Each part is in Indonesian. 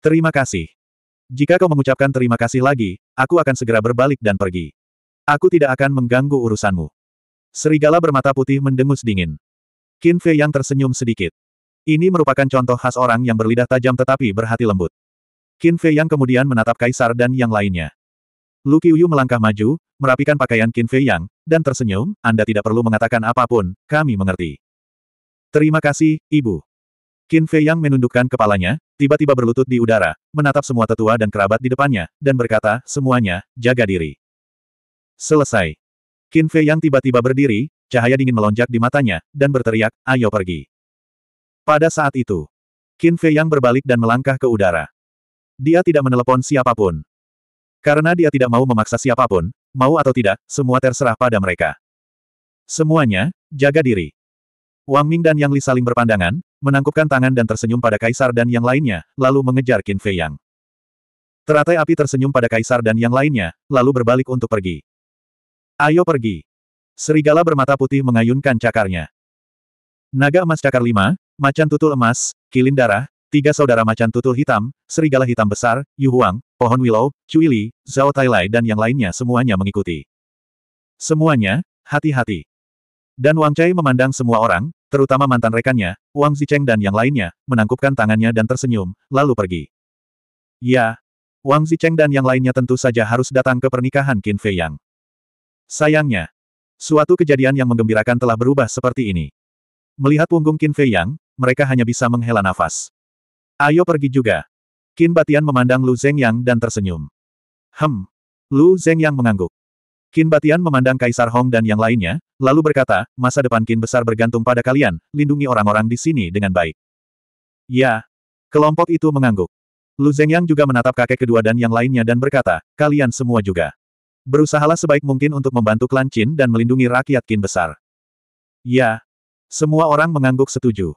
Terima kasih. Jika kau mengucapkan terima kasih lagi, aku akan segera berbalik dan pergi. Aku tidak akan mengganggu urusanmu. Serigala bermata putih mendengus dingin. Qin Fei yang tersenyum sedikit. Ini merupakan contoh khas orang yang berlidah tajam tetapi berhati lembut. Qin Fei yang kemudian menatap Kaisar dan yang lainnya. Lu Qiuyu melangkah maju, merapikan pakaian Qin Fei yang, dan tersenyum, Anda tidak perlu mengatakan apapun, kami mengerti. Terima kasih, Ibu. Qin Fei yang menundukkan kepalanya, tiba-tiba berlutut di udara, menatap semua tetua dan kerabat di depannya, dan berkata, semuanya, jaga diri. Selesai. Qin Fei yang tiba-tiba berdiri, cahaya dingin melonjak di matanya, dan berteriak, ayo pergi. Pada saat itu, Qin Fei yang berbalik dan melangkah ke udara. Dia tidak menelepon siapapun. Karena dia tidak mau memaksa siapapun, mau atau tidak, semua terserah pada mereka. Semuanya, jaga diri. Wang Ming dan Yang Li saling berpandangan, menangkupkan tangan dan tersenyum pada Kaisar dan yang lainnya, lalu mengejar Qin Fei Yang. Teratai api tersenyum pada Kaisar dan yang lainnya, lalu berbalik untuk pergi. Ayo pergi. Serigala bermata putih mengayunkan cakarnya. Naga emas cakar lima, macan tutul emas, kilin darah, tiga saudara macan tutul hitam, serigala hitam besar, Yu Huang, pohon willow, Cui Li, Zhao Lai dan yang lainnya semuanya mengikuti. Semuanya, hati-hati. Dan Wang Chai memandang semua orang, terutama mantan rekannya, Wang Zicheng dan yang lainnya, menangkupkan tangannya dan tersenyum, lalu pergi. Ya, Wang Zicheng dan yang lainnya tentu saja harus datang ke pernikahan Qin Fei Yang. Sayangnya, suatu kejadian yang menggembirakan telah berubah seperti ini. Melihat punggung Qin Fei Yang, mereka hanya bisa menghela nafas. Ayo pergi juga. Qin Batian memandang Lu Yang dan tersenyum. Hem. Lu Yang mengangguk. Qin Batian memandang Kaisar Hong dan yang lainnya, lalu berkata, masa depan Qin besar bergantung pada kalian, lindungi orang-orang di sini dengan baik. Ya. Kelompok itu mengangguk. Lu Zhengyang juga menatap kakek kedua dan yang lainnya dan berkata, kalian semua juga. Berusahalah sebaik mungkin untuk membantu klan Qin dan melindungi rakyat Qin besar. Ya. Semua orang mengangguk setuju.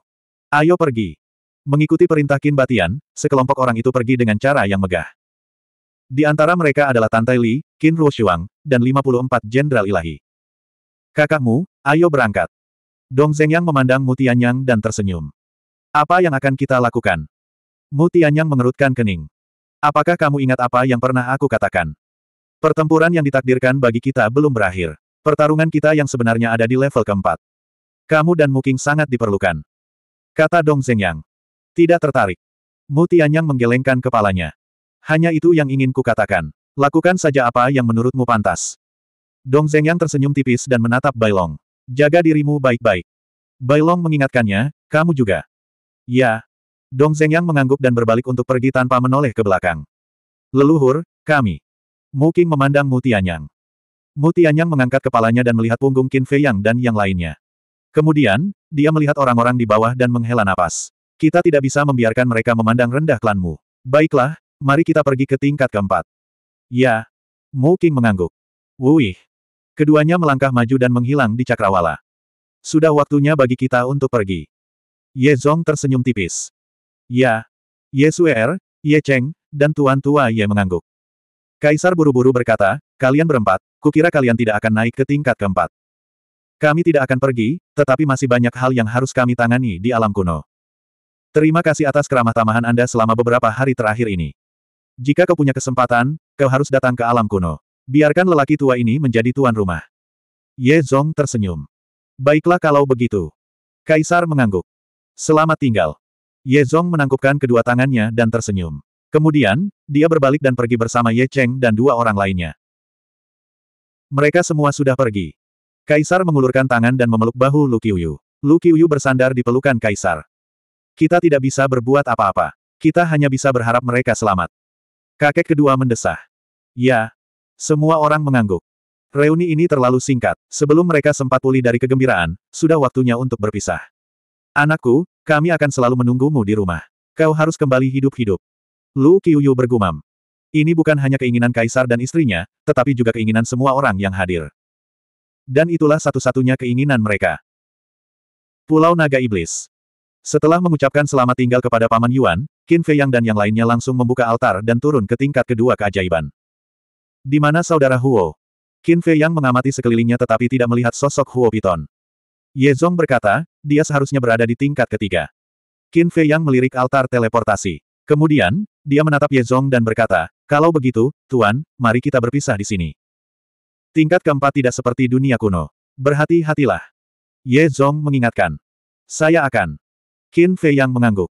Ayo pergi. Mengikuti perintah Qin Batian, sekelompok orang itu pergi dengan cara yang megah. Di antara mereka adalah Tantai Li, Qin Ruoshuang, dan 54 Jenderal Ilahi. Kakakmu, ayo berangkat. Dong Zengyang memandang Mu Tianyang dan tersenyum. Apa yang akan kita lakukan? Mu Tianyang mengerutkan kening. Apakah kamu ingat apa yang pernah aku katakan? Pertempuran yang ditakdirkan bagi kita belum berakhir. Pertarungan kita yang sebenarnya ada di level keempat. Kamu dan Muking sangat diperlukan. Kata Dong Zengyang. Tidak tertarik. Mu Tianyang menggelengkan kepalanya. Hanya itu yang ingin kukatakan. Lakukan saja apa yang menurutmu pantas. Dong Zhengyang tersenyum tipis dan menatap Bailong. Jaga dirimu baik-baik. Bailong mengingatkannya, kamu juga. Ya. Dong Zhengyang mengangguk dan berbalik untuk pergi tanpa menoleh ke belakang. Leluhur, kami. Muking memandang Mutianyang. Tianyang mengangkat kepalanya dan melihat punggung Qin Fei Yang dan yang lainnya. Kemudian, dia melihat orang-orang di bawah dan menghela napas. Kita tidak bisa membiarkan mereka memandang rendah klanmu. Baiklah, Mari kita pergi ke tingkat keempat. Ya. Mu Qing mengangguk. Wuih. Keduanya melangkah maju dan menghilang di cakrawala. Sudah waktunya bagi kita untuk pergi. Ye Zong tersenyum tipis. Ya. Ye Suer, Ye Cheng, dan Tuan Tua Ye mengangguk. Kaisar buru-buru berkata, kalian berempat, kukira kalian tidak akan naik ke tingkat keempat. Kami tidak akan pergi, tetapi masih banyak hal yang harus kami tangani di alam kuno. Terima kasih atas keramah tamahan Anda selama beberapa hari terakhir ini. Jika kau punya kesempatan, kau harus datang ke alam kuno. Biarkan lelaki tua ini menjadi tuan rumah. Ye Zong tersenyum. Baiklah kalau begitu. Kaisar mengangguk. Selamat tinggal. Ye Zong menangkupkan kedua tangannya dan tersenyum. Kemudian, dia berbalik dan pergi bersama Ye Cheng dan dua orang lainnya. Mereka semua sudah pergi. Kaisar mengulurkan tangan dan memeluk bahu Lu Qiuyu. Lu Qiuyu bersandar di pelukan Kaisar. Kita tidak bisa berbuat apa-apa. Kita hanya bisa berharap mereka selamat. Kakek kedua mendesah. Ya. Semua orang mengangguk. Reuni ini terlalu singkat, sebelum mereka sempat pulih dari kegembiraan, sudah waktunya untuk berpisah. Anakku, kami akan selalu menunggumu di rumah. Kau harus kembali hidup-hidup. Lu Qiuyu bergumam. Ini bukan hanya keinginan kaisar dan istrinya, tetapi juga keinginan semua orang yang hadir. Dan itulah satu-satunya keinginan mereka. Pulau Naga Iblis. Setelah mengucapkan selamat tinggal kepada Paman Yuan, Qin Yang dan yang lainnya langsung membuka altar dan turun ke tingkat kedua keajaiban. Di mana saudara Huo? Qin Yang mengamati sekelilingnya tetapi tidak melihat sosok Huo Piton. Ye Zong berkata, dia seharusnya berada di tingkat ketiga. Qin Yang melirik altar teleportasi. Kemudian, dia menatap Ye Zong dan berkata, kalau begitu, Tuan, mari kita berpisah di sini. Tingkat keempat tidak seperti dunia kuno. Berhati-hatilah. Ye Zong mengingatkan. Saya akan. Qin Yang mengangguk.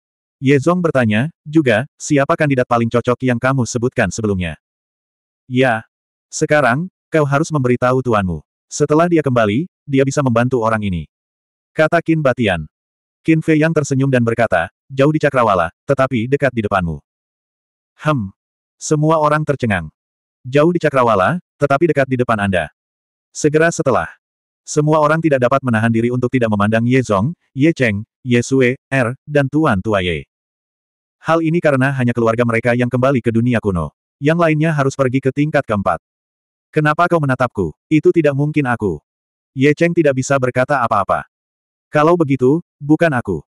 Ye Yezong bertanya, juga, siapa kandidat paling cocok yang kamu sebutkan sebelumnya? Ya. Sekarang, kau harus memberitahu tuanmu. Setelah dia kembali, dia bisa membantu orang ini. Kata Qin Batian. Qin Fei yang tersenyum dan berkata, jauh di cakrawala, tetapi dekat di depanmu. Hem. Semua orang tercengang. Jauh di cakrawala, tetapi dekat di depan Anda. Segera setelah. Semua orang tidak dapat menahan diri untuk tidak memandang Ye Zong, Ye Cheng, Yesue, Er, dan Tuan Tua Ye. Hal ini karena hanya keluarga mereka yang kembali ke dunia kuno. Yang lainnya harus pergi ke tingkat keempat. Kenapa kau menatapku? Itu tidak mungkin aku. Ye Cheng tidak bisa berkata apa-apa. Kalau begitu, bukan aku.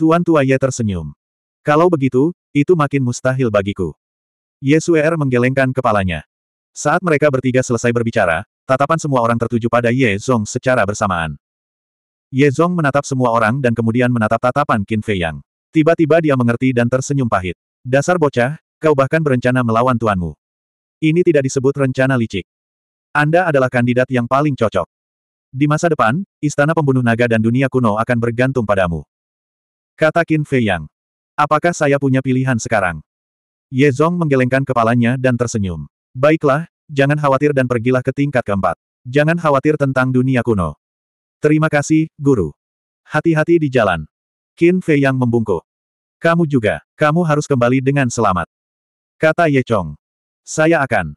Tuan Tua Ye tersenyum. Kalau begitu, itu makin mustahil bagiku. Yesue Er menggelengkan kepalanya. Saat mereka bertiga selesai berbicara, tatapan semua orang tertuju pada Ye Zong secara bersamaan. Ye Zong menatap semua orang dan kemudian menatap tatapan Qin Fei Yang. Tiba-tiba dia mengerti dan tersenyum pahit. Dasar bocah, kau bahkan berencana melawan tuanmu. Ini tidak disebut rencana licik. Anda adalah kandidat yang paling cocok. Di masa depan, istana pembunuh naga dan dunia kuno akan bergantung padamu. Kata Qin Fei Yang. Apakah saya punya pilihan sekarang? Ye Zong menggelengkan kepalanya dan tersenyum. Baiklah, jangan khawatir dan pergilah ke tingkat keempat. Jangan khawatir tentang dunia kuno. Terima kasih, Guru. Hati-hati di jalan. Qin Fei yang membungkuk. Kamu juga, kamu harus kembali dengan selamat. Kata Ye Chong. Saya akan.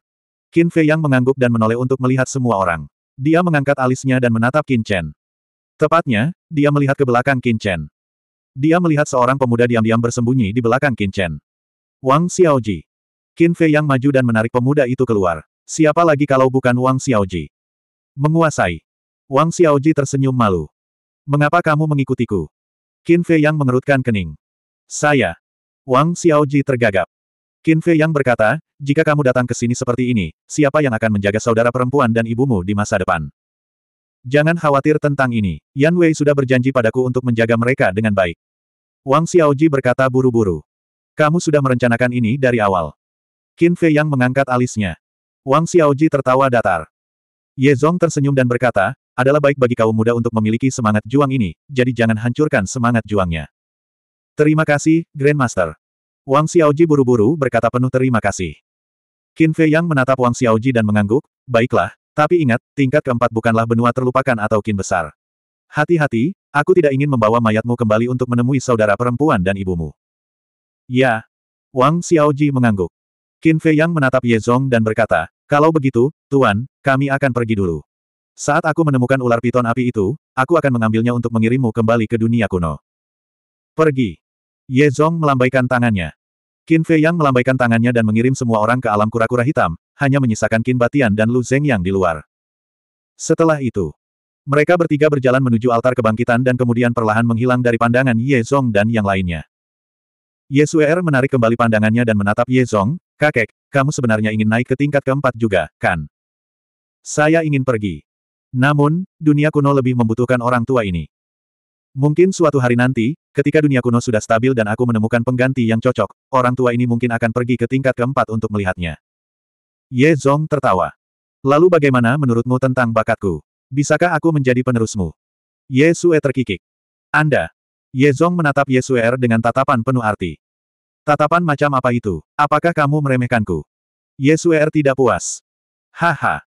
Qin Fei yang mengangguk dan menoleh untuk melihat semua orang. Dia mengangkat alisnya dan menatap Qin Chen. Tepatnya, dia melihat ke belakang Qin Chen. Dia melihat seorang pemuda diam-diam bersembunyi di belakang Qin Chen. Wang Xiaoji. Qin Fei yang maju dan menarik pemuda itu keluar. Siapa lagi kalau bukan Wang Xiaoji? Menguasai. Wang Xiaoji tersenyum malu. Mengapa kamu mengikutiku? Qin Fei Yang mengerutkan kening. Saya. Wang Xiaoji tergagap. Qin Fei Yang berkata, jika kamu datang ke sini seperti ini, siapa yang akan menjaga saudara perempuan dan ibumu di masa depan? Jangan khawatir tentang ini, Yan Wei sudah berjanji padaku untuk menjaga mereka dengan baik. Wang Xiaoji berkata buru-buru. Kamu sudah merencanakan ini dari awal. Qin Fei Yang mengangkat alisnya. Wang Xiaoji tertawa datar. Ye Zong tersenyum dan berkata, adalah baik bagi kaum muda untuk memiliki semangat juang ini, jadi jangan hancurkan semangat juangnya. Terima kasih, Grandmaster. Wang Xiaoji buru-buru berkata penuh terima kasih. Qin Fei Yang menatap Wang Xiaoji dan mengangguk, baiklah, tapi ingat, tingkat keempat bukanlah benua terlupakan atau kin besar. Hati-hati, aku tidak ingin membawa mayatmu kembali untuk menemui saudara perempuan dan ibumu. Ya. Wang Xiaoji mengangguk. Qin Fei Yang menatap Ye Zong dan berkata, kalau begitu, Tuan, kami akan pergi dulu. Saat aku menemukan ular piton api itu, aku akan mengambilnya untuk mengirimmu kembali ke dunia kuno. Pergi. Ye Zong melambaikan tangannya. Qin Fei Yang melambaikan tangannya dan mengirim semua orang ke alam kura-kura hitam, hanya menyisakan Qin Batian dan Lu Zeng Yang di luar. Setelah itu, mereka bertiga berjalan menuju altar kebangkitan dan kemudian perlahan menghilang dari pandangan Ye Zong dan yang lainnya. Ye Suer menarik kembali pandangannya dan menatap Ye Zong, kakek, kamu sebenarnya ingin naik ke tingkat keempat juga, kan? Saya ingin pergi. Namun, dunia kuno lebih membutuhkan orang tua ini. Mungkin suatu hari nanti, ketika dunia kuno sudah stabil dan aku menemukan pengganti yang cocok, orang tua ini mungkin akan pergi ke tingkat keempat untuk melihatnya. Ye Zong tertawa. Lalu bagaimana menurutmu tentang bakatku? Bisakah aku menjadi penerusmu? Ye Sue terkikik. Anda. Ye Zong menatap Ye Sue er dengan tatapan penuh arti. Tatapan macam apa itu? Apakah kamu meremehkanku? Ye Sue er tidak puas. Haha.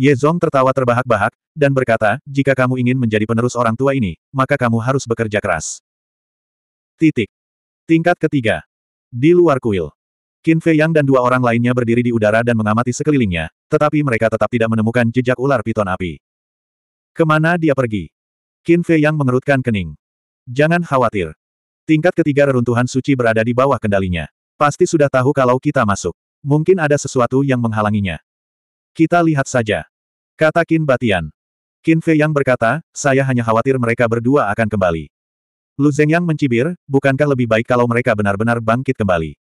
Ye Zong tertawa terbahak-bahak, dan berkata, jika kamu ingin menjadi penerus orang tua ini, maka kamu harus bekerja keras. Titik. Tingkat ketiga. Di luar kuil. Qin Fei Yang dan dua orang lainnya berdiri di udara dan mengamati sekelilingnya, tetapi mereka tetap tidak menemukan jejak ular piton api. Kemana dia pergi? Qin Fei Yang mengerutkan kening. Jangan khawatir. Tingkat ketiga reruntuhan suci berada di bawah kendalinya. Pasti sudah tahu kalau kita masuk. Mungkin ada sesuatu yang menghalanginya. Kita lihat saja. Kata Qin Batian. Qin Fei yang berkata, saya hanya khawatir mereka berdua akan kembali. Lu Zeng yang mencibir, bukankah lebih baik kalau mereka benar-benar bangkit kembali?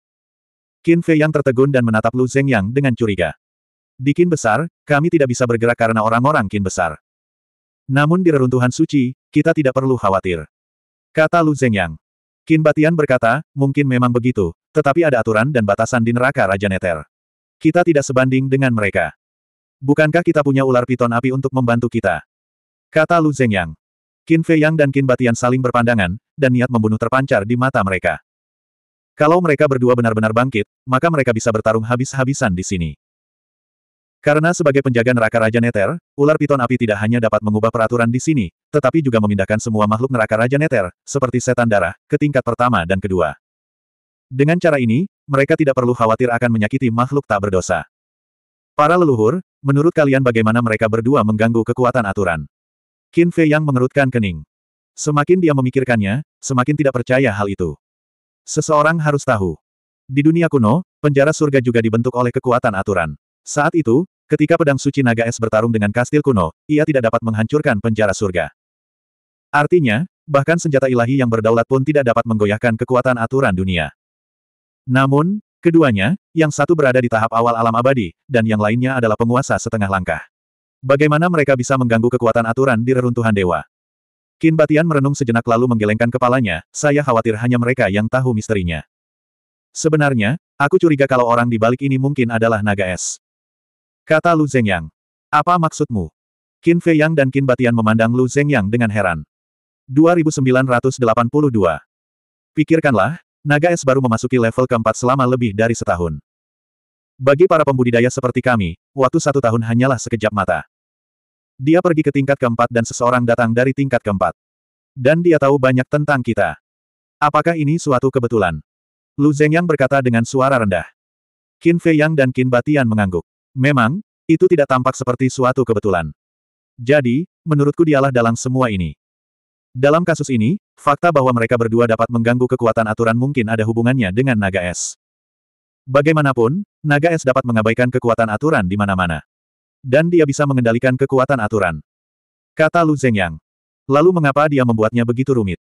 Qin Fei yang tertegun dan menatap Lu Zeng yang dengan curiga. Di Qin besar, kami tidak bisa bergerak karena orang-orang Qin besar. Namun di reruntuhan suci, kita tidak perlu khawatir. Kata Lu Zeng yang. Qin Batian berkata, mungkin memang begitu, tetapi ada aturan dan batasan di neraka Raja Neter. Kita tidak sebanding dengan mereka. Bukankah kita punya ular piton api untuk membantu kita? Kata Lu Zhengyang. Qin Fei Yang dan Qin Batian saling berpandangan, dan niat membunuh terpancar di mata mereka. Kalau mereka berdua benar-benar bangkit, maka mereka bisa bertarung habis-habisan di sini. Karena sebagai penjaga neraka Raja Neter, ular piton api tidak hanya dapat mengubah peraturan di sini, tetapi juga memindahkan semua makhluk neraka Raja Neter, seperti setan darah, ke tingkat pertama dan kedua. Dengan cara ini, mereka tidak perlu khawatir akan menyakiti makhluk tak berdosa. Para leluhur, menurut kalian bagaimana mereka berdua mengganggu kekuatan aturan? Qin Fei yang mengerutkan kening. Semakin dia memikirkannya, semakin tidak percaya hal itu. Seseorang harus tahu. Di dunia kuno, penjara surga juga dibentuk oleh kekuatan aturan. Saat itu, ketika pedang suci naga es bertarung dengan kastil kuno, ia tidak dapat menghancurkan penjara surga. Artinya, bahkan senjata ilahi yang berdaulat pun tidak dapat menggoyahkan kekuatan aturan dunia. Namun, Keduanya, yang satu berada di tahap awal alam abadi, dan yang lainnya adalah penguasa setengah langkah. Bagaimana mereka bisa mengganggu kekuatan aturan di reruntuhan dewa? Qin Batian merenung sejenak lalu menggelengkan kepalanya, saya khawatir hanya mereka yang tahu misterinya. Sebenarnya, aku curiga kalau orang di balik ini mungkin adalah naga es. Kata Lu Zhengyang. Apa maksudmu? Qin Fei Yang dan Qin Batian memandang Lu Zhengyang dengan heran. 2982. Pikirkanlah, naga es baru memasuki level keempat selama lebih dari setahun. Bagi para pembudidaya seperti kami, waktu satu tahun hanyalah sekejap mata. Dia pergi ke tingkat keempat dan seseorang datang dari tingkat keempat. Dan dia tahu banyak tentang kita. Apakah ini suatu kebetulan? Lu Zhengyang berkata dengan suara rendah. Qin Fei Yang dan Qin Batian mengangguk. Memang, itu tidak tampak seperti suatu kebetulan. Jadi, menurutku dialah dalang semua ini. Dalam kasus ini, fakta bahwa mereka berdua dapat mengganggu kekuatan aturan mungkin ada hubungannya dengan naga es. Bagaimanapun, naga es dapat mengabaikan kekuatan aturan di mana-mana. Dan dia bisa mengendalikan kekuatan aturan. Kata Lu Zhengyang. Lalu mengapa dia membuatnya begitu rumit?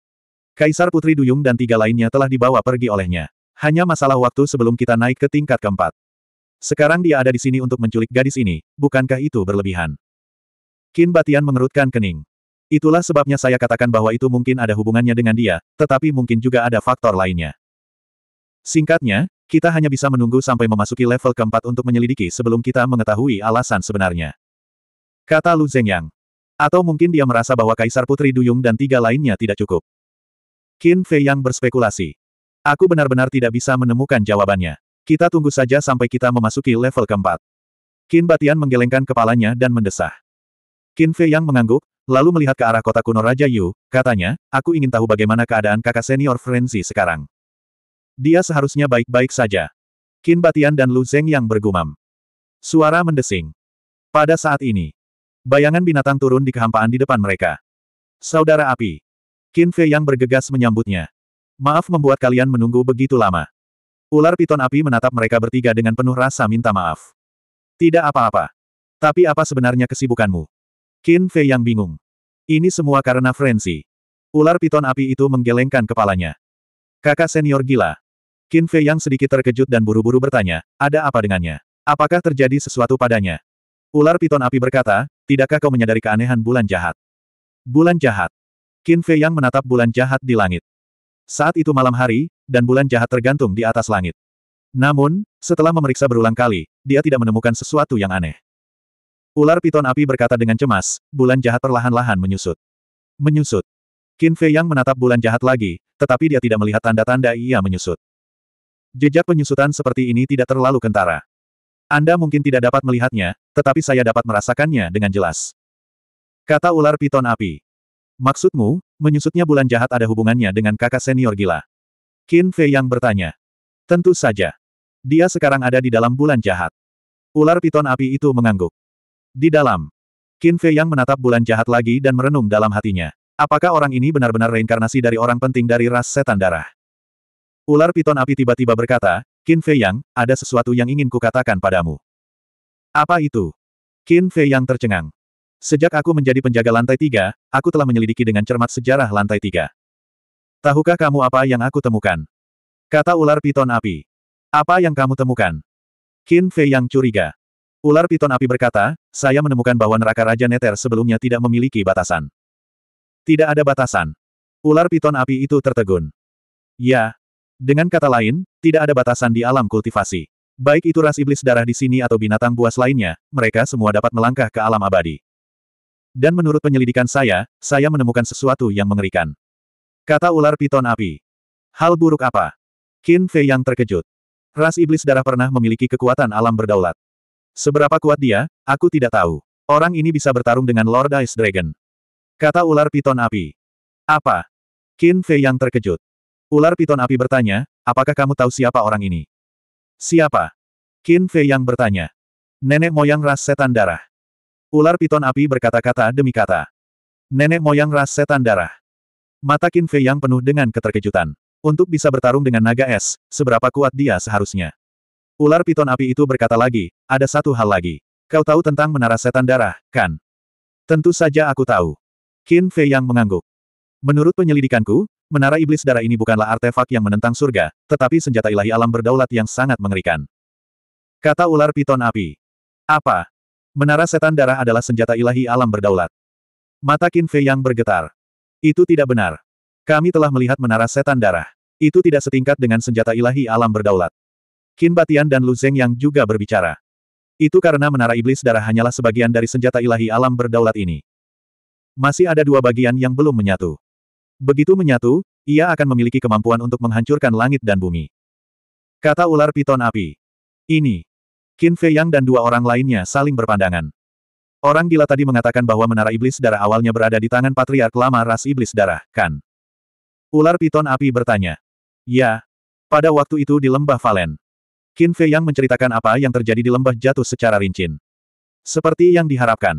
Kaisar Putri Duyung dan tiga lainnya telah dibawa pergi olehnya. Hanya masalah waktu sebelum kita naik ke tingkat keempat. Sekarang dia ada di sini untuk menculik gadis ini, bukankah itu berlebihan? Kin Batian mengerutkan kening. Itulah sebabnya saya katakan bahwa itu mungkin ada hubungannya dengan dia, tetapi mungkin juga ada faktor lainnya. Singkatnya, kita hanya bisa menunggu sampai memasuki level keempat untuk menyelidiki sebelum kita mengetahui alasan sebenarnya. Kata Lu Zhengyang. Atau mungkin dia merasa bahwa Kaisar Putri Duyung dan tiga lainnya tidak cukup. Qin Fei yang berspekulasi. Aku benar-benar tidak bisa menemukan jawabannya. Kita tunggu saja sampai kita memasuki level keempat. Qin Batian menggelengkan kepalanya dan mendesah. Qin Fei yang mengangguk, Lalu melihat ke arah kota kuno Raja Yu, katanya, aku ingin tahu bagaimana keadaan kakak senior Frenzy sekarang. Dia seharusnya baik-baik saja. Qin Batian dan Lu Zeng yang bergumam. Suara mendesing. Pada saat ini, bayangan binatang turun di kehampaan di depan mereka. Saudara api. Qin Fei yang bergegas menyambutnya. Maaf membuat kalian menunggu begitu lama. Ular piton api menatap mereka bertiga dengan penuh rasa minta maaf. Tidak apa-apa. Tapi apa sebenarnya kesibukanmu? Qin Fei yang bingung. Ini semua karena Frenzy. Ular piton api itu menggelengkan kepalanya. Kakak senior gila. Qin Fei yang sedikit terkejut dan buru-buru bertanya, ada apa dengannya? Apakah terjadi sesuatu padanya? Ular piton api berkata, tidakkah kau menyadari keanehan bulan jahat? Bulan jahat. Qin Fei yang menatap bulan jahat di langit. Saat itu malam hari, dan bulan jahat tergantung di atas langit. Namun, setelah memeriksa berulang kali, dia tidak menemukan sesuatu yang aneh. Ular piton api berkata dengan cemas, bulan jahat perlahan-lahan menyusut. Menyusut. Qin Fei yang menatap bulan jahat lagi, tetapi dia tidak melihat tanda-tanda ia menyusut. Jejak penyusutan seperti ini tidak terlalu kentara. Anda mungkin tidak dapat melihatnya, tetapi saya dapat merasakannya dengan jelas. Kata ular piton api. Maksudmu, menyusutnya bulan jahat ada hubungannya dengan kakak senior gila? Qin Fei yang bertanya. Tentu saja. Dia sekarang ada di dalam bulan jahat. Ular piton api itu mengangguk. Di dalam. Qin Fei Yang menatap bulan jahat lagi dan merenung dalam hatinya. Apakah orang ini benar-benar reinkarnasi dari orang penting dari ras setan darah? Ular piton api tiba-tiba berkata, Qin Fei Yang, ada sesuatu yang ingin kukatakan padamu. Apa itu? Qin Fei Yang tercengang. Sejak aku menjadi penjaga lantai tiga, aku telah menyelidiki dengan cermat sejarah lantai tiga. Tahukah kamu apa yang aku temukan? Kata ular piton api. Apa yang kamu temukan? Qin Fei yang curiga. Ular piton api berkata, saya menemukan bahwa neraka Raja Neter sebelumnya tidak memiliki batasan. Tidak ada batasan. Ular piton api itu tertegun. Ya. Dengan kata lain, tidak ada batasan di alam kultivasi. Baik itu ras iblis darah di sini atau binatang buas lainnya, mereka semua dapat melangkah ke alam abadi. Dan menurut penyelidikan saya, saya menemukan sesuatu yang mengerikan. Kata ular piton api. Hal buruk apa? Qin Fei yang terkejut. Ras iblis darah pernah memiliki kekuatan alam berdaulat. Seberapa kuat dia, aku tidak tahu. Orang ini bisa bertarung dengan Lord Ice Dragon. Kata ular piton api. Apa? Qin Fei yang terkejut. Ular piton api bertanya, apakah kamu tahu siapa orang ini? Siapa? Qin Fei yang bertanya. Nenek moyang ras setan darah. Ular piton api berkata-kata demi kata. Nenek moyang ras setan darah. Mata Qin Fei yang penuh dengan keterkejutan. Untuk bisa bertarung dengan naga es, seberapa kuat dia seharusnya. Ular piton api itu berkata lagi, ada satu hal lagi. Kau tahu tentang menara setan darah, kan? Tentu saja aku tahu. Qin Fei yang mengangguk. Menurut penyelidikanku, menara iblis darah ini bukanlah artefak yang menentang surga, tetapi senjata ilahi alam berdaulat yang sangat mengerikan. Kata ular piton api. Apa? Menara setan darah adalah senjata ilahi alam berdaulat. Mata Qin Fei yang bergetar. Itu tidak benar. Kami telah melihat menara setan darah. Itu tidak setingkat dengan senjata ilahi alam berdaulat. Qin Batian dan Lu Zeng yang juga berbicara. Itu karena menara iblis darah hanyalah sebagian dari senjata ilahi alam berdaulat ini. Masih ada dua bagian yang belum menyatu. Begitu menyatu, ia akan memiliki kemampuan untuk menghancurkan langit dan bumi. Kata ular piton api. Ini. Qin Fei Yang dan dua orang lainnya saling berpandangan. Orang gila tadi mengatakan bahwa menara iblis darah awalnya berada di tangan patriark lama ras iblis darah, kan? Ular piton api bertanya. Ya. Pada waktu itu di lembah Valen. Qin Fei Yang menceritakan apa yang terjadi di lembah jatuh secara rinci. Seperti yang diharapkan.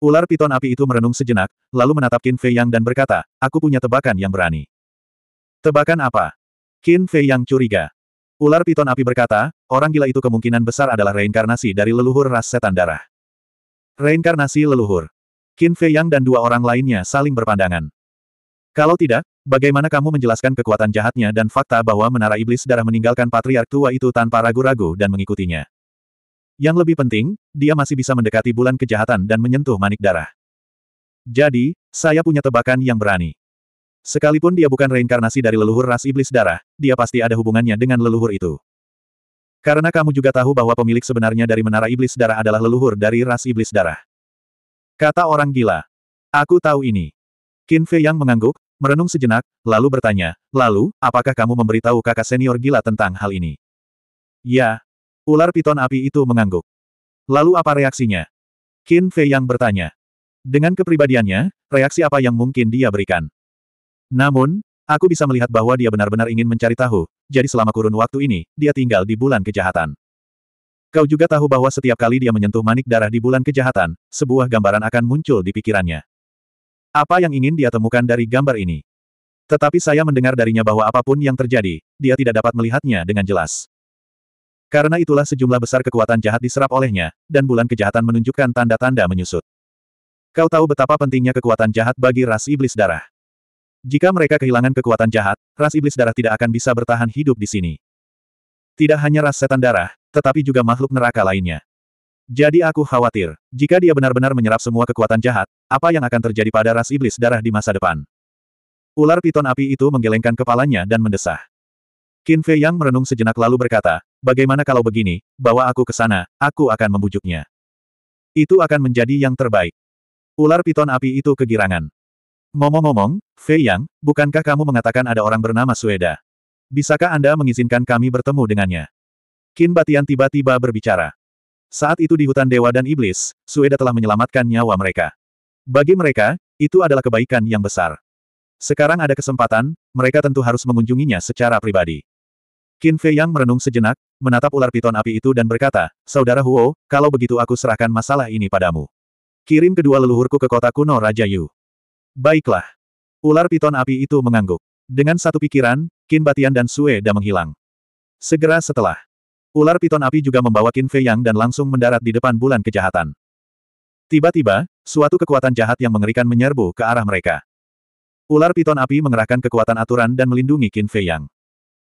Ular piton api itu merenung sejenak, lalu menatap Qin Fei Yang dan berkata, aku punya tebakan yang berani. Tebakan apa? Qin Fei Yang curiga. Ular piton api berkata, orang gila itu kemungkinan besar adalah reinkarnasi dari leluhur ras setan darah. Reinkarnasi leluhur. Qin Fei Yang dan dua orang lainnya saling berpandangan. Kalau tidak, bagaimana kamu menjelaskan kekuatan jahatnya dan fakta bahwa menara iblis darah meninggalkan patriark tua itu tanpa ragu-ragu dan mengikutinya? Yang lebih penting, dia masih bisa mendekati bulan kejahatan dan menyentuh manik darah. Jadi, saya punya tebakan yang berani. Sekalipun dia bukan reinkarnasi dari leluhur ras iblis darah, dia pasti ada hubungannya dengan leluhur itu. Karena kamu juga tahu bahwa pemilik sebenarnya dari menara iblis darah adalah leluhur dari ras iblis darah. Kata orang gila. Aku tahu ini. Qin Fei yang mengangguk, Merenung sejenak, lalu bertanya, lalu, apakah kamu memberitahu kakak senior gila tentang hal ini? Ya. Ular piton api itu mengangguk. Lalu apa reaksinya? Qin Fei yang bertanya. Dengan kepribadiannya, reaksi apa yang mungkin dia berikan? Namun, aku bisa melihat bahwa dia benar-benar ingin mencari tahu, jadi selama kurun waktu ini, dia tinggal di bulan kejahatan. Kau juga tahu bahwa setiap kali dia menyentuh manik darah di bulan kejahatan, sebuah gambaran akan muncul di pikirannya. Apa yang ingin dia temukan dari gambar ini? Tetapi saya mendengar darinya bahwa apapun yang terjadi, dia tidak dapat melihatnya dengan jelas. Karena itulah sejumlah besar kekuatan jahat diserap olehnya, dan bulan kejahatan menunjukkan tanda-tanda menyusut. Kau tahu betapa pentingnya kekuatan jahat bagi ras iblis darah. Jika mereka kehilangan kekuatan jahat, ras iblis darah tidak akan bisa bertahan hidup di sini. Tidak hanya ras setan darah, tetapi juga makhluk neraka lainnya. Jadi aku khawatir, jika dia benar-benar menyerap semua kekuatan jahat, apa yang akan terjadi pada ras iblis darah di masa depan? Ular piton api itu menggelengkan kepalanya dan mendesah. Qin Fei Yang merenung sejenak lalu berkata, bagaimana kalau begini, bawa aku ke sana, aku akan membujuknya. Itu akan menjadi yang terbaik. Ular piton api itu kegirangan. Ngomong-ngomong, Fei Yang, bukankah kamu mengatakan ada orang bernama Sueda? Bisakah Anda mengizinkan kami bertemu dengannya? Qin Batian tiba-tiba berbicara. Saat itu di hutan dewa dan iblis, Sueda telah menyelamatkan nyawa mereka. Bagi mereka, itu adalah kebaikan yang besar. Sekarang ada kesempatan, mereka tentu harus mengunjunginya secara pribadi. Qin Fei Yang merenung sejenak, menatap ular piton api itu dan berkata, Saudara Huo, kalau begitu aku serahkan masalah ini padamu. Kirim kedua leluhurku ke kota kuno Raja Yu. Baiklah. Ular piton api itu mengangguk. Dengan satu pikiran, Qin Batian dan Sue Da menghilang. Segera setelah, Ular piton api juga membawa Qin Fei Yang dan langsung mendarat di depan bulan kejahatan. Tiba-tiba, suatu kekuatan jahat yang mengerikan menyerbu ke arah mereka. Ular piton api mengerahkan kekuatan aturan dan melindungi Qin Fei Yang.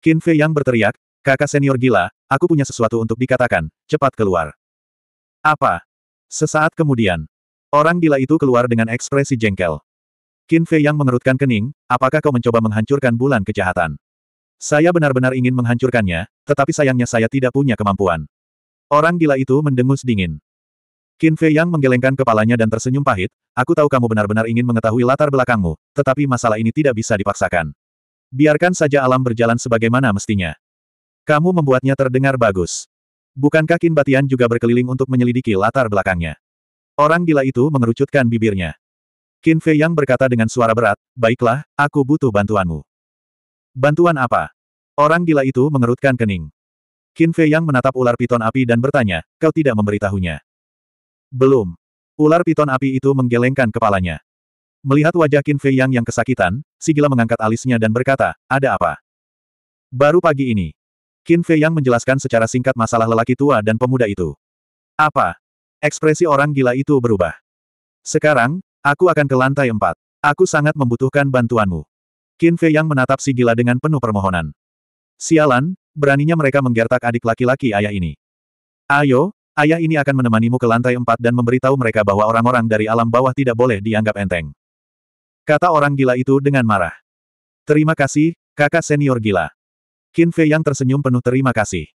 Qin Fei Yang berteriak, kakak senior gila, aku punya sesuatu untuk dikatakan, cepat keluar. Apa? Sesaat kemudian, orang gila itu keluar dengan ekspresi jengkel. Qin Fei Yang mengerutkan kening, apakah kau mencoba menghancurkan bulan kejahatan? Saya benar-benar ingin menghancurkannya, tetapi sayangnya saya tidak punya kemampuan. Orang gila itu mendengus dingin. Qin Fei Yang menggelengkan kepalanya dan tersenyum pahit, aku tahu kamu benar-benar ingin mengetahui latar belakangmu, tetapi masalah ini tidak bisa dipaksakan. Biarkan saja alam berjalan sebagaimana mestinya. Kamu membuatnya terdengar bagus. Bukankah Qin Batian juga berkeliling untuk menyelidiki latar belakangnya? Orang gila itu mengerucutkan bibirnya. Qin Fei Yang berkata dengan suara berat, baiklah, aku butuh bantuanmu. Bantuan apa? Orang gila itu mengerutkan kening. Qin Fei Yang menatap ular piton api dan bertanya, kau tidak memberitahunya. Belum. Ular piton api itu menggelengkan kepalanya. Melihat wajah Qin Fei Yang yang kesakitan, si gila mengangkat alisnya dan berkata, ada apa? Baru pagi ini. Qin Fei Yang menjelaskan secara singkat masalah lelaki tua dan pemuda itu. Apa? Ekspresi orang gila itu berubah. Sekarang, aku akan ke lantai empat. Aku sangat membutuhkan bantuanmu. Qin Fei yang menatap si gila dengan penuh permohonan. Sialan, beraninya mereka menggertak adik laki-laki ayah ini. Ayo, ayah ini akan menemanimu ke lantai empat dan memberitahu mereka bahwa orang-orang dari alam bawah tidak boleh dianggap enteng. Kata orang gila itu dengan marah. Terima kasih, kakak senior gila. Qin Fei yang tersenyum penuh terima kasih.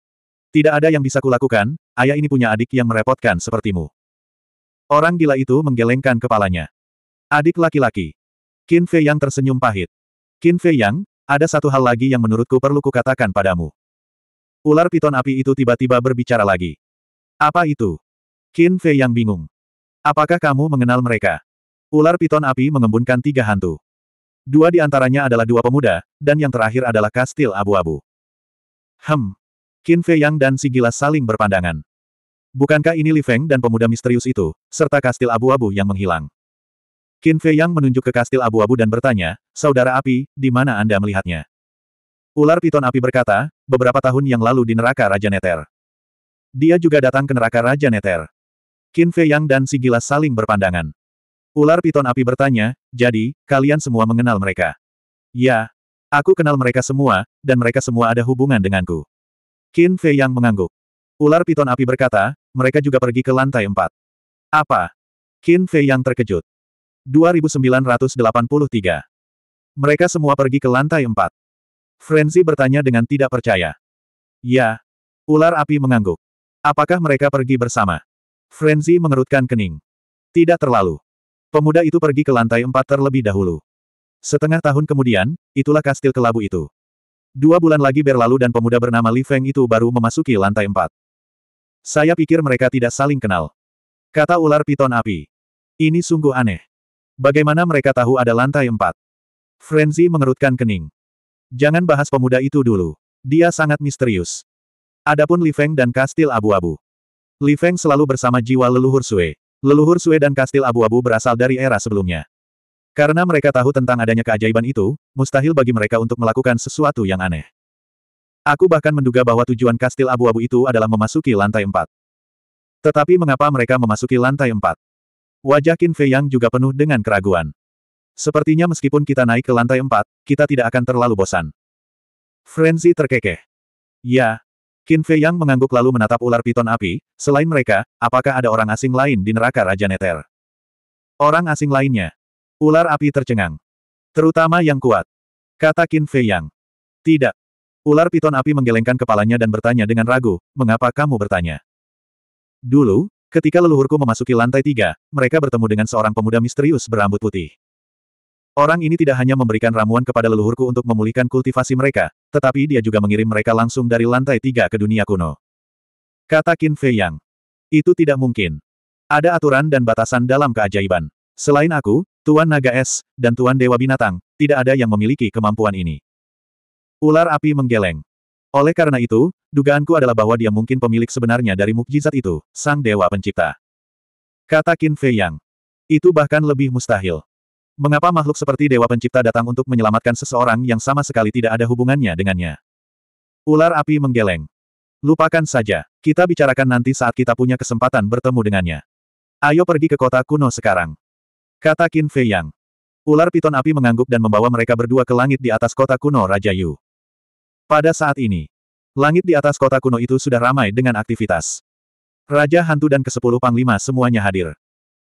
Tidak ada yang bisa kulakukan, ayah ini punya adik yang merepotkan sepertimu. Orang gila itu menggelengkan kepalanya. Adik laki-laki. Qin Fei yang tersenyum pahit. Qin Fei Yang, ada satu hal lagi yang menurutku perlu kukatakan padamu. Ular piton api itu tiba-tiba berbicara lagi. Apa itu? Qin Fei Yang bingung. Apakah kamu mengenal mereka? Ular piton api mengembunkan tiga hantu. Dua di antaranya adalah dua pemuda, dan yang terakhir adalah kastil abu-abu. Hem. Qin Fei Yang dan si gila saling berpandangan. Bukankah ini Li Feng dan pemuda misterius itu, serta kastil abu-abu yang menghilang? Qin Fei Yang menunjuk ke kastil abu-abu dan bertanya, Saudara api, di mana Anda melihatnya? Ular piton api berkata, beberapa tahun yang lalu di neraka Raja Neter. Dia juga datang ke neraka Raja Neter. Qin Fei Yang dan si Gila saling berpandangan. Ular piton api bertanya, jadi, kalian semua mengenal mereka? Ya, aku kenal mereka semua, dan mereka semua ada hubungan denganku. Qin Fei Yang mengangguk. Ular piton api berkata, mereka juga pergi ke lantai empat. Apa? Qin Fei Yang terkejut. 2983. Mereka semua pergi ke lantai empat. Frenzy bertanya dengan tidak percaya. Ya. Ular api mengangguk. Apakah mereka pergi bersama? Frenzy mengerutkan kening. Tidak terlalu. Pemuda itu pergi ke lantai empat terlebih dahulu. Setengah tahun kemudian, itulah kastil kelabu itu. Dua bulan lagi berlalu dan pemuda bernama Li Feng itu baru memasuki lantai empat. Saya pikir mereka tidak saling kenal. Kata ular piton api. Ini sungguh aneh. Bagaimana mereka tahu ada lantai empat? Frenzy mengerutkan kening. Jangan bahas pemuda itu dulu. Dia sangat misterius. Adapun Li Feng dan kastil abu-abu. Li Feng selalu bersama jiwa leluhur Sue. Leluhur Sue dan kastil abu-abu berasal dari era sebelumnya. Karena mereka tahu tentang adanya keajaiban itu, mustahil bagi mereka untuk melakukan sesuatu yang aneh. Aku bahkan menduga bahwa tujuan kastil abu-abu itu adalah memasuki lantai empat. Tetapi mengapa mereka memasuki lantai empat? Wajah Qin Fei Yang juga penuh dengan keraguan. Sepertinya meskipun kita naik ke lantai empat, kita tidak akan terlalu bosan. Frenzy terkekeh. Ya. Qin Fei Yang mengangguk lalu menatap ular piton api, selain mereka, apakah ada orang asing lain di neraka Raja Neter? Orang asing lainnya. Ular api tercengang. Terutama yang kuat. Kata Qin Fei Yang. Tidak. Ular piton api menggelengkan kepalanya dan bertanya dengan ragu, mengapa kamu bertanya? Dulu, Ketika leluhurku memasuki lantai tiga, mereka bertemu dengan seorang pemuda misterius berambut putih. Orang ini tidak hanya memberikan ramuan kepada leluhurku untuk memulihkan kultivasi mereka, tetapi dia juga mengirim mereka langsung dari lantai tiga ke dunia kuno. Kata Qin Fei Yang. Itu tidak mungkin. Ada aturan dan batasan dalam keajaiban. Selain aku, Tuan Naga Es, dan Tuan Dewa Binatang, tidak ada yang memiliki kemampuan ini. Ular api menggeleng. Oleh karena itu, dugaanku adalah bahwa dia mungkin pemilik sebenarnya dari mukjizat itu, sang dewa pencipta. Kata Qin Fei Yang. Itu bahkan lebih mustahil. Mengapa makhluk seperti dewa pencipta datang untuk menyelamatkan seseorang yang sama sekali tidak ada hubungannya dengannya? Ular api menggeleng. Lupakan saja. Kita bicarakan nanti saat kita punya kesempatan bertemu dengannya. Ayo pergi ke kota kuno sekarang. Kata Qin Fei Yang. Ular piton api mengangguk dan membawa mereka berdua ke langit di atas kota kuno Raja Yu. Pada saat ini, langit di atas kota kuno itu sudah ramai dengan aktivitas. Raja Hantu dan ke-10 Panglima semuanya hadir.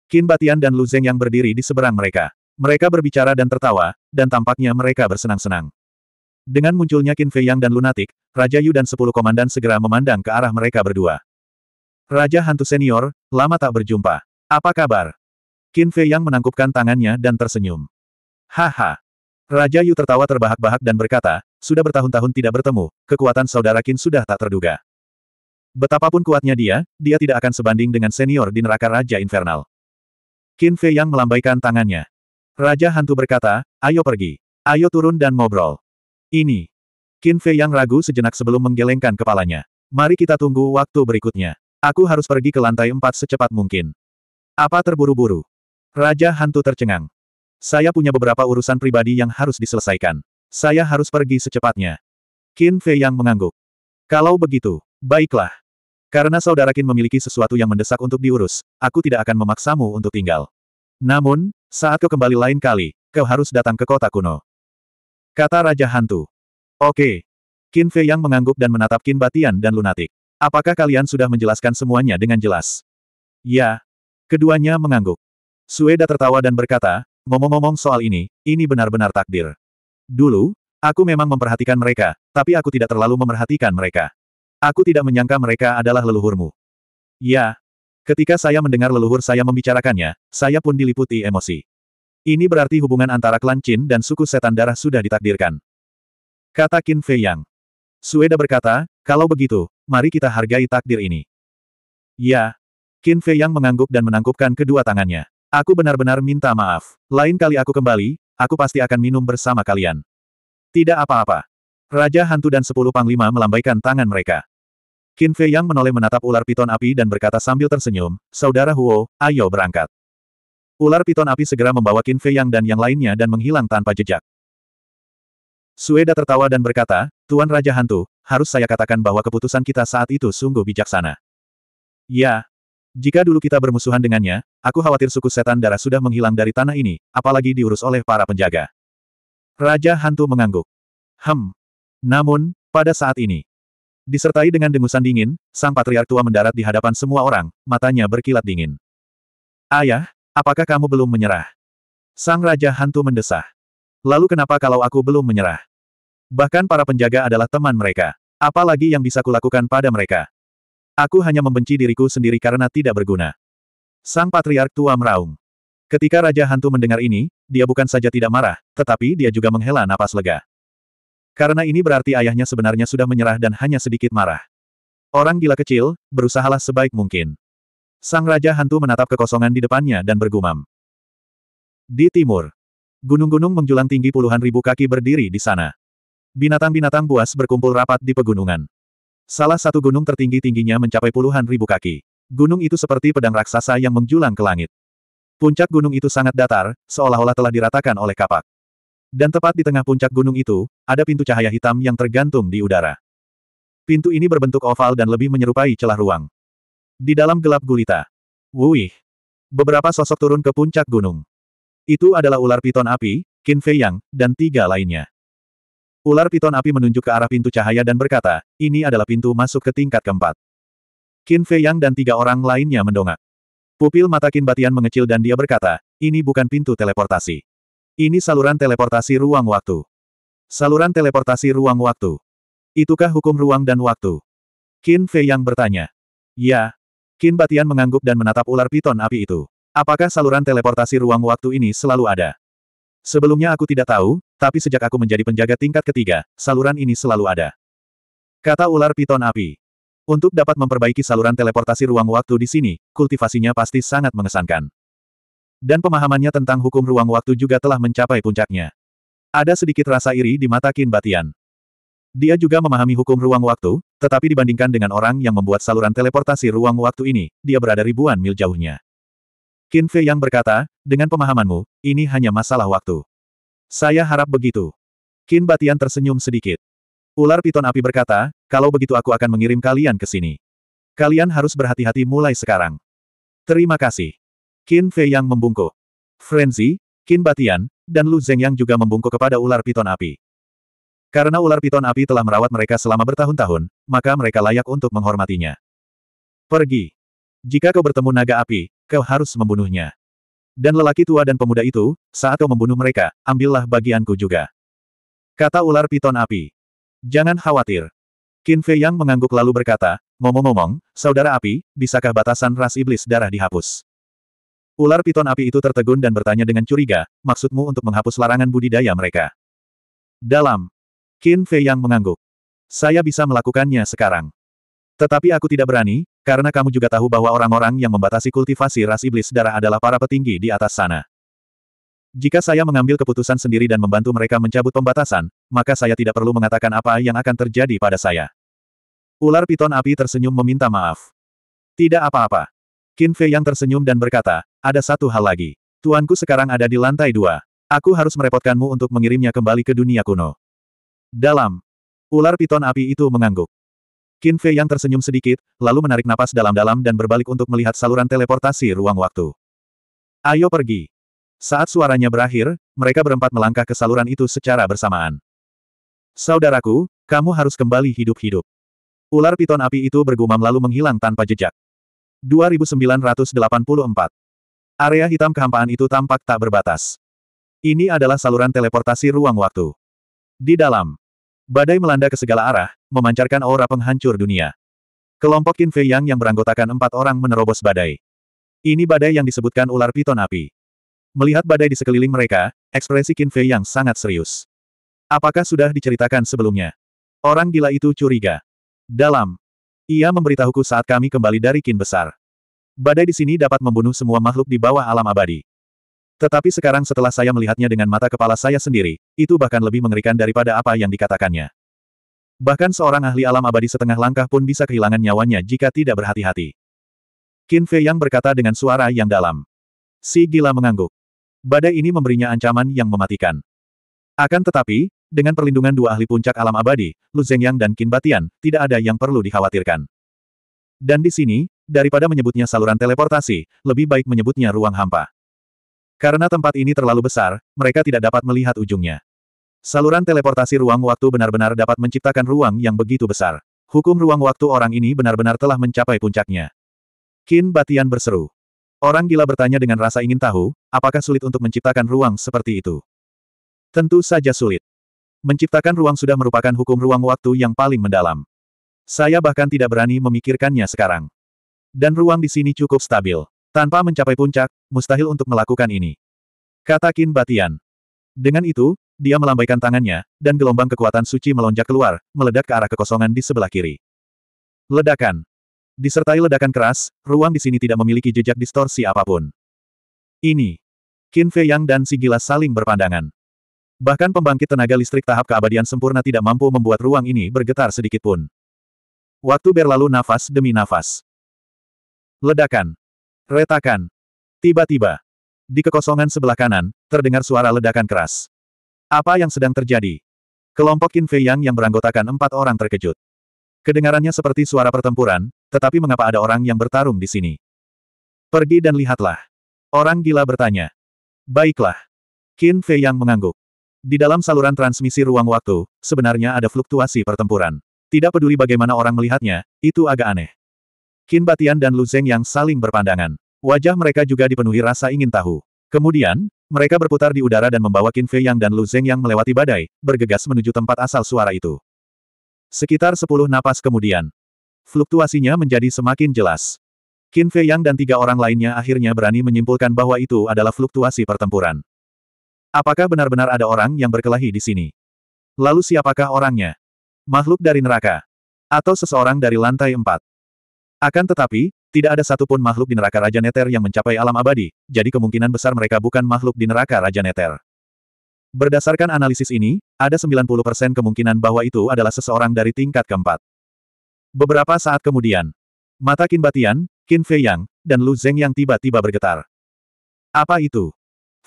Qin Batian dan Lu Zeng yang berdiri di seberang mereka. Mereka berbicara dan tertawa, dan tampaknya mereka bersenang-senang. Dengan munculnya Qin Fei Yang dan Lunatik, Raja Yu dan 10 komandan segera memandang ke arah mereka berdua. Raja Hantu Senior, lama tak berjumpa. Apa kabar? Qin Fei Yang menangkupkan tangannya dan tersenyum. Haha. Raja Yu tertawa terbahak-bahak dan berkata, sudah bertahun-tahun tidak bertemu, kekuatan saudara Qin sudah tak terduga. Betapapun kuatnya dia, dia tidak akan sebanding dengan senior di neraka Raja Infernal. Qin Fei yang melambaikan tangannya. Raja Hantu berkata, ayo pergi. Ayo turun dan ngobrol. Ini. Qin Fei yang ragu sejenak sebelum menggelengkan kepalanya. Mari kita tunggu waktu berikutnya. Aku harus pergi ke lantai empat secepat mungkin. Apa terburu-buru? Raja Hantu tercengang. Saya punya beberapa urusan pribadi yang harus diselesaikan. Saya harus pergi secepatnya. Qin Fei yang mengangguk. Kalau begitu, baiklah. Karena saudara Qin memiliki sesuatu yang mendesak untuk diurus, aku tidak akan memaksamu untuk tinggal. Namun, saat kau kembali lain kali, kau harus datang ke kota kuno. Kata Raja Hantu. Oke. Qin Fei yang mengangguk dan menatap Qin Batian dan Lunatik. Apakah kalian sudah menjelaskan semuanya dengan jelas? Ya. Keduanya mengangguk. Sueda tertawa dan berkata, ngomong-ngomong soal ini, ini benar-benar takdir. Dulu, aku memang memperhatikan mereka, tapi aku tidak terlalu memerhatikan mereka. Aku tidak menyangka mereka adalah leluhurmu. Ya. Ketika saya mendengar leluhur saya membicarakannya, saya pun diliputi emosi. Ini berarti hubungan antara klan Qin dan suku setan darah sudah ditakdirkan. Kata Qin Fei Yang. Sueda berkata, kalau begitu, mari kita hargai takdir ini. Ya. Qin Fei Yang mengangguk dan menangkupkan kedua tangannya. Aku benar-benar minta maaf. Lain kali aku kembali, Aku pasti akan minum bersama kalian. Tidak apa-apa. Raja Hantu dan sepuluh panglima melambaikan tangan mereka. Qin Fei Yang menoleh menatap ular piton api dan berkata sambil tersenyum, Saudara Huo, ayo berangkat. Ular piton api segera membawa Qin Fei Yang dan yang lainnya dan menghilang tanpa jejak. Sueda tertawa dan berkata, Tuan Raja Hantu, harus saya katakan bahwa keputusan kita saat itu sungguh bijaksana. Ya, jika dulu kita bermusuhan dengannya, aku khawatir suku setan darah sudah menghilang dari tanah ini, apalagi diurus oleh para penjaga. Raja hantu mengangguk. Hem. Namun, pada saat ini, disertai dengan dengusan dingin, sang patriark tua mendarat di hadapan semua orang, matanya berkilat dingin. Ayah, apakah kamu belum menyerah? Sang Raja Hantu mendesah. Lalu kenapa kalau aku belum menyerah? Bahkan para penjaga adalah teman mereka. Apalagi yang bisa kulakukan pada mereka? Aku hanya membenci diriku sendiri karena tidak berguna. Sang Patriark tua meraung. Ketika Raja Hantu mendengar ini, dia bukan saja tidak marah, tetapi dia juga menghela napas lega. Karena ini berarti ayahnya sebenarnya sudah menyerah dan hanya sedikit marah. Orang gila kecil, berusahalah sebaik mungkin. Sang Raja Hantu menatap kekosongan di depannya dan bergumam. Di timur, gunung-gunung menjulang tinggi puluhan ribu kaki berdiri di sana. Binatang-binatang buas berkumpul rapat di pegunungan. Salah satu gunung tertinggi tingginya mencapai puluhan ribu kaki. Gunung itu seperti pedang raksasa yang menjulang ke langit. Puncak gunung itu sangat datar, seolah-olah telah diratakan oleh kapak. Dan tepat di tengah puncak gunung itu, ada pintu cahaya hitam yang tergantung di udara. Pintu ini berbentuk oval dan lebih menyerupai celah ruang. Di dalam gelap gulita. Wuih. Beberapa sosok turun ke puncak gunung. Itu adalah ular piton api, Qin Fei Yang, dan tiga lainnya. Ular piton api menunjuk ke arah pintu cahaya dan berkata, ini adalah pintu masuk ke tingkat keempat. Qin Fei Yang dan tiga orang lainnya mendongak. Pupil mata Qin Batian mengecil dan dia berkata, ini bukan pintu teleportasi. Ini saluran teleportasi ruang waktu. Saluran teleportasi ruang waktu. Itukah hukum ruang dan waktu? Qin Fei Yang bertanya. Ya. Qin Batian mengangguk dan menatap ular piton api itu. Apakah saluran teleportasi ruang waktu ini selalu ada? Sebelumnya aku tidak tahu, tapi sejak aku menjadi penjaga tingkat ketiga, saluran ini selalu ada. Kata ular piton api. Untuk dapat memperbaiki saluran teleportasi ruang waktu di sini, kultivasinya pasti sangat mengesankan. Dan pemahamannya tentang hukum ruang waktu juga telah mencapai puncaknya. Ada sedikit rasa iri di mata Kin Batian. Dia juga memahami hukum ruang waktu, tetapi dibandingkan dengan orang yang membuat saluran teleportasi ruang waktu ini, dia berada ribuan mil jauhnya. Qin Fei yang berkata, dengan pemahamanmu, ini hanya masalah waktu. Saya harap begitu. Qin Batian tersenyum sedikit. Ular piton api berkata, kalau begitu aku akan mengirim kalian ke sini. Kalian harus berhati-hati mulai sekarang. Terima kasih. Qin Fei yang membungkuk. Frenzy, Qin Batian, dan Lu Zeng yang juga membungkuk kepada ular piton api. Karena ular piton api telah merawat mereka selama bertahun-tahun, maka mereka layak untuk menghormatinya. Pergi. Jika kau bertemu naga api, Kau harus membunuhnya. Dan lelaki tua dan pemuda itu, saat kau membunuh mereka, ambillah bagianku juga. Kata ular piton api. Jangan khawatir. Qin Fei Yang mengangguk lalu berkata, ngomong-ngomong, saudara api, bisakah batasan ras iblis darah dihapus? Ular piton api itu tertegun dan bertanya dengan curiga, maksudmu untuk menghapus larangan budidaya mereka? Dalam. Qin Fei Yang mengangguk. Saya bisa melakukannya sekarang. Tetapi aku tidak berani, karena kamu juga tahu bahwa orang-orang yang membatasi kultivasi ras iblis darah adalah para petinggi di atas sana. Jika saya mengambil keputusan sendiri dan membantu mereka mencabut pembatasan, maka saya tidak perlu mengatakan apa yang akan terjadi pada saya. Ular piton api tersenyum meminta maaf. Tidak apa-apa. Qin Fei yang tersenyum dan berkata, ada satu hal lagi. Tuanku sekarang ada di lantai dua. Aku harus merepotkanmu untuk mengirimnya kembali ke dunia kuno. Dalam. Ular piton api itu mengangguk. Qin Fei yang tersenyum sedikit, lalu menarik napas dalam-dalam dan berbalik untuk melihat saluran teleportasi ruang waktu. Ayo pergi. Saat suaranya berakhir, mereka berempat melangkah ke saluran itu secara bersamaan. Saudaraku, kamu harus kembali hidup-hidup. Ular piton api itu bergumam lalu menghilang tanpa jejak. 2984. Area hitam kehampaan itu tampak tak berbatas. Ini adalah saluran teleportasi ruang waktu. Di dalam, badai melanda ke segala arah, memancarkan aura penghancur dunia. Kelompok Qin Fei Yang yang beranggotakan empat orang menerobos badai. Ini badai yang disebutkan ular piton api. Melihat badai di sekeliling mereka, ekspresi Qin Fei Yang sangat serius. Apakah sudah diceritakan sebelumnya? Orang gila itu curiga. Dalam. Ia memberitahuku saat kami kembali dari Qin Besar. Badai di sini dapat membunuh semua makhluk di bawah alam abadi. Tetapi sekarang setelah saya melihatnya dengan mata kepala saya sendiri, itu bahkan lebih mengerikan daripada apa yang dikatakannya. Bahkan seorang ahli alam abadi setengah langkah pun bisa kehilangan nyawanya jika tidak berhati-hati. Qin Fei Yang berkata dengan suara yang dalam. Si gila mengangguk. Badai ini memberinya ancaman yang mematikan. Akan tetapi, dengan perlindungan dua ahli puncak alam abadi, Lu Zhengyang dan Qin Batian, tidak ada yang perlu dikhawatirkan. Dan di sini, daripada menyebutnya saluran teleportasi, lebih baik menyebutnya ruang hampa. Karena tempat ini terlalu besar, mereka tidak dapat melihat ujungnya. Saluran teleportasi ruang waktu benar-benar dapat menciptakan ruang yang begitu besar. Hukum ruang waktu orang ini benar-benar telah mencapai puncaknya. Qin Batian berseru. Orang gila bertanya dengan rasa ingin tahu, apakah sulit untuk menciptakan ruang seperti itu? Tentu saja sulit. Menciptakan ruang sudah merupakan hukum ruang waktu yang paling mendalam. Saya bahkan tidak berani memikirkannya sekarang. Dan ruang di sini cukup stabil. Tanpa mencapai puncak, mustahil untuk melakukan ini. Kata Qin Batian. Dengan itu, dia melambaikan tangannya, dan gelombang kekuatan suci melonjak keluar, meledak ke arah kekosongan di sebelah kiri. Ledakan. Disertai ledakan keras, ruang di sini tidak memiliki jejak distorsi apapun. Ini. Qin Fei Yang dan si Gila saling berpandangan. Bahkan pembangkit tenaga listrik tahap keabadian sempurna tidak mampu membuat ruang ini bergetar sedikitpun. Waktu berlalu nafas demi nafas. Ledakan. Retakan. Tiba-tiba. Di kekosongan sebelah kanan, terdengar suara ledakan keras. Apa yang sedang terjadi? Kelompok Qin Fei Yang yang beranggotakan empat orang terkejut. Kedengarannya seperti suara pertempuran, tetapi mengapa ada orang yang bertarung di sini? Pergi dan lihatlah. Orang gila bertanya. Baiklah. Qin Fei Yang mengangguk. Di dalam saluran transmisi ruang waktu, sebenarnya ada fluktuasi pertempuran. Tidak peduli bagaimana orang melihatnya, itu agak aneh. Qin Batian dan Lu Zeng yang saling berpandangan. Wajah mereka juga dipenuhi rasa ingin tahu. Kemudian, mereka berputar di udara dan membawa Qin Fei Yang dan Lu Zeng yang melewati badai, bergegas menuju tempat asal suara itu. Sekitar sepuluh napas kemudian, fluktuasinya menjadi semakin jelas. Qin Fei Yang dan tiga orang lainnya akhirnya berani menyimpulkan bahwa itu adalah fluktuasi pertempuran. Apakah benar-benar ada orang yang berkelahi di sini? Lalu siapakah orangnya? Makhluk dari neraka? Atau seseorang dari lantai empat? Akan tetapi, tidak ada satupun makhluk di neraka Raja Neter yang mencapai alam abadi, jadi kemungkinan besar mereka bukan makhluk di neraka Raja Neter. Berdasarkan analisis ini, ada 90% kemungkinan bahwa itu adalah seseorang dari tingkat keempat. Beberapa saat kemudian, mata Qin Batian, Qin Fei Yang, dan Lu Zeng yang tiba-tiba bergetar. Apa itu?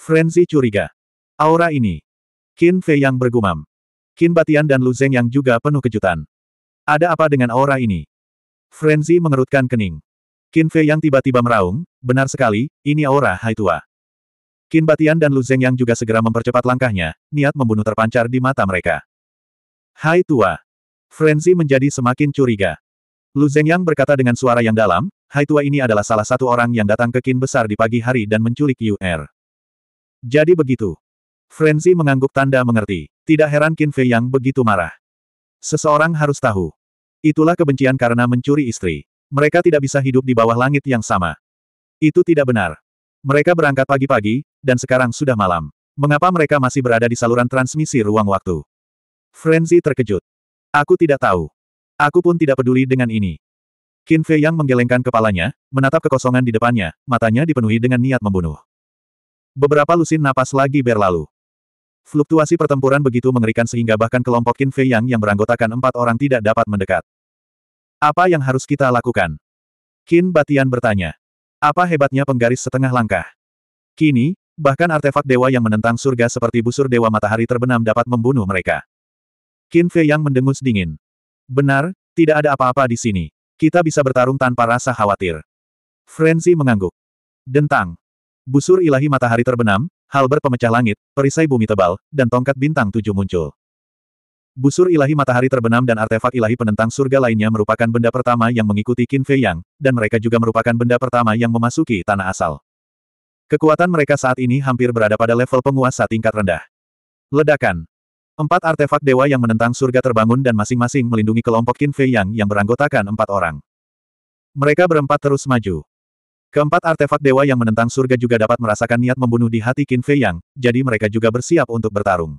Frenzy curiga. Aura ini. Qin Fei Yang bergumam. Qin Batian dan Lu Zeng yang juga penuh kejutan. Ada apa dengan aura ini? Frenzy mengerutkan kening. Qin Fei yang tiba-tiba meraung, benar sekali, ini aura Hai Tua. Qin Batian dan Lu Zeng yang juga segera mempercepat langkahnya, niat membunuh terpancar di mata mereka. Hai Tua. Frenzy menjadi semakin curiga. Lu Zeng yang berkata dengan suara yang dalam, Hai Tua ini adalah salah satu orang yang datang ke Qin besar di pagi hari dan menculik Yu er. Jadi begitu. Frenzy mengangguk tanda mengerti. Tidak heran Qin Fei yang begitu marah. Seseorang harus tahu. Itulah kebencian karena mencuri istri. Mereka tidak bisa hidup di bawah langit yang sama. Itu tidak benar. Mereka berangkat pagi-pagi, dan sekarang sudah malam. Mengapa mereka masih berada di saluran transmisi ruang waktu? Frenzy terkejut. Aku tidak tahu. Aku pun tidak peduli dengan ini. Qin Fei Yang menggelengkan kepalanya, menatap kekosongan di depannya, matanya dipenuhi dengan niat membunuh. Beberapa lusin napas lagi berlalu. Fluktuasi pertempuran begitu mengerikan sehingga bahkan kelompok Qin Fei Yang yang beranggotakan empat orang tidak dapat mendekat. Apa yang harus kita lakukan? Qin Batian bertanya. Apa hebatnya penggaris setengah langkah? Kini, bahkan artefak dewa yang menentang surga seperti busur dewa matahari terbenam dapat membunuh mereka. Qin Fei yang mendengus dingin. Benar, tidak ada apa-apa di sini. Kita bisa bertarung tanpa rasa khawatir. Frenzy mengangguk. Dentang. Busur ilahi matahari terbenam, halber pemecah langit, perisai bumi tebal, dan tongkat bintang tujuh muncul. Busur ilahi matahari terbenam dan artefak ilahi penentang surga lainnya merupakan benda pertama yang mengikuti Qin Fei Yang, dan mereka juga merupakan benda pertama yang memasuki tanah asal. Kekuatan mereka saat ini hampir berada pada level penguasa tingkat rendah. Ledakan. Empat artefak dewa yang menentang surga terbangun dan masing-masing melindungi kelompok Qin Fei Yang yang beranggotakan empat orang. Mereka berempat terus maju. Keempat artefak dewa yang menentang surga juga dapat merasakan niat membunuh di hati Qin Fei Yang, jadi mereka juga bersiap untuk bertarung.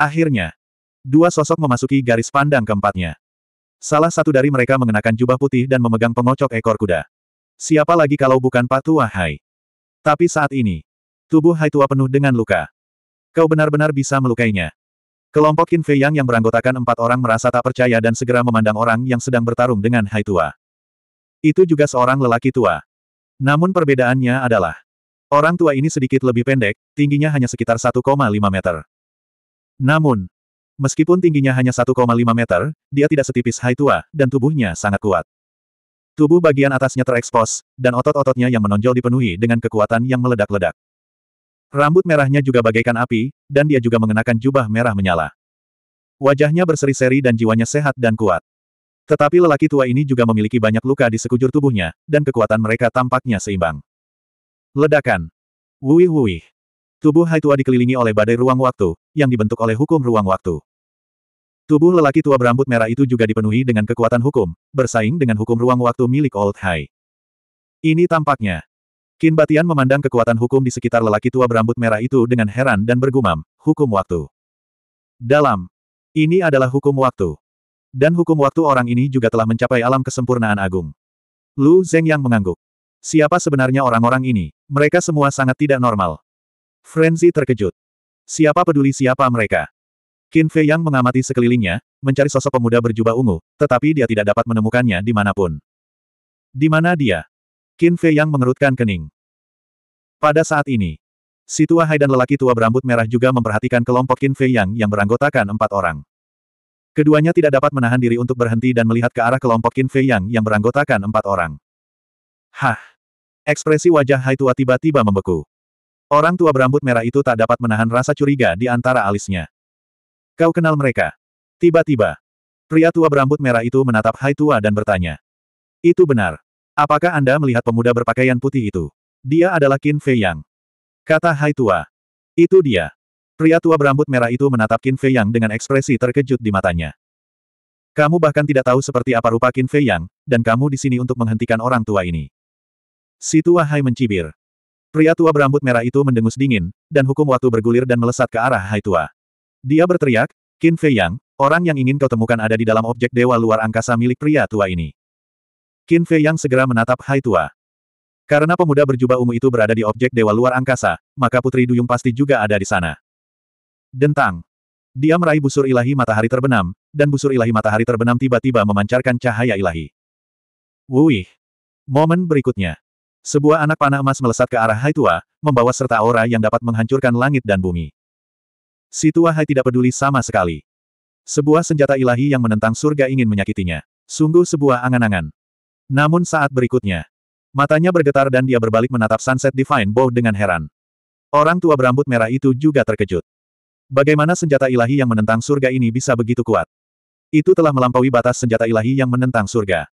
Akhirnya, Dua sosok memasuki garis pandang keempatnya. Salah satu dari mereka mengenakan jubah putih dan memegang pengocok ekor kuda. Siapa lagi kalau bukan Patua Hai? Tapi saat ini, tubuh Hai Tua penuh dengan luka. Kau benar-benar bisa melukainya. Kelompok Qin Fei Yang yang beranggotakan empat orang merasa tak percaya dan segera memandang orang yang sedang bertarung dengan Hai Tua. Itu juga seorang lelaki tua. Namun perbedaannya adalah, orang tua ini sedikit lebih pendek, tingginya hanya sekitar 1,5 meter. Namun, Meskipun tingginya hanya 1,5 meter, dia tidak setipis Hai Tua, dan tubuhnya sangat kuat. Tubuh bagian atasnya terekspos, dan otot-ototnya yang menonjol dipenuhi dengan kekuatan yang meledak-ledak. Rambut merahnya juga bagaikan api, dan dia juga mengenakan jubah merah menyala. Wajahnya berseri-seri dan jiwanya sehat dan kuat. Tetapi lelaki tua ini juga memiliki banyak luka di sekujur tubuhnya, dan kekuatan mereka tampaknya seimbang. Ledakan. Wuih-wuih. Tubuh Hai Tua dikelilingi oleh badai ruang waktu, yang dibentuk oleh hukum ruang waktu. Tubuh lelaki tua berambut merah itu juga dipenuhi dengan kekuatan hukum, bersaing dengan hukum ruang waktu milik Old High. Ini tampaknya. Qin Batian memandang kekuatan hukum di sekitar lelaki tua berambut merah itu dengan heran dan bergumam, hukum waktu. Dalam. Ini adalah hukum waktu. Dan hukum waktu orang ini juga telah mencapai alam kesempurnaan agung. Lu Zeng yang mengangguk. Siapa sebenarnya orang-orang ini? Mereka semua sangat tidak normal. Frenzy terkejut. Siapa peduli siapa mereka? Qin Fei Yang mengamati sekelilingnya, mencari sosok pemuda berjubah ungu, tetapi dia tidak dapat menemukannya di dimanapun. Di mana dia? Qin Fei Yang mengerutkan kening. Pada saat ini, si tua Hai dan lelaki tua berambut merah juga memperhatikan kelompok Qin Fei Yang yang beranggotakan empat orang. Keduanya tidak dapat menahan diri untuk berhenti dan melihat ke arah kelompok Qin Fei Yang yang beranggotakan empat orang. Hah! Ekspresi wajah Hai tua tiba-tiba membeku. Orang tua berambut merah itu tak dapat menahan rasa curiga di antara alisnya. Kau kenal mereka. Tiba-tiba, pria tua berambut merah itu menatap Hai Tua dan bertanya. Itu benar. Apakah Anda melihat pemuda berpakaian putih itu? Dia adalah Qin Fei Yang. Kata Hai Tua. Itu dia. Pria tua berambut merah itu menatap Qin Fei Yang dengan ekspresi terkejut di matanya. Kamu bahkan tidak tahu seperti apa rupa Qin Fei Yang, dan kamu di sini untuk menghentikan orang tua ini. Si Tua Hai mencibir. Pria tua berambut merah itu mendengus dingin, dan hukum waktu bergulir dan melesat ke arah Hai Tua. Dia berteriak, Qin Fei Yang, orang yang ingin kau temukan ada di dalam objek dewa luar angkasa milik pria tua ini. Qin Fei Yang segera menatap Hai Tua. Karena pemuda berjubah ungu itu berada di objek dewa luar angkasa, maka Putri Duyung pasti juga ada di sana. Dentang. Dia meraih busur ilahi matahari terbenam, dan busur ilahi matahari terbenam tiba-tiba memancarkan cahaya ilahi. Wuih. Momen berikutnya. Sebuah anak panah emas melesat ke arah Hai Tua, membawa serta aura yang dapat menghancurkan langit dan bumi. Si Tua Hai tidak peduli sama sekali. Sebuah senjata ilahi yang menentang surga ingin menyakitinya. Sungguh sebuah angan-angan. Namun saat berikutnya, matanya bergetar dan dia berbalik menatap Sunset Divine Bow dengan heran. Orang tua berambut merah itu juga terkejut. Bagaimana senjata ilahi yang menentang surga ini bisa begitu kuat? Itu telah melampaui batas senjata ilahi yang menentang surga.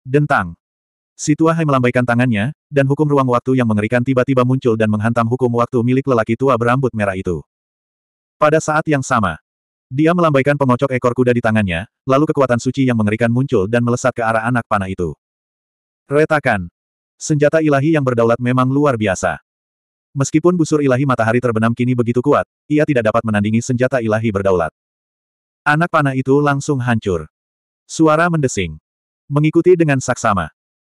Dentang. Si tua Hai melambaikan tangannya, dan hukum ruang waktu yang mengerikan tiba-tiba muncul dan menghantam hukum waktu milik lelaki tua berambut merah itu. Pada saat yang sama, dia melambaikan pengocok ekor kuda di tangannya, lalu kekuatan suci yang mengerikan muncul dan melesat ke arah anak panah itu. Retakan. Senjata ilahi yang berdaulat memang luar biasa. Meskipun busur ilahi matahari terbenam kini begitu kuat, ia tidak dapat menandingi senjata ilahi berdaulat. Anak panah itu langsung hancur. Suara mendesing. Mengikuti dengan saksama.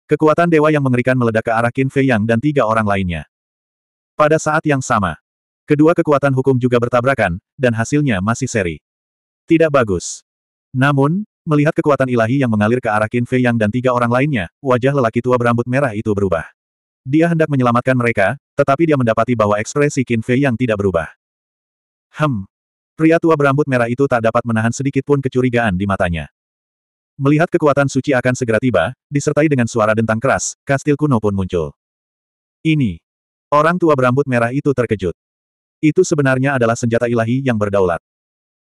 Kekuatan dewa yang mengerikan meledak ke arah Qin Fei Yang dan tiga orang lainnya. Pada saat yang sama, Kedua kekuatan hukum juga bertabrakan, dan hasilnya masih seri. Tidak bagus. Namun, melihat kekuatan ilahi yang mengalir ke arah Qin Fei Yang dan tiga orang lainnya, wajah lelaki tua berambut merah itu berubah. Dia hendak menyelamatkan mereka, tetapi dia mendapati bahwa ekspresi Qin Fei Yang tidak berubah. Hem. Pria tua berambut merah itu tak dapat menahan sedikit pun kecurigaan di matanya. Melihat kekuatan suci akan segera tiba, disertai dengan suara dentang keras, kastil kuno pun muncul. Ini. Orang tua berambut merah itu terkejut. Itu sebenarnya adalah senjata ilahi yang berdaulat.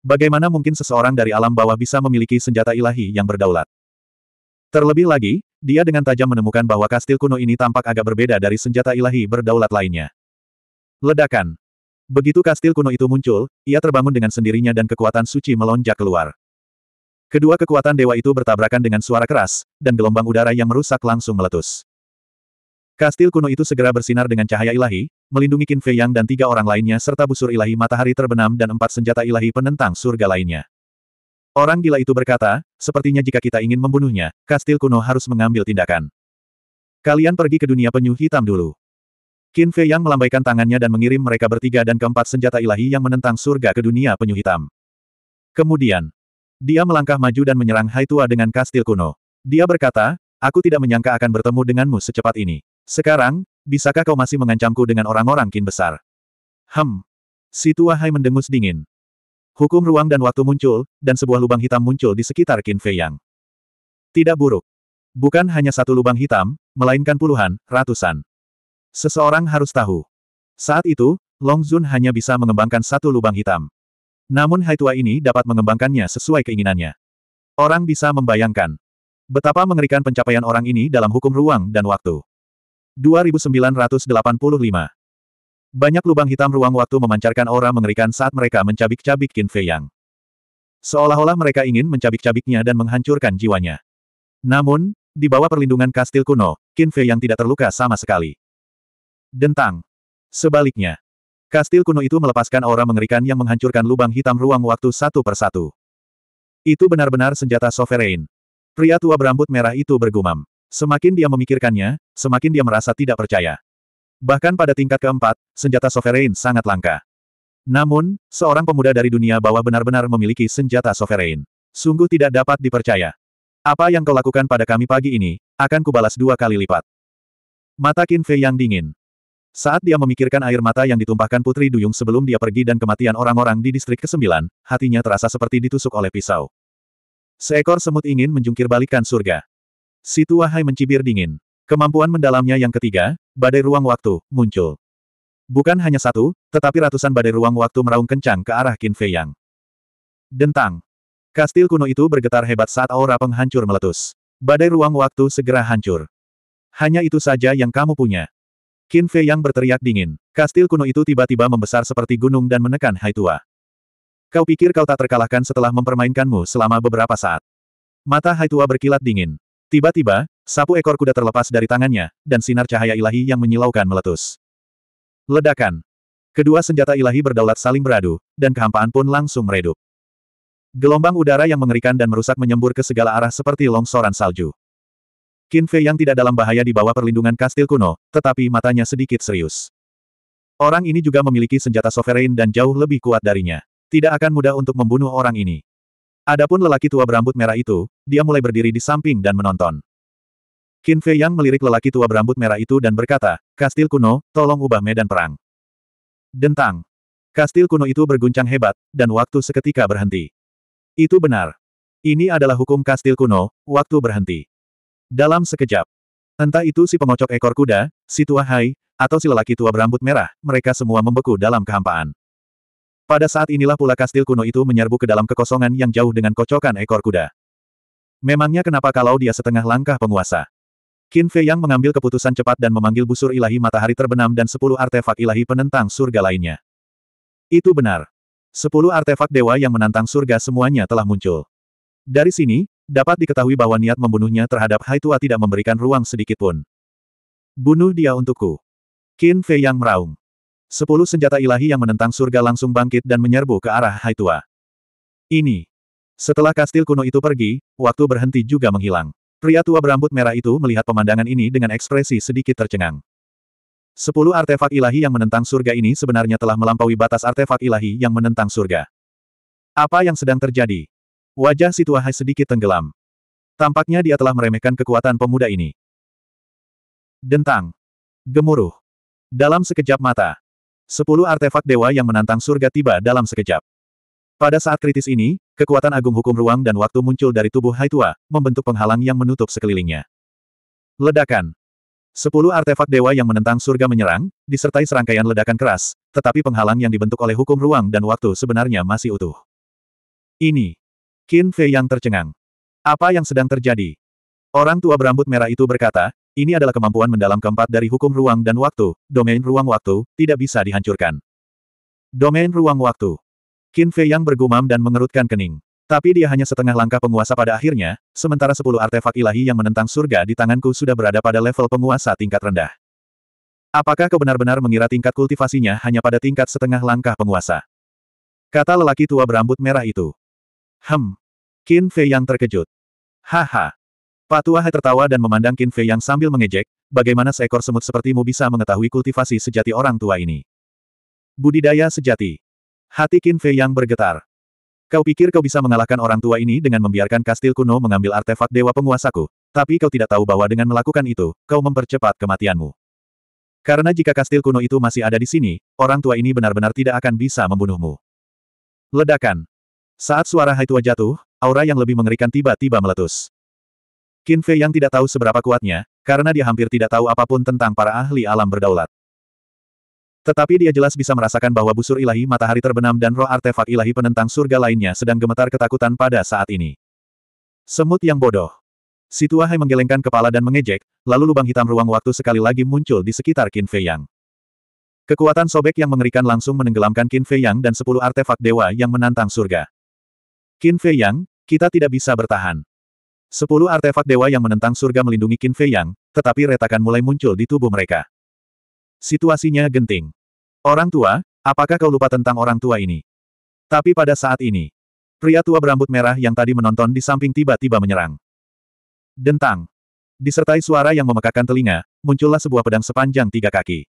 Bagaimana mungkin seseorang dari alam bawah bisa memiliki senjata ilahi yang berdaulat? Terlebih lagi, dia dengan tajam menemukan bahwa kastil kuno ini tampak agak berbeda dari senjata ilahi berdaulat lainnya. Ledakan. Begitu kastil kuno itu muncul, ia terbangun dengan sendirinya dan kekuatan suci melonjak keluar. Kedua kekuatan dewa itu bertabrakan dengan suara keras, dan gelombang udara yang merusak langsung meletus. Kastil kuno itu segera bersinar dengan cahaya ilahi, melindungi Qin Fei Yang dan tiga orang lainnya serta busur ilahi matahari terbenam dan empat senjata ilahi penentang surga lainnya. Orang gila itu berkata, sepertinya jika kita ingin membunuhnya, kastil kuno harus mengambil tindakan. Kalian pergi ke dunia penyu hitam dulu. Qin Fei Yang melambaikan tangannya dan mengirim mereka bertiga dan keempat senjata ilahi yang menentang surga ke dunia penyu hitam. Kemudian, dia melangkah maju dan menyerang Hai Tua dengan kastil kuno. Dia berkata, aku tidak menyangka akan bertemu denganmu secepat ini. Sekarang, bisakah kau masih mengancamku dengan orang-orang kin besar? Hem. Si tua Hai mendengus dingin. Hukum ruang dan waktu muncul, dan sebuah lubang hitam muncul di sekitar Qin Fei Yang. Tidak buruk. Bukan hanya satu lubang hitam, melainkan puluhan, ratusan. Seseorang harus tahu. Saat itu, Long Zun hanya bisa mengembangkan satu lubang hitam. Namun Hai Tua ini dapat mengembangkannya sesuai keinginannya. Orang bisa membayangkan betapa mengerikan pencapaian orang ini dalam hukum ruang dan waktu. 2985. Banyak lubang hitam ruang waktu memancarkan aura mengerikan saat mereka mencabik-cabik Qin Fei Yang. Seolah-olah mereka ingin mencabik-cabiknya dan menghancurkan jiwanya. Namun, di bawah perlindungan kastil kuno, Qin Fei Yang tidak terluka sama sekali. Dentang. Sebaliknya, kastil kuno itu melepaskan aura mengerikan yang menghancurkan lubang hitam ruang waktu satu persatu. Itu benar-benar senjata sovereign. Pria tua berambut merah itu bergumam. Semakin dia memikirkannya, semakin dia merasa tidak percaya. Bahkan pada tingkat keempat, senjata sovereign sangat langka. Namun, seorang pemuda dari dunia bawah benar-benar memiliki senjata sovereign. Sungguh tidak dapat dipercaya. Apa yang kau lakukan pada kami pagi ini, akan kubalas dua kali lipat. Mata Qin Fei yang dingin. Saat dia memikirkan air mata yang ditumpahkan Putri Duyung sebelum dia pergi dan kematian orang-orang di distrik ke-9, hatinya terasa seperti ditusuk oleh pisau. Seekor semut ingin menjungkir balikan surga. Si tua Hai mencibir dingin. Kemampuan mendalamnya yang ketiga, badai ruang waktu, muncul. Bukan hanya satu, tetapi ratusan badai ruang waktu meraung kencang ke arah Qin Fei Yang. Dentang. Kastil kuno itu bergetar hebat saat aura penghancur meletus. Badai ruang waktu segera hancur. Hanya itu saja yang kamu punya. Qin Fei Yang berteriak dingin. Kastil kuno itu tiba-tiba membesar seperti gunung dan menekan Hai Tua. Kau pikir kau tak terkalahkan setelah mempermainkanmu selama beberapa saat. Mata Hai Tua berkilat dingin. Tiba-tiba, sapu ekor kuda terlepas dari tangannya, dan sinar cahaya ilahi yang menyilaukan meletus. Ledakan. Kedua senjata ilahi berdaulat saling beradu, dan kehampaan pun langsung meredup. Gelombang udara yang mengerikan dan merusak menyembur ke segala arah seperti longsoran salju. Qin Fei yang tidak dalam bahaya di bawah perlindungan kastil kuno, tetapi matanya sedikit serius. Orang ini juga memiliki senjata sovereign dan jauh lebih kuat darinya. Tidak akan mudah untuk membunuh orang ini. Adapun lelaki tua berambut merah itu, dia mulai berdiri di samping dan menonton. Qin Fei Yang melirik lelaki tua berambut merah itu dan berkata, Kastil kuno, tolong ubah medan perang. Dentang. Kastil kuno itu berguncang hebat, dan waktu seketika berhenti. Itu benar. Ini adalah hukum kastil kuno, waktu berhenti. Dalam sekejap. Entah itu si pengocok ekor kuda, si tua hai, atau si lelaki tua berambut merah, mereka semua membeku dalam kehampaan. Pada saat inilah pula kastil kuno itu menyerbu ke dalam kekosongan yang jauh dengan kocokan ekor kuda. Memangnya kenapa kalau dia setengah langkah penguasa? Qin Fei Yang mengambil keputusan cepat dan memanggil busur ilahi matahari terbenam dan sepuluh artefak ilahi penentang surga lainnya. Itu benar. Sepuluh artefak dewa yang menantang surga semuanya telah muncul. Dari sini, dapat diketahui bahwa niat membunuhnya terhadap Hai Tua tidak memberikan ruang sedikitpun. Bunuh dia untukku. Qin Fei Yang meraung. Sepuluh senjata ilahi yang menentang surga langsung bangkit dan menyerbu ke arah Hai tua Ini. Setelah kastil kuno itu pergi, waktu berhenti juga menghilang. Pria tua berambut merah itu melihat pemandangan ini dengan ekspresi sedikit tercengang. Sepuluh artefak ilahi yang menentang surga ini sebenarnya telah melampaui batas artefak ilahi yang menentang surga. Apa yang sedang terjadi? Wajah si tua Hai sedikit tenggelam. Tampaknya dia telah meremehkan kekuatan pemuda ini. Dentang. Gemuruh. Dalam sekejap mata, Sepuluh artefak dewa yang menantang surga tiba dalam sekejap. Pada saat kritis ini, kekuatan agung hukum ruang dan waktu muncul dari tubuh Hai Tua, membentuk penghalang yang menutup sekelilingnya. Ledakan. Sepuluh artefak dewa yang menentang surga menyerang, disertai serangkaian ledakan keras, tetapi penghalang yang dibentuk oleh hukum ruang dan waktu sebenarnya masih utuh. Ini. Qin Fei yang tercengang. Apa yang sedang terjadi? Orang tua berambut merah itu berkata, ini adalah kemampuan mendalam keempat dari hukum ruang dan waktu, domain ruang waktu, tidak bisa dihancurkan. Domain ruang waktu. Qin Fei yang bergumam dan mengerutkan kening. Tapi dia hanya setengah langkah penguasa pada akhirnya, sementara sepuluh artefak ilahi yang menentang surga di tanganku sudah berada pada level penguasa tingkat rendah. Apakah kebenar benar-benar mengira tingkat kultivasinya hanya pada tingkat setengah langkah penguasa? Kata lelaki tua berambut merah itu. Hem. Qin Fei yang terkejut. Haha. Pak Tua Hai tertawa dan memandang Qin Fei yang sambil mengejek, bagaimana seekor semut sepertimu bisa mengetahui kultivasi sejati orang tua ini? Budidaya sejati. Hati Qin Fei yang bergetar. Kau pikir kau bisa mengalahkan orang tua ini dengan membiarkan kastil kuno mengambil artefak dewa penguasaku, tapi kau tidak tahu bahwa dengan melakukan itu, kau mempercepat kematianmu. Karena jika kastil kuno itu masih ada di sini, orang tua ini benar-benar tidak akan bisa membunuhmu. Ledakan. Saat suara Hai Tua jatuh, aura yang lebih mengerikan tiba-tiba meletus. Qin Fei yang tidak tahu seberapa kuatnya, karena dia hampir tidak tahu apapun tentang para ahli alam berdaulat. Tetapi dia jelas bisa merasakan bahwa busur ilahi matahari terbenam dan roh artefak ilahi penentang surga lainnya sedang gemetar ketakutan pada saat ini. Semut yang bodoh. Situahai menggelengkan kepala dan mengejek, lalu lubang hitam ruang waktu sekali lagi muncul di sekitar Qin Fei Yang. Kekuatan sobek yang mengerikan langsung menenggelamkan Qin Fei Yang dan sepuluh artefak dewa yang menantang surga. Qin Fei Yang, kita tidak bisa bertahan. Sepuluh artefak dewa yang menentang surga melindungi Qin Fei Yang, tetapi retakan mulai muncul di tubuh mereka. Situasinya genting. Orang tua, apakah kau lupa tentang orang tua ini? Tapi pada saat ini, pria tua berambut merah yang tadi menonton di samping tiba-tiba menyerang. Dentang. Disertai suara yang memekakan telinga, muncullah sebuah pedang sepanjang tiga kaki.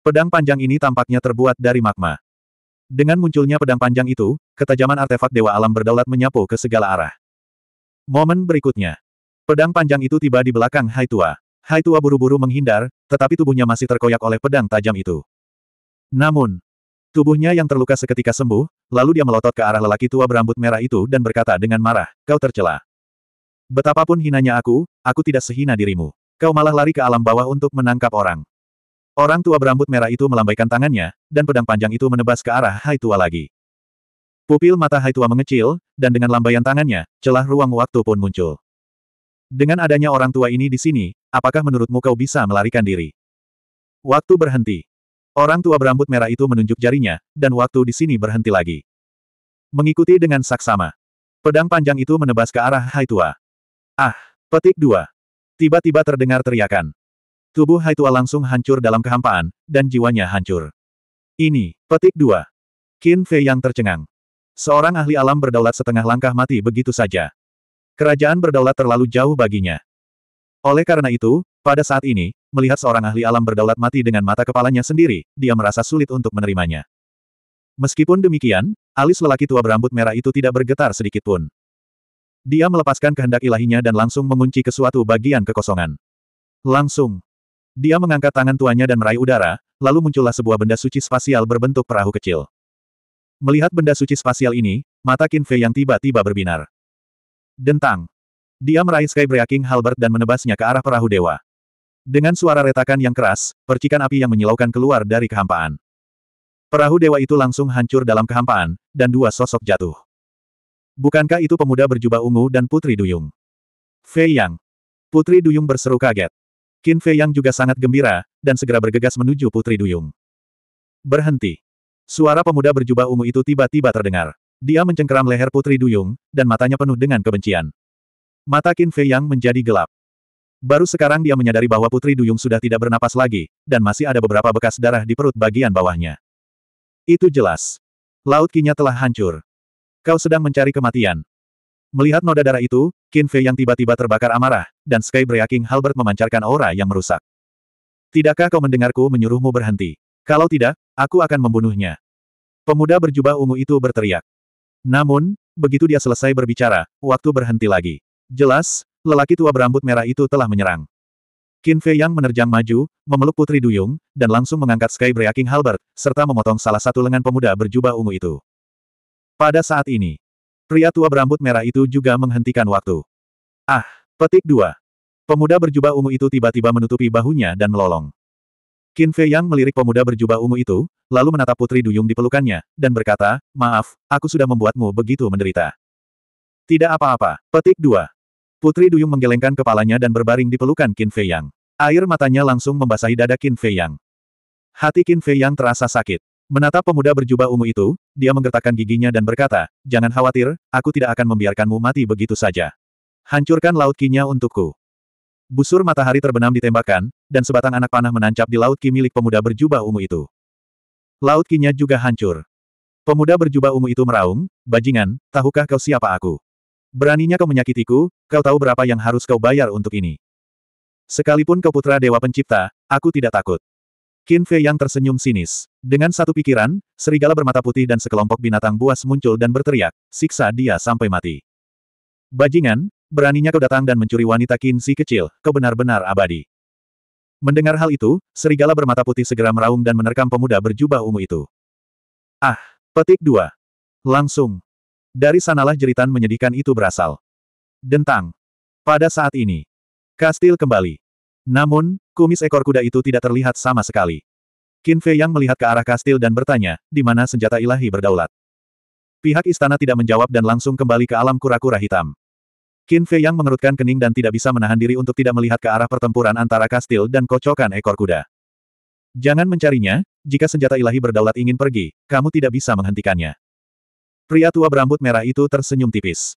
Pedang panjang ini tampaknya terbuat dari magma. Dengan munculnya pedang panjang itu, ketajaman artefak Dewa Alam berdaulat menyapu ke segala arah. Momen berikutnya. Pedang panjang itu tiba di belakang Hai Tua. Hai Tua buru-buru menghindar, tetapi tubuhnya masih terkoyak oleh pedang tajam itu. Namun, tubuhnya yang terluka seketika sembuh, lalu dia melotot ke arah lelaki tua berambut merah itu dan berkata dengan marah, kau tercela. Betapapun hinanya aku, aku tidak sehina dirimu. Kau malah lari ke alam bawah untuk menangkap orang. Orang tua berambut merah itu melambaikan tangannya, dan pedang panjang itu menebas ke arah Hai Tua lagi. Pupil mata Haitua mengecil, dan dengan lambaian tangannya, celah ruang waktu pun muncul. Dengan adanya orang tua ini di sini, apakah menurutmu kau bisa melarikan diri? Waktu berhenti. Orang tua berambut merah itu menunjuk jarinya, dan waktu di sini berhenti lagi. Mengikuti dengan saksama. Pedang panjang itu menebas ke arah Haitua. Ah! Petik dua. Tiba-tiba terdengar teriakan. Tubuh Haitua langsung hancur dalam kehampaan, dan jiwanya hancur. Ini, petik dua. Qin Fei yang tercengang. Seorang ahli alam berdaulat setengah langkah mati begitu saja. Kerajaan berdaulat terlalu jauh baginya. Oleh karena itu, pada saat ini, melihat seorang ahli alam berdaulat mati dengan mata kepalanya sendiri, dia merasa sulit untuk menerimanya. Meskipun demikian, alis lelaki tua berambut merah itu tidak bergetar sedikit pun. Dia melepaskan kehendak ilahinya dan langsung mengunci ke suatu bagian kekosongan. Langsung. Dia mengangkat tangan tuanya dan meraih udara, lalu muncullah sebuah benda suci spasial berbentuk perahu kecil. Melihat benda suci spasial ini, mata Qin Fei yang tiba-tiba berbinar. Dentang. Dia meraih Sky Breaking Halbert dan menebasnya ke arah perahu dewa. Dengan suara retakan yang keras, percikan api yang menyilaukan keluar dari kehampaan. Perahu dewa itu langsung hancur dalam kehampaan, dan dua sosok jatuh. Bukankah itu pemuda berjubah ungu dan Putri Duyung? Fei Yang. Putri Duyung berseru kaget. Qin Fei Yang juga sangat gembira, dan segera bergegas menuju Putri Duyung. Berhenti. Suara pemuda berjubah ungu itu tiba-tiba terdengar. Dia mencengkeram leher Putri Duyung, dan matanya penuh dengan kebencian. Mata Qin Fei yang menjadi gelap. Baru sekarang dia menyadari bahwa Putri Duyung sudah tidak bernapas lagi, dan masih ada beberapa bekas darah di perut bagian bawahnya. Itu jelas. Laut kinya telah hancur. Kau sedang mencari kematian. Melihat noda darah itu, Qin Fei yang tiba-tiba terbakar amarah, dan Sky Breaking Halberd memancarkan aura yang merusak. Tidakkah kau mendengarku menyuruhmu berhenti? Kalau tidak, Aku akan membunuhnya. Pemuda berjubah ungu itu berteriak. Namun, begitu dia selesai berbicara, waktu berhenti lagi. Jelas, lelaki tua berambut merah itu telah menyerang. Qin Fei Yang menerjang maju, memeluk Putri Duyung, dan langsung mengangkat Sky Breaking Halbert, serta memotong salah satu lengan pemuda berjubah ungu itu. Pada saat ini, pria tua berambut merah itu juga menghentikan waktu. Ah, petik dua. Pemuda berjubah ungu itu tiba-tiba menutupi bahunya dan melolong. Qin Fei Yang melirik pemuda berjubah ungu itu, lalu menatap Putri Duyung di pelukannya, dan berkata, maaf, aku sudah membuatmu begitu menderita. Tidak apa-apa, petik dua. Putri Duyung menggelengkan kepalanya dan berbaring di pelukan Qin Fei Yang. Air matanya langsung membasahi dada Qin Fei Yang. Hati Qin Fei Yang terasa sakit. Menatap pemuda berjubah ungu itu, dia menggertakkan giginya dan berkata, jangan khawatir, aku tidak akan membiarkanmu mati begitu saja. Hancurkan laut kinya untukku. Busur matahari terbenam ditembakkan, dan sebatang anak panah menancap di laut ki milik pemuda berjubah ungu itu. Laut kinya juga hancur. Pemuda berjubah ungu itu meraung, bajingan, tahukah kau siapa aku? Beraninya kau menyakitiku, kau tahu berapa yang harus kau bayar untuk ini. Sekalipun kau putra dewa pencipta, aku tidak takut. Qin Fei yang tersenyum sinis. Dengan satu pikiran, serigala bermata putih dan sekelompok binatang buas muncul dan berteriak, siksa dia sampai mati. Bajingan, Beraninya kau datang dan mencuri wanita Kinsi kecil, kau benar-benar abadi. Mendengar hal itu, serigala bermata putih segera meraung dan menerkam pemuda berjubah ungu itu. Ah, petik dua. Langsung. Dari sanalah jeritan menyedihkan itu berasal. Dentang. Pada saat ini. Kastil kembali. Namun, kumis ekor kuda itu tidak terlihat sama sekali. Qin Fei yang melihat ke arah kastil dan bertanya, di mana senjata ilahi berdaulat. Pihak istana tidak menjawab dan langsung kembali ke alam kura-kura hitam. Qin Fei Yang mengerutkan kening dan tidak bisa menahan diri untuk tidak melihat ke arah pertempuran antara kastil dan kocokan ekor kuda. Jangan mencarinya, jika senjata ilahi berdaulat ingin pergi, kamu tidak bisa menghentikannya. Pria tua berambut merah itu tersenyum tipis.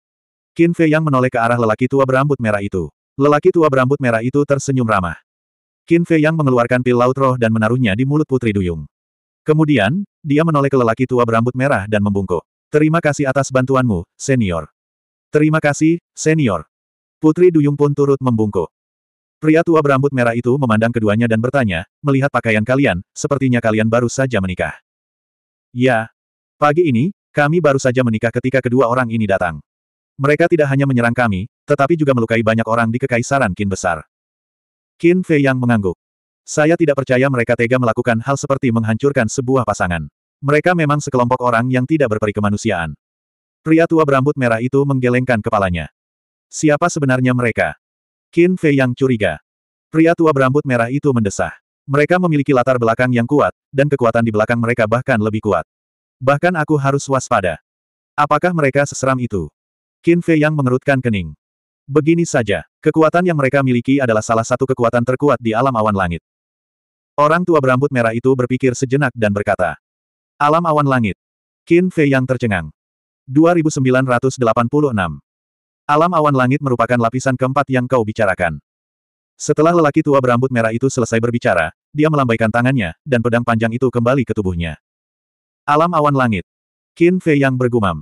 Qin Fei Yang menoleh ke arah lelaki tua berambut merah itu. Lelaki tua berambut merah itu tersenyum ramah. Qin Fei Yang mengeluarkan pil laut roh dan menaruhnya di mulut Putri Duyung. Kemudian, dia menoleh ke lelaki tua berambut merah dan membungkuk. Terima kasih atas bantuanmu, senior. Terima kasih, senior. Putri Duyung pun turut membungkuk. Pria tua berambut merah itu memandang keduanya dan bertanya, melihat pakaian kalian, sepertinya kalian baru saja menikah. Ya. Pagi ini, kami baru saja menikah ketika kedua orang ini datang. Mereka tidak hanya menyerang kami, tetapi juga melukai banyak orang di Kekaisaran Qin Besar. Qin Fei yang mengangguk. Saya tidak percaya mereka tega melakukan hal seperti menghancurkan sebuah pasangan. Mereka memang sekelompok orang yang tidak berperikemanusiaan. Pria tua berambut merah itu menggelengkan kepalanya. Siapa sebenarnya mereka? Qin Fei yang curiga. Pria tua berambut merah itu mendesah. Mereka memiliki latar belakang yang kuat, dan kekuatan di belakang mereka bahkan lebih kuat. Bahkan aku harus waspada. Apakah mereka seseram itu? Qin Fei yang mengerutkan kening. Begini saja, kekuatan yang mereka miliki adalah salah satu kekuatan terkuat di alam awan langit. Orang tua berambut merah itu berpikir sejenak dan berkata, Alam awan langit. Qin Fei yang tercengang. 2986. Alam awan langit merupakan lapisan keempat yang kau bicarakan. Setelah lelaki tua berambut merah itu selesai berbicara, dia melambaikan tangannya, dan pedang panjang itu kembali ke tubuhnya. Alam awan langit. Qin Fei Yang bergumam.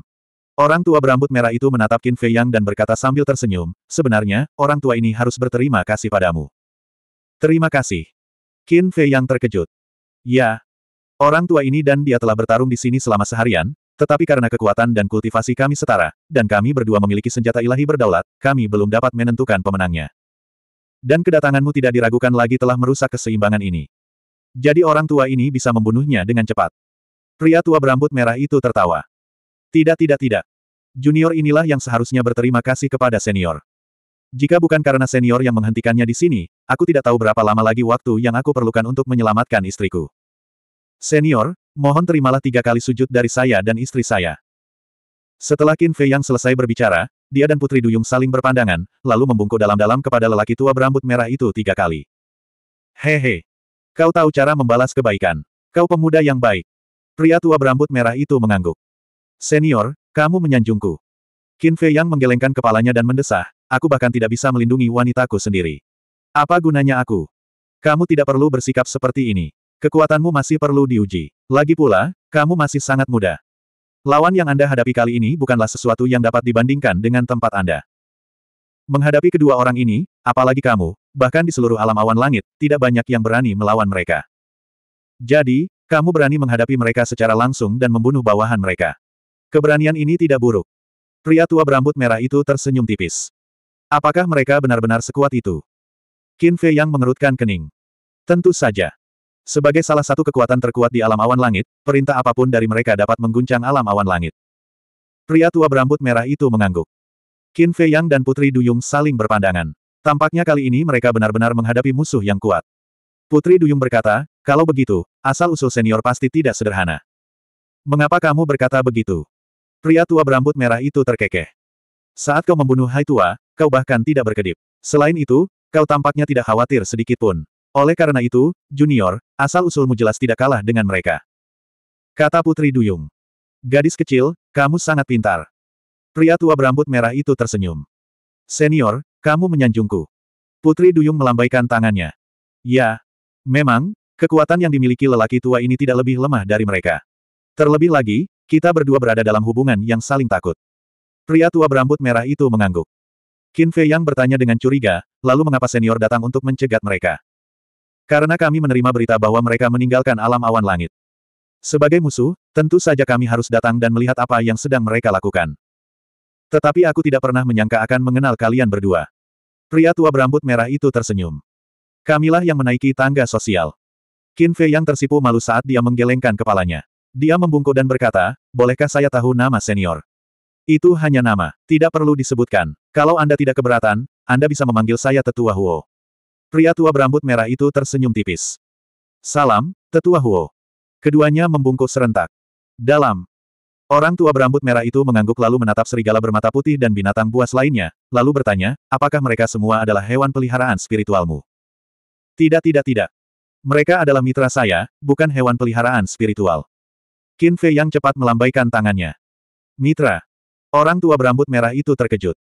Orang tua berambut merah itu menatap Qin Fei Yang dan berkata sambil tersenyum, sebenarnya, orang tua ini harus berterima kasih padamu. Terima kasih. Qin Fei Yang terkejut. Ya. Orang tua ini dan dia telah bertarung di sini selama seharian, tetapi karena kekuatan dan kultivasi kami setara, dan kami berdua memiliki senjata ilahi berdaulat, kami belum dapat menentukan pemenangnya. Dan kedatanganmu tidak diragukan lagi telah merusak keseimbangan ini. Jadi orang tua ini bisa membunuhnya dengan cepat. Pria tua berambut merah itu tertawa. Tidak tidak tidak. Junior inilah yang seharusnya berterima kasih kepada senior. Jika bukan karena senior yang menghentikannya di sini, aku tidak tahu berapa lama lagi waktu yang aku perlukan untuk menyelamatkan istriku. Senior, mohon terimalah tiga kali sujud dari saya dan istri saya. Setelah Qin Fei yang selesai berbicara, dia dan Putri Duyung saling berpandangan, lalu membungkuk dalam-dalam kepada lelaki tua berambut merah itu tiga kali. Hehe. Kau tahu cara membalas kebaikan. Kau pemuda yang baik. Pria tua berambut merah itu mengangguk. Senior, kamu menyanjungku. Qin Fei yang menggelengkan kepalanya dan mendesah, aku bahkan tidak bisa melindungi wanitaku sendiri. Apa gunanya aku? Kamu tidak perlu bersikap seperti ini. Kekuatanmu masih perlu diuji. Lagi pula, kamu masih sangat muda. Lawan yang Anda hadapi kali ini bukanlah sesuatu yang dapat dibandingkan dengan tempat Anda. Menghadapi kedua orang ini, apalagi kamu, bahkan di seluruh alam awan langit, tidak banyak yang berani melawan mereka. Jadi, kamu berani menghadapi mereka secara langsung dan membunuh bawahan mereka. Keberanian ini tidak buruk. Pria tua berambut merah itu tersenyum tipis. Apakah mereka benar-benar sekuat itu? Qin Fei yang mengerutkan kening. Tentu saja. Sebagai salah satu kekuatan terkuat di alam awan langit, perintah apapun dari mereka dapat mengguncang alam awan langit. Pria tua berambut merah itu mengangguk. Qin Fei Yang dan Putri Duyung saling berpandangan. Tampaknya kali ini mereka benar-benar menghadapi musuh yang kuat. Putri Duyung berkata, kalau begitu, asal-usul senior pasti tidak sederhana. Mengapa kamu berkata begitu? Pria tua berambut merah itu terkekeh. Saat kau membunuh Hai Tua, kau bahkan tidak berkedip. Selain itu, kau tampaknya tidak khawatir sedikit pun. Oleh karena itu, junior, asal-usulmu jelas tidak kalah dengan mereka. Kata Putri Duyung. Gadis kecil, kamu sangat pintar. Pria tua berambut merah itu tersenyum. Senior, kamu menyanjungku. Putri Duyung melambaikan tangannya. Ya, memang, kekuatan yang dimiliki lelaki tua ini tidak lebih lemah dari mereka. Terlebih lagi, kita berdua berada dalam hubungan yang saling takut. Pria tua berambut merah itu mengangguk. Qin Fei Yang bertanya dengan curiga, lalu mengapa senior datang untuk mencegat mereka? Karena kami menerima berita bahwa mereka meninggalkan alam awan langit. Sebagai musuh, tentu saja kami harus datang dan melihat apa yang sedang mereka lakukan. Tetapi aku tidak pernah menyangka akan mengenal kalian berdua. Pria tua berambut merah itu tersenyum. Kamilah yang menaiki tangga sosial. Qin Fei yang tersipu malu saat dia menggelengkan kepalanya. Dia membungkuk dan berkata, bolehkah saya tahu nama senior? Itu hanya nama, tidak perlu disebutkan. Kalau Anda tidak keberatan, Anda bisa memanggil saya Tetua Huo. Pria tua berambut merah itu tersenyum tipis. Salam, tetua Huo. Keduanya membungkuk serentak. Dalam. Orang tua berambut merah itu mengangguk lalu menatap serigala bermata putih dan binatang buas lainnya, lalu bertanya, apakah mereka semua adalah hewan peliharaan spiritualmu? Tidak tidak tidak. Mereka adalah mitra saya, bukan hewan peliharaan spiritual. Qin Fei yang cepat melambaikan tangannya. Mitra. Orang tua berambut merah itu terkejut.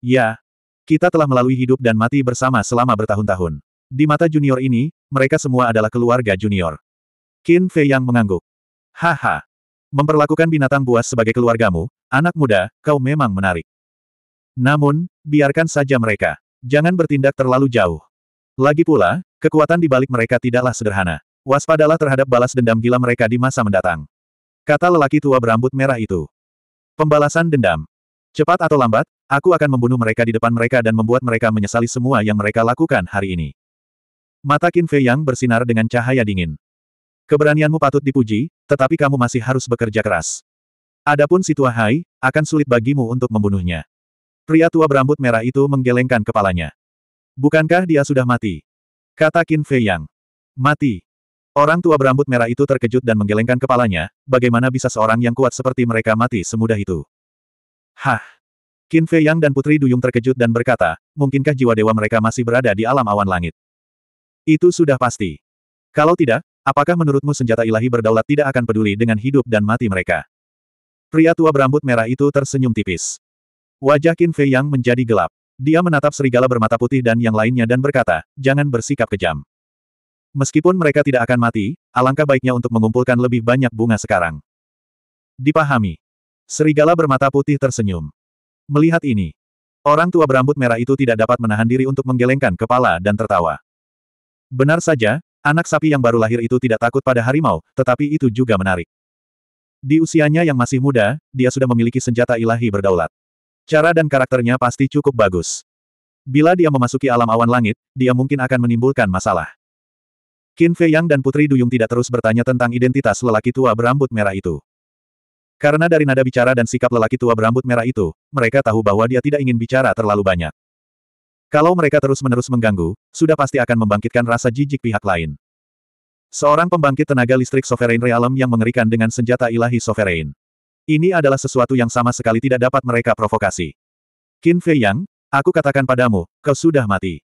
Ya, kita telah melalui hidup dan mati bersama selama bertahun-tahun. Di mata junior ini, mereka semua adalah keluarga junior. Qin Fei yang mengangguk. Haha. Memperlakukan binatang buas sebagai keluargamu, anak muda, kau memang menarik. Namun, biarkan saja mereka. Jangan bertindak terlalu jauh. Lagi pula, kekuatan di balik mereka tidaklah sederhana. Waspadalah terhadap balas dendam gila mereka di masa mendatang. Kata lelaki tua berambut merah itu. Pembalasan dendam. Cepat atau lambat, Aku akan membunuh mereka di depan mereka dan membuat mereka menyesali semua yang mereka lakukan hari ini. Mata Qin Fei Yang bersinar dengan cahaya dingin. Keberanianmu patut dipuji, tetapi kamu masih harus bekerja keras. Adapun si tua Hai, akan sulit bagimu untuk membunuhnya. Pria tua berambut merah itu menggelengkan kepalanya. Bukankah dia sudah mati? Kata Qin Fei Yang. Mati. Orang tua berambut merah itu terkejut dan menggelengkan kepalanya, bagaimana bisa seorang yang kuat seperti mereka mati semudah itu? Hah! Qin Fei Yang dan Putri Duyung terkejut dan berkata, mungkinkah jiwa dewa mereka masih berada di alam awan langit? Itu sudah pasti. Kalau tidak, apakah menurutmu senjata ilahi berdaulat tidak akan peduli dengan hidup dan mati mereka? Pria tua berambut merah itu tersenyum tipis. Wajah Qin Fei Yang menjadi gelap. Dia menatap serigala bermata putih dan yang lainnya dan berkata, jangan bersikap kejam. Meskipun mereka tidak akan mati, alangkah baiknya untuk mengumpulkan lebih banyak bunga sekarang. Dipahami. Serigala bermata putih tersenyum. Melihat ini, orang tua berambut merah itu tidak dapat menahan diri untuk menggelengkan kepala dan tertawa. Benar saja, anak sapi yang baru lahir itu tidak takut pada harimau, tetapi itu juga menarik. Di usianya yang masih muda, dia sudah memiliki senjata ilahi berdaulat. Cara dan karakternya pasti cukup bagus. Bila dia memasuki alam awan langit, dia mungkin akan menimbulkan masalah. Qin Fei Yang dan Putri Duyung tidak terus bertanya tentang identitas lelaki tua berambut merah itu. Karena dari nada bicara dan sikap lelaki tua berambut merah itu, mereka tahu bahwa dia tidak ingin bicara terlalu banyak. Kalau mereka terus-menerus mengganggu, sudah pasti akan membangkitkan rasa jijik pihak lain. Seorang pembangkit tenaga listrik Sovereign Realm yang mengerikan dengan senjata ilahi Sovereign. Ini adalah sesuatu yang sama sekali tidak dapat mereka provokasi. Qin Fei Yang, aku katakan padamu, kau sudah mati.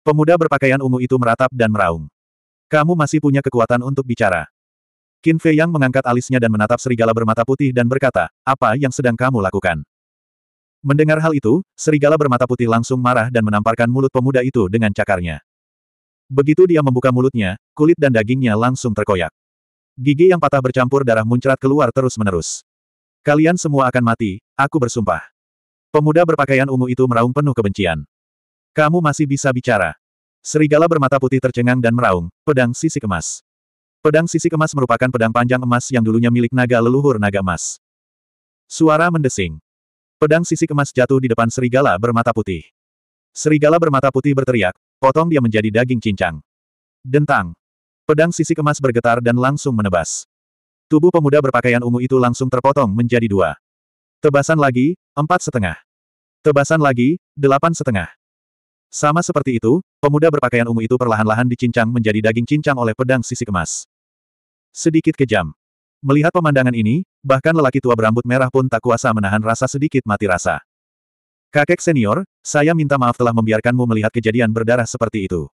Pemuda berpakaian ungu itu meratap dan meraung. Kamu masih punya kekuatan untuk bicara. Qin Fei Yang mengangkat alisnya dan menatap serigala bermata putih dan berkata, apa yang sedang kamu lakukan? Mendengar hal itu, serigala bermata putih langsung marah dan menamparkan mulut pemuda itu dengan cakarnya. Begitu dia membuka mulutnya, kulit dan dagingnya langsung terkoyak. Gigi yang patah bercampur darah muncrat keluar terus-menerus. Kalian semua akan mati, aku bersumpah. Pemuda berpakaian ungu itu meraung penuh kebencian. Kamu masih bisa bicara. Serigala bermata putih tercengang dan meraung, pedang sisik emas. Pedang sisi emas merupakan pedang panjang emas yang dulunya milik naga leluhur naga emas. Suara mendesing. Pedang sisi emas jatuh di depan serigala bermata putih. Serigala bermata putih berteriak, potong dia menjadi daging cincang. Dentang. Pedang sisi emas bergetar dan langsung menebas. Tubuh pemuda berpakaian ungu itu langsung terpotong menjadi dua. Tebasan lagi, empat setengah. Tebasan lagi, delapan setengah. Sama seperti itu, pemuda berpakaian ungu itu perlahan-lahan dicincang menjadi daging cincang oleh pedang sisi emas. Sedikit kejam. Melihat pemandangan ini, bahkan lelaki tua berambut merah pun tak kuasa menahan rasa sedikit mati rasa. Kakek senior, saya minta maaf telah membiarkanmu melihat kejadian berdarah seperti itu.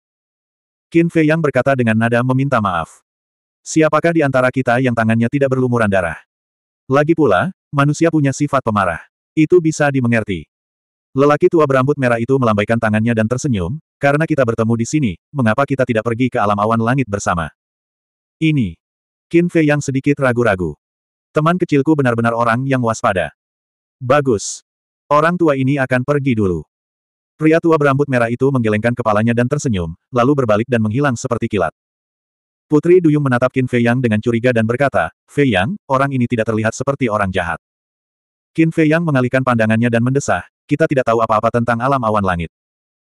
Qin Fei Yang berkata dengan nada meminta maaf. Siapakah di antara kita yang tangannya tidak berlumuran darah? Lagi pula, manusia punya sifat pemarah. Itu bisa dimengerti. Lelaki tua berambut merah itu melambaikan tangannya dan tersenyum, karena kita bertemu di sini, mengapa kita tidak pergi ke alam awan langit bersama? Ini. Qin Fei yang sedikit ragu-ragu. Teman kecilku benar-benar orang yang waspada. Bagus. Orang tua ini akan pergi dulu. Pria tua berambut merah itu menggelengkan kepalanya dan tersenyum, lalu berbalik dan menghilang seperti kilat. Putri Duyung menatap Qin Fei Yang dengan curiga dan berkata, Fei Yang, orang ini tidak terlihat seperti orang jahat. Qin Fei Yang mengalihkan pandangannya dan mendesah, kita tidak tahu apa-apa tentang alam awan langit.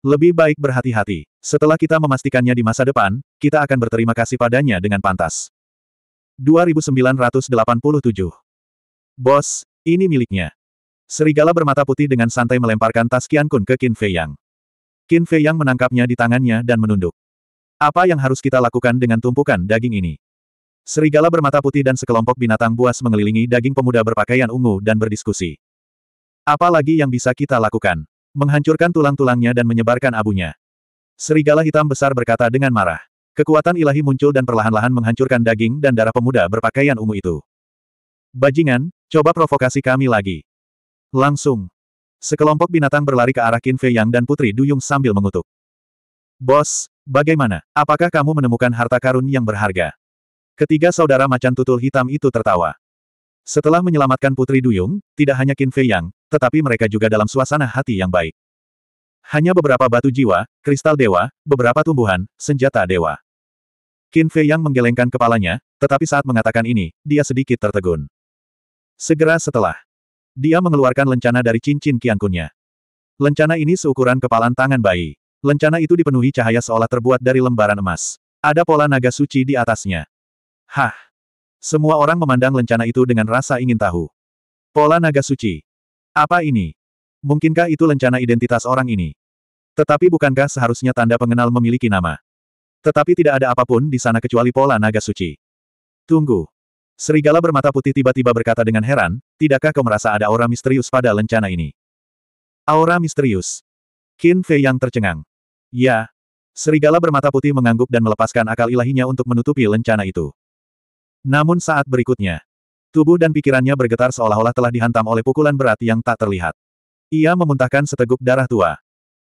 Lebih baik berhati-hati. Setelah kita memastikannya di masa depan, kita akan berterima kasih padanya dengan pantas. 2987 Bos, ini miliknya. Serigala bermata putih dengan santai melemparkan tas kian Kun ke Qin Fei Yang. Qin Fei Yang menangkapnya di tangannya dan menunduk. Apa yang harus kita lakukan dengan tumpukan daging ini? Serigala bermata putih dan sekelompok binatang buas mengelilingi daging pemuda berpakaian ungu dan berdiskusi. Apa lagi yang bisa kita lakukan? Menghancurkan tulang-tulangnya dan menyebarkan abunya. Serigala hitam besar berkata dengan marah. Kekuatan ilahi muncul dan perlahan-lahan menghancurkan daging dan darah pemuda berpakaian ungu itu. Bajingan, coba provokasi kami lagi. Langsung. Sekelompok binatang berlari ke arah Qin Fei Yang dan Putri Duyung sambil mengutuk. Bos, bagaimana? Apakah kamu menemukan harta karun yang berharga? Ketiga saudara macan tutul hitam itu tertawa. Setelah menyelamatkan Putri Duyung, tidak hanya Qin Fei Yang, tetapi mereka juga dalam suasana hati yang baik. Hanya beberapa batu jiwa, kristal dewa, beberapa tumbuhan, senjata dewa. Qin Fei Yang menggelengkan kepalanya, tetapi saat mengatakan ini, dia sedikit tertegun. Segera setelah, dia mengeluarkan lencana dari cincin kiangkunnya. Lencana ini seukuran kepalan tangan bayi. Lencana itu dipenuhi cahaya seolah terbuat dari lembaran emas. Ada pola naga suci di atasnya. Hah! Semua orang memandang lencana itu dengan rasa ingin tahu. Pola naga suci. Apa ini? Mungkinkah itu lencana identitas orang ini? Tetapi bukankah seharusnya tanda pengenal memiliki nama? Tetapi tidak ada apapun di sana kecuali pola naga suci. Tunggu. Serigala bermata putih tiba-tiba berkata dengan heran, tidakkah kau merasa ada aura misterius pada lencana ini? Aura misterius. Qin Fei yang tercengang. Ya. Serigala bermata putih mengangguk dan melepaskan akal ilahinya untuk menutupi lencana itu. Namun saat berikutnya, tubuh dan pikirannya bergetar seolah-olah telah dihantam oleh pukulan berat yang tak terlihat. Ia memuntahkan seteguk darah tua.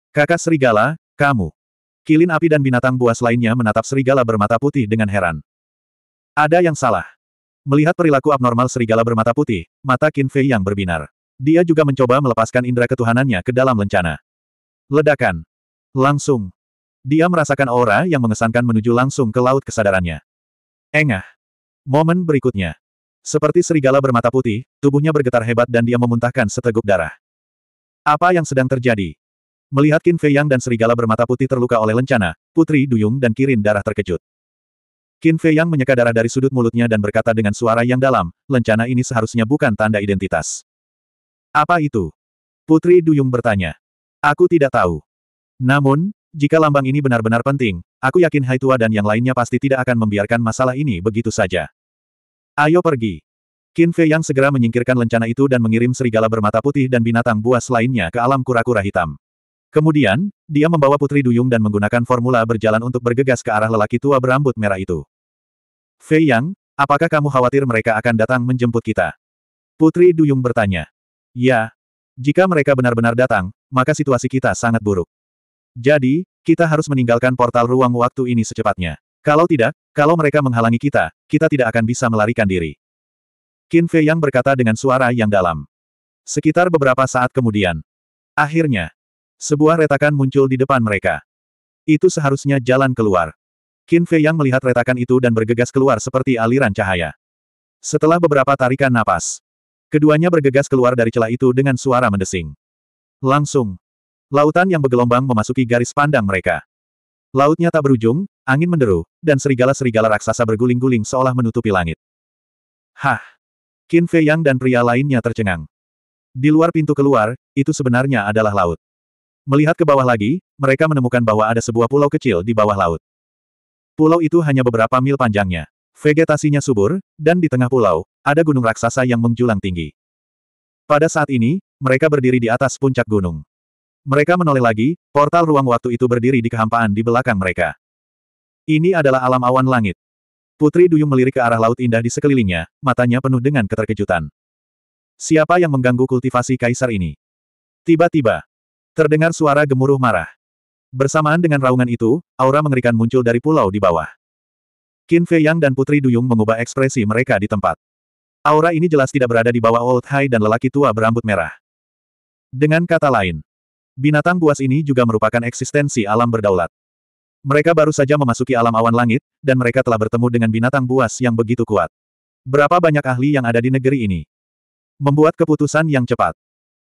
Kakak serigala, kamu. Kilin api dan binatang buas lainnya menatap serigala bermata putih dengan heran. Ada yang salah. Melihat perilaku abnormal serigala bermata putih, mata Qin Fei yang berbinar. Dia juga mencoba melepaskan indera ketuhanannya ke dalam lencana. Ledakan. Langsung. Dia merasakan aura yang mengesankan menuju langsung ke laut kesadarannya. Engah. Momen berikutnya. Seperti serigala bermata putih, tubuhnya bergetar hebat dan dia memuntahkan seteguk darah. Apa yang sedang terjadi? Melihat Qin Fei Yang dan serigala bermata putih terluka oleh lencana, Putri Duyung dan Kirin darah terkejut. Qin Fei Yang menyeka darah dari sudut mulutnya dan berkata dengan suara yang dalam, lencana ini seharusnya bukan tanda identitas. Apa itu? Putri Duyung bertanya. Aku tidak tahu. Namun, jika lambang ini benar-benar penting, aku yakin Hai Tua dan yang lainnya pasti tidak akan membiarkan masalah ini begitu saja. Ayo pergi. Qin Fei yang segera menyingkirkan lencana itu dan mengirim serigala bermata putih dan binatang buas lainnya ke alam kura-kura hitam. Kemudian, dia membawa Putri Duyung dan menggunakan formula berjalan untuk bergegas ke arah lelaki tua berambut merah itu. Fei Yang, apakah kamu khawatir mereka akan datang menjemput kita? Putri Duyung bertanya. Ya. Jika mereka benar-benar datang, maka situasi kita sangat buruk. Jadi, kita harus meninggalkan portal ruang waktu ini secepatnya. Kalau tidak, kalau mereka menghalangi kita, kita tidak akan bisa melarikan diri. Qin Fei Yang berkata dengan suara yang dalam. Sekitar beberapa saat kemudian. Akhirnya, sebuah retakan muncul di depan mereka. Itu seharusnya jalan keluar. Qin Fei Yang melihat retakan itu dan bergegas keluar seperti aliran cahaya. Setelah beberapa tarikan napas, keduanya bergegas keluar dari celah itu dengan suara mendesing. Langsung, lautan yang bergelombang memasuki garis pandang mereka. Lautnya tak berujung, Angin menderu, dan serigala-serigala raksasa berguling-guling seolah menutupi langit. Hah! Qin Fei Yang dan pria lainnya tercengang. Di luar pintu keluar, itu sebenarnya adalah laut. Melihat ke bawah lagi, mereka menemukan bahwa ada sebuah pulau kecil di bawah laut. Pulau itu hanya beberapa mil panjangnya. Vegetasinya subur, dan di tengah pulau, ada gunung raksasa yang menjulang tinggi. Pada saat ini, mereka berdiri di atas puncak gunung. Mereka menoleh lagi, portal ruang waktu itu berdiri di kehampaan di belakang mereka. Ini adalah alam awan langit. Putri Duyung melirik ke arah laut indah di sekelilingnya, matanya penuh dengan keterkejutan. Siapa yang mengganggu kultivasi kaisar ini? Tiba-tiba, terdengar suara gemuruh marah. Bersamaan dengan raungan itu, aura mengerikan muncul dari pulau di bawah. Qin Fei Yang dan Putri Duyung mengubah ekspresi mereka di tempat. Aura ini jelas tidak berada di bawah Old Hai dan lelaki tua berambut merah. Dengan kata lain, binatang buas ini juga merupakan eksistensi alam berdaulat. Mereka baru saja memasuki alam awan langit, dan mereka telah bertemu dengan binatang buas yang begitu kuat. Berapa banyak ahli yang ada di negeri ini? Membuat keputusan yang cepat.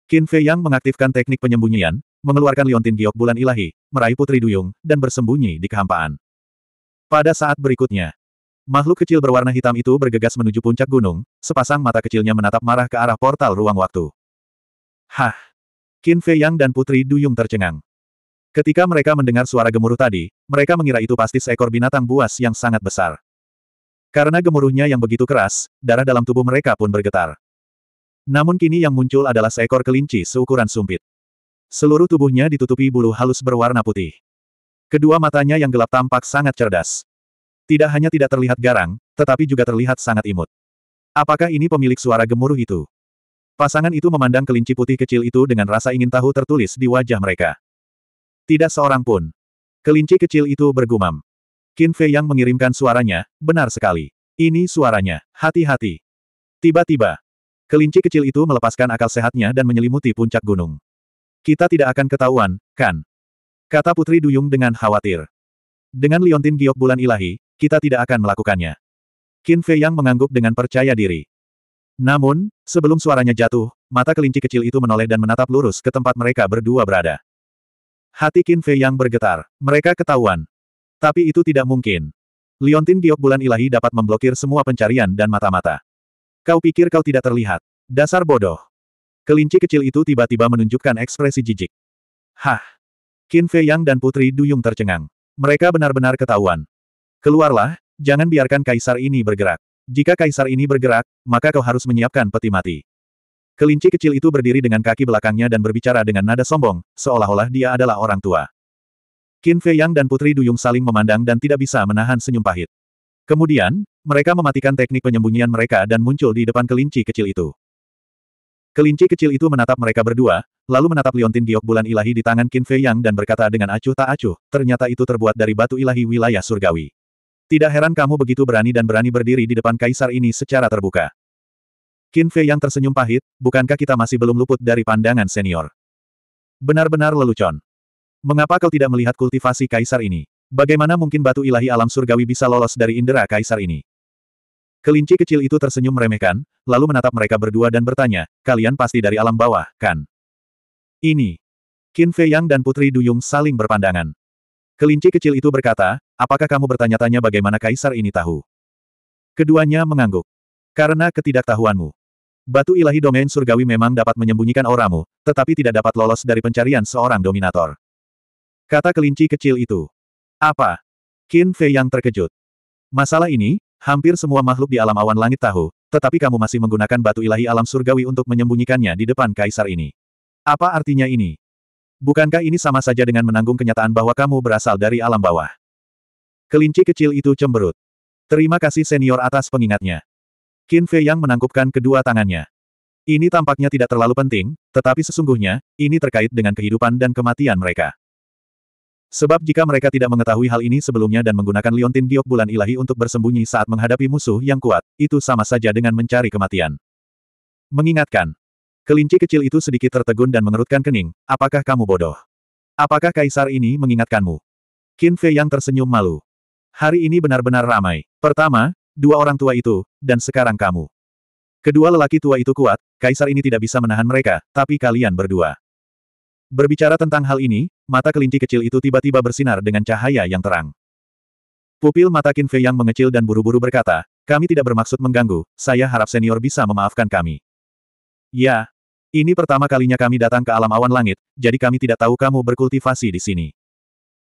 Qin Fei Yang mengaktifkan teknik penyembunyian, mengeluarkan liontin giok bulan ilahi, meraih putri duyung, dan bersembunyi di kehampaan. Pada saat berikutnya, makhluk kecil berwarna hitam itu bergegas menuju puncak gunung, sepasang mata kecilnya menatap marah ke arah portal ruang waktu. Hah! Qin Fei Yang dan putri duyung tercengang. Ketika mereka mendengar suara gemuruh tadi, mereka mengira itu pasti seekor binatang buas yang sangat besar. Karena gemuruhnya yang begitu keras, darah dalam tubuh mereka pun bergetar. Namun kini yang muncul adalah seekor kelinci seukuran sumpit. Seluruh tubuhnya ditutupi bulu halus berwarna putih. Kedua matanya yang gelap tampak sangat cerdas. Tidak hanya tidak terlihat garang, tetapi juga terlihat sangat imut. Apakah ini pemilik suara gemuruh itu? Pasangan itu memandang kelinci putih kecil itu dengan rasa ingin tahu tertulis di wajah mereka. Tidak seorang pun. Kelinci kecil itu bergumam. Qin Fei yang mengirimkan suaranya, benar sekali. Ini suaranya, hati-hati. Tiba-tiba, kelinci kecil itu melepaskan akal sehatnya dan menyelimuti puncak gunung. Kita tidak akan ketahuan, kan? Kata Putri Duyung dengan khawatir. Dengan liontin giok bulan ilahi, kita tidak akan melakukannya. Qin Fei yang mengangguk dengan percaya diri. Namun, sebelum suaranya jatuh, mata kelinci kecil itu menoleh dan menatap lurus ke tempat mereka berdua berada. Hati Qin Fei yang bergetar. Mereka ketahuan. Tapi itu tidak mungkin. Liontin giok bulan ilahi dapat memblokir semua pencarian dan mata-mata. Kau pikir kau tidak terlihat. Dasar bodoh. Kelinci kecil itu tiba-tiba menunjukkan ekspresi jijik. Hah. Qin Fei Yang dan Putri Duyung tercengang. Mereka benar-benar ketahuan. Keluarlah, jangan biarkan kaisar ini bergerak. Jika kaisar ini bergerak, maka kau harus menyiapkan peti mati. Kelinci kecil itu berdiri dengan kaki belakangnya dan berbicara dengan nada sombong, seolah-olah dia adalah orang tua. Qin Fei Yang dan Putri Duyung saling memandang dan tidak bisa menahan senyum pahit. Kemudian, mereka mematikan teknik penyembunyian mereka dan muncul di depan kelinci kecil itu. Kelinci kecil itu menatap mereka berdua, lalu menatap liontin giok bulan ilahi di tangan Qin Fei Yang dan berkata dengan acuh tak acuh, ternyata itu terbuat dari batu ilahi wilayah surgawi. Tidak heran kamu begitu berani dan berani berdiri di depan kaisar ini secara terbuka. Qin Fei yang tersenyum pahit, bukankah kita masih belum luput dari pandangan senior? Benar-benar lelucon. Mengapa kau tidak melihat kultivasi kaisar ini? Bagaimana mungkin batu ilahi alam surgawi bisa lolos dari indera kaisar ini? Kelinci kecil itu tersenyum meremehkan, lalu menatap mereka berdua dan bertanya, kalian pasti dari alam bawah, kan? Ini. Qin Fei Yang dan Putri Duyung saling berpandangan. Kelinci kecil itu berkata, apakah kamu bertanya-tanya bagaimana kaisar ini tahu? Keduanya mengangguk. Karena ketidaktahuanmu. Batu ilahi domain surgawi memang dapat menyembunyikan auramu, tetapi tidak dapat lolos dari pencarian seorang dominator. Kata kelinci kecil itu. Apa? Qin Fei yang terkejut. Masalah ini, hampir semua makhluk di alam awan langit tahu, tetapi kamu masih menggunakan batu ilahi alam surgawi untuk menyembunyikannya di depan kaisar ini. Apa artinya ini? Bukankah ini sama saja dengan menanggung kenyataan bahwa kamu berasal dari alam bawah? Kelinci kecil itu cemberut. Terima kasih senior atas pengingatnya. Qin Fei yang menangkupkan kedua tangannya. Ini tampaknya tidak terlalu penting, tetapi sesungguhnya, ini terkait dengan kehidupan dan kematian mereka. Sebab jika mereka tidak mengetahui hal ini sebelumnya dan menggunakan liontin giok bulan ilahi untuk bersembunyi saat menghadapi musuh yang kuat, itu sama saja dengan mencari kematian. Mengingatkan. Kelinci kecil itu sedikit tertegun dan mengerutkan kening, apakah kamu bodoh? Apakah kaisar ini mengingatkanmu? Qin Fei yang tersenyum malu. Hari ini benar-benar ramai. Pertama, dua orang tua itu, dan sekarang kamu. Kedua lelaki tua itu kuat, kaisar ini tidak bisa menahan mereka, tapi kalian berdua. Berbicara tentang hal ini, mata kelinci kecil itu tiba-tiba bersinar dengan cahaya yang terang. Pupil mata Qin Fei yang mengecil dan buru-buru berkata, kami tidak bermaksud mengganggu, saya harap senior bisa memaafkan kami. Ya, ini pertama kalinya kami datang ke alam awan langit, jadi kami tidak tahu kamu berkultivasi di sini.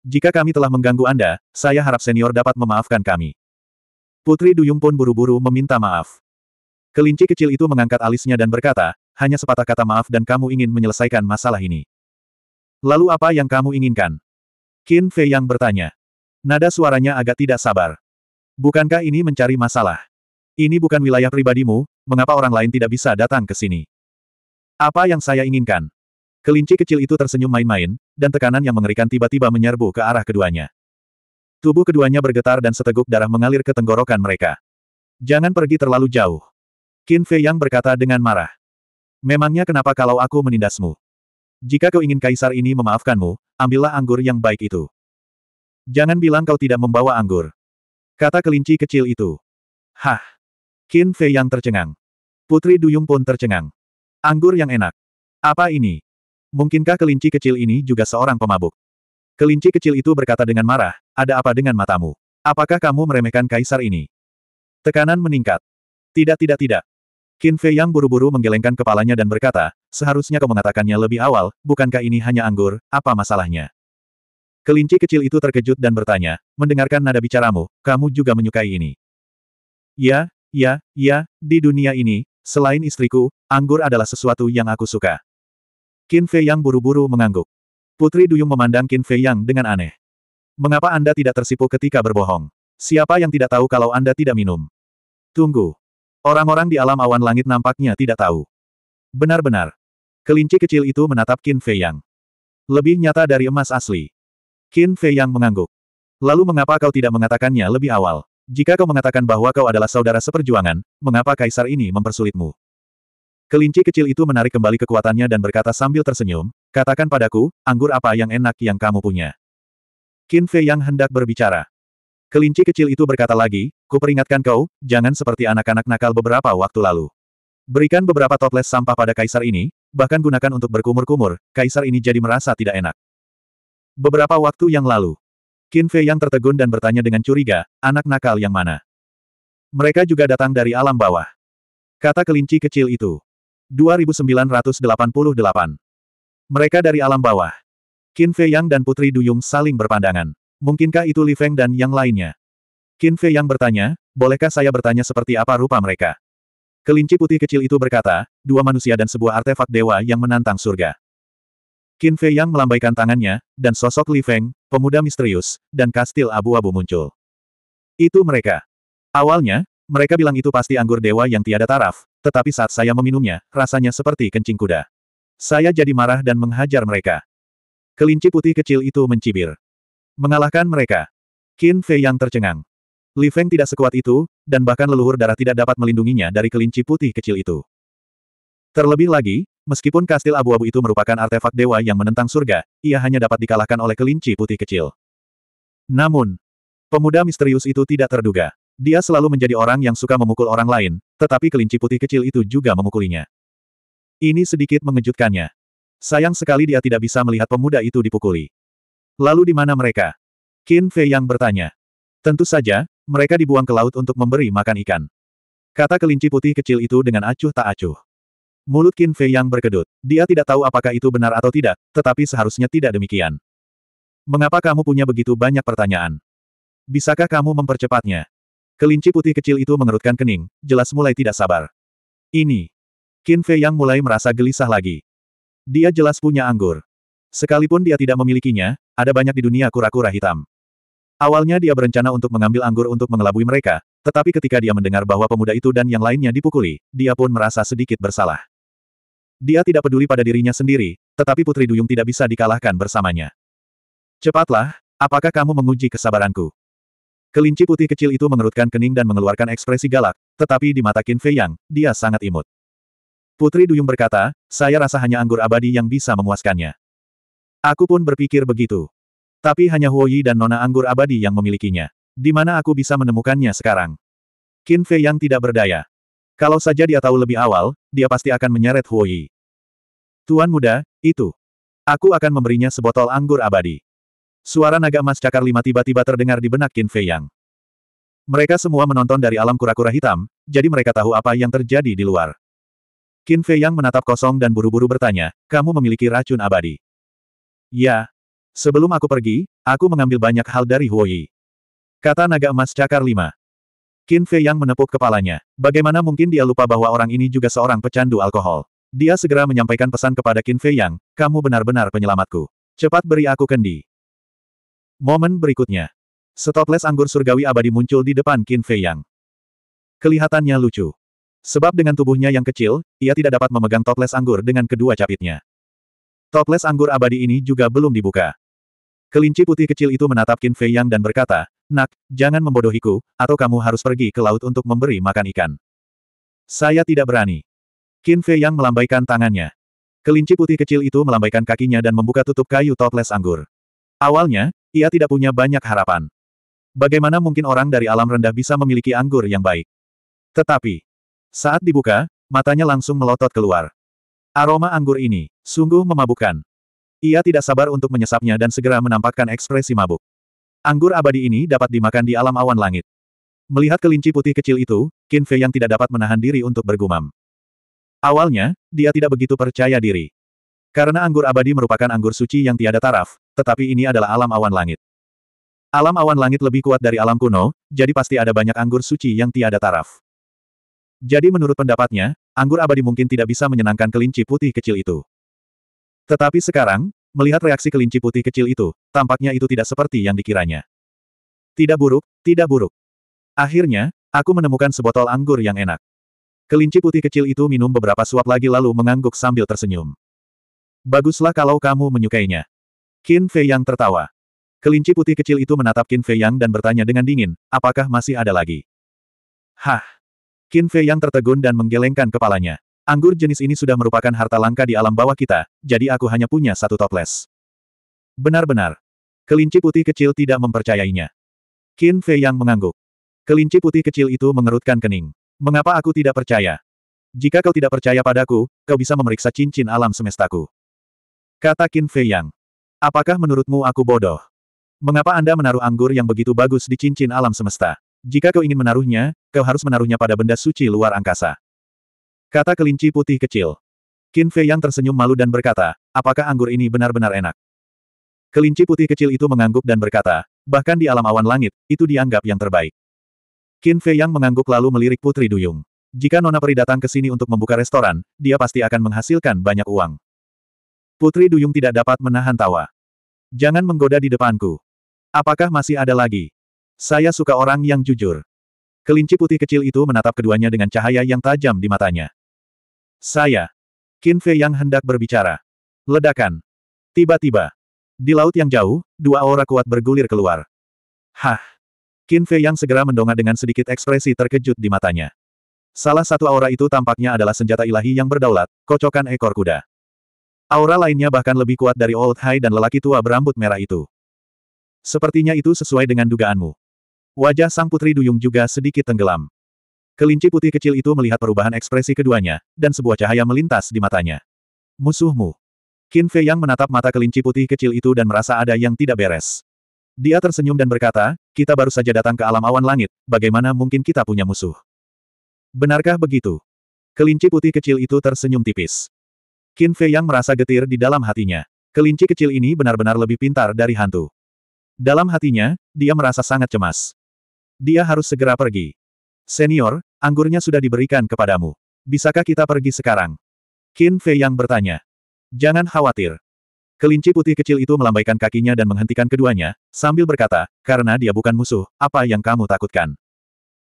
Jika kami telah mengganggu Anda, saya harap senior dapat memaafkan kami. Putri Duyung pun buru-buru meminta maaf. Kelinci kecil itu mengangkat alisnya dan berkata, hanya sepatah kata maaf dan kamu ingin menyelesaikan masalah ini. Lalu apa yang kamu inginkan? Qin Fei yang bertanya. Nada suaranya agak tidak sabar. Bukankah ini mencari masalah? Ini bukan wilayah pribadimu, mengapa orang lain tidak bisa datang ke sini? Apa yang saya inginkan? Kelinci kecil itu tersenyum main-main, dan tekanan yang mengerikan tiba-tiba menyerbu ke arah keduanya. Tubuh keduanya bergetar dan seteguk darah mengalir ke tenggorokan mereka. Jangan pergi terlalu jauh. Qin Fei Yang berkata dengan marah. Memangnya kenapa kalau aku menindasmu? Jika kau ingin kaisar ini memaafkanmu, ambillah anggur yang baik itu. Jangan bilang kau tidak membawa anggur. Kata kelinci kecil itu. Hah! Qin Fei Yang tercengang. Putri Duyung pun tercengang. Anggur yang enak. Apa ini? Mungkinkah kelinci kecil ini juga seorang pemabuk? Kelinci kecil itu berkata dengan marah, ada apa dengan matamu? Apakah kamu meremehkan kaisar ini? Tekanan meningkat. Tidak tidak tidak. Qin Fei yang buru-buru menggelengkan kepalanya dan berkata, seharusnya kau mengatakannya lebih awal, bukankah ini hanya anggur, apa masalahnya? Kelinci kecil itu terkejut dan bertanya, mendengarkan nada bicaramu, kamu juga menyukai ini. Ya, ya, ya, di dunia ini, selain istriku, anggur adalah sesuatu yang aku suka. Qin Fei yang buru-buru mengangguk. Putri Duyung memandang Qin Fei Yang dengan aneh. Mengapa Anda tidak tersipu ketika berbohong? Siapa yang tidak tahu kalau Anda tidak minum? Tunggu. Orang-orang di alam awan langit nampaknya tidak tahu. Benar-benar. Kelinci kecil itu menatap Qin Fei Yang. Lebih nyata dari emas asli. Qin Fei Yang mengangguk. Lalu mengapa kau tidak mengatakannya lebih awal? Jika kau mengatakan bahwa kau adalah saudara seperjuangan, mengapa kaisar ini mempersulitmu? Kelinci kecil itu menarik kembali kekuatannya dan berkata sambil tersenyum, Katakan padaku, anggur apa yang enak yang kamu punya? Qin Fei yang hendak berbicara. Kelinci kecil itu berkata lagi, ku peringatkan kau, jangan seperti anak-anak nakal beberapa waktu lalu. Berikan beberapa toples sampah pada kaisar ini, bahkan gunakan untuk berkumur-kumur, kaisar ini jadi merasa tidak enak. Beberapa waktu yang lalu, Qin Fei yang tertegun dan bertanya dengan curiga, anak nakal yang mana? Mereka juga datang dari alam bawah. Kata kelinci kecil itu. 2988. Mereka dari alam bawah. Qin Fei Yang dan Putri Duyung saling berpandangan. Mungkinkah itu Li Feng dan yang lainnya? Qin Fei Yang bertanya, bolehkah saya bertanya seperti apa rupa mereka? Kelinci putih kecil itu berkata, dua manusia dan sebuah artefak dewa yang menantang surga. Qin Fei Yang melambaikan tangannya, dan sosok Li Feng, pemuda misterius, dan kastil abu-abu muncul. Itu mereka. Awalnya, mereka bilang itu pasti anggur dewa yang tiada taraf, tetapi saat saya meminumnya, rasanya seperti kencing kuda. Saya jadi marah dan menghajar mereka. Kelinci putih kecil itu mencibir. Mengalahkan mereka. Qin Fei yang tercengang. Li Feng tidak sekuat itu, dan bahkan leluhur darah tidak dapat melindunginya dari kelinci putih kecil itu. Terlebih lagi, meskipun kastil abu-abu itu merupakan artefak dewa yang menentang surga, ia hanya dapat dikalahkan oleh kelinci putih kecil. Namun, pemuda misterius itu tidak terduga. Dia selalu menjadi orang yang suka memukul orang lain, tetapi kelinci putih kecil itu juga memukulinya. Ini sedikit mengejutkannya. Sayang sekali dia tidak bisa melihat pemuda itu dipukuli. Lalu di mana mereka? Qin Fei yang bertanya. Tentu saja, mereka dibuang ke laut untuk memberi makan ikan. Kata kelinci putih kecil itu dengan acuh tak acuh. Mulut Qin Fei yang berkedut. Dia tidak tahu apakah itu benar atau tidak, tetapi seharusnya tidak demikian. Mengapa kamu punya begitu banyak pertanyaan? Bisakah kamu mempercepatnya? Kelinci putih kecil itu mengerutkan kening, jelas mulai tidak sabar. Ini, Qin Fei yang mulai merasa gelisah lagi. Dia jelas punya anggur. Sekalipun dia tidak memilikinya, ada banyak di dunia kura-kura hitam. Awalnya dia berencana untuk mengambil anggur untuk mengelabui mereka, tetapi ketika dia mendengar bahwa pemuda itu dan yang lainnya dipukuli, dia pun merasa sedikit bersalah. Dia tidak peduli pada dirinya sendiri, tetapi Putri Duyung tidak bisa dikalahkan bersamanya. Cepatlah, apakah kamu menguji kesabaranku? Kelinci putih kecil itu mengerutkan kening dan mengeluarkan ekspresi galak, tetapi di mata Qin Fei Yang, dia sangat imut. Putri Duyung berkata, saya rasa hanya anggur abadi yang bisa memuaskannya. Aku pun berpikir begitu. Tapi hanya Huoyi dan Nona Anggur Abadi yang memilikinya. Di mana aku bisa menemukannya sekarang? Qin Fei yang tidak berdaya. Kalau saja dia tahu lebih awal, dia pasti akan menyeret Huoyi. Tuan muda, itu. Aku akan memberinya sebotol anggur abadi. Suara naga emas cakar lima tiba-tiba terdengar di benak Qin Fei Yang. Mereka semua menonton dari alam kura-kura hitam, jadi mereka tahu apa yang terjadi di luar. Qin Fei Yang menatap kosong dan buru-buru bertanya, kamu memiliki racun abadi. Ya. Sebelum aku pergi, aku mengambil banyak hal dari Yi." Kata naga emas cakar lima. Qin Fei Yang menepuk kepalanya. Bagaimana mungkin dia lupa bahwa orang ini juga seorang pecandu alkohol. Dia segera menyampaikan pesan kepada Qin Fei Yang, kamu benar-benar penyelamatku. Cepat beri aku kendi. Momen berikutnya. Setoples anggur surgawi abadi muncul di depan Qin Fei Yang. Kelihatannya lucu. Sebab dengan tubuhnya yang kecil, ia tidak dapat memegang toples anggur dengan kedua capitnya. Toples anggur abadi ini juga belum dibuka. Kelinci putih kecil itu menatap Qin Fei Yang dan berkata, Nak, jangan membodohiku, atau kamu harus pergi ke laut untuk memberi makan ikan. Saya tidak berani. Qin Fei Yang melambaikan tangannya. Kelinci putih kecil itu melambaikan kakinya dan membuka tutup kayu toples anggur. Awalnya, ia tidak punya banyak harapan. Bagaimana mungkin orang dari alam rendah bisa memiliki anggur yang baik? Tetapi, saat dibuka, matanya langsung melotot keluar. Aroma anggur ini, sungguh memabukkan. Ia tidak sabar untuk menyesapnya dan segera menampakkan ekspresi mabuk. Anggur abadi ini dapat dimakan di alam awan langit. Melihat kelinci putih kecil itu, Qin Fei yang tidak dapat menahan diri untuk bergumam. Awalnya, dia tidak begitu percaya diri. Karena anggur abadi merupakan anggur suci yang tiada taraf, tetapi ini adalah alam awan langit. Alam awan langit lebih kuat dari alam kuno, jadi pasti ada banyak anggur suci yang tiada taraf. Jadi menurut pendapatnya, anggur abadi mungkin tidak bisa menyenangkan kelinci putih kecil itu. Tetapi sekarang, melihat reaksi kelinci putih kecil itu, tampaknya itu tidak seperti yang dikiranya. Tidak buruk, tidak buruk. Akhirnya, aku menemukan sebotol anggur yang enak. Kelinci putih kecil itu minum beberapa suap lagi lalu mengangguk sambil tersenyum. Baguslah kalau kamu menyukainya. Qin Fei Yang tertawa. Kelinci putih kecil itu menatap Qin Fei Yang dan bertanya dengan dingin, apakah masih ada lagi? Hah! Qin Fei yang tertegun dan menggelengkan kepalanya. Anggur jenis ini sudah merupakan harta langka di alam bawah kita, jadi aku hanya punya satu toples. Benar-benar. Kelinci putih kecil tidak mempercayainya. Qin Fei yang mengangguk. Kelinci putih kecil itu mengerutkan kening. Mengapa aku tidak percaya? Jika kau tidak percaya padaku, kau bisa memeriksa cincin alam semestaku. Kata Qin Fei yang. Apakah menurutmu aku bodoh? Mengapa Anda menaruh anggur yang begitu bagus di cincin alam semesta? Jika kau ingin menaruhnya, kau harus menaruhnya pada benda suci luar angkasa. Kata kelinci putih kecil. Qin Fei yang tersenyum malu dan berkata, apakah anggur ini benar-benar enak? Kelinci putih kecil itu mengangguk dan berkata, bahkan di alam awan langit, itu dianggap yang terbaik. Qin Fei yang mengangguk lalu melirik Putri Duyung. Jika Nona Peri datang ke sini untuk membuka restoran, dia pasti akan menghasilkan banyak uang. Putri Duyung tidak dapat menahan tawa. Jangan menggoda di depanku. Apakah masih ada lagi? Saya suka orang yang jujur. Kelinci putih kecil itu menatap keduanya dengan cahaya yang tajam di matanya. Saya. Qin Fei yang hendak berbicara. Ledakan. Tiba-tiba. Di laut yang jauh, dua aura kuat bergulir keluar. Hah. Qin Fei yang segera mendongak dengan sedikit ekspresi terkejut di matanya. Salah satu aura itu tampaknya adalah senjata ilahi yang berdaulat, kocokan ekor kuda. Aura lainnya bahkan lebih kuat dari Old Hai dan lelaki tua berambut merah itu. Sepertinya itu sesuai dengan dugaanmu. Wajah sang putri Duyung juga sedikit tenggelam. Kelinci putih kecil itu melihat perubahan ekspresi keduanya, dan sebuah cahaya melintas di matanya. Musuhmu. Qin Fei yang menatap mata kelinci putih kecil itu dan merasa ada yang tidak beres. Dia tersenyum dan berkata, kita baru saja datang ke alam awan langit, bagaimana mungkin kita punya musuh? Benarkah begitu? Kelinci putih kecil itu tersenyum tipis. Qin Fei yang merasa getir di dalam hatinya. Kelinci kecil ini benar-benar lebih pintar dari hantu. Dalam hatinya, dia merasa sangat cemas. Dia harus segera pergi. Senior, anggurnya sudah diberikan kepadamu. Bisakah kita pergi sekarang? Qin Fei yang bertanya. Jangan khawatir. Kelinci putih kecil itu melambaikan kakinya dan menghentikan keduanya, sambil berkata, karena dia bukan musuh, apa yang kamu takutkan?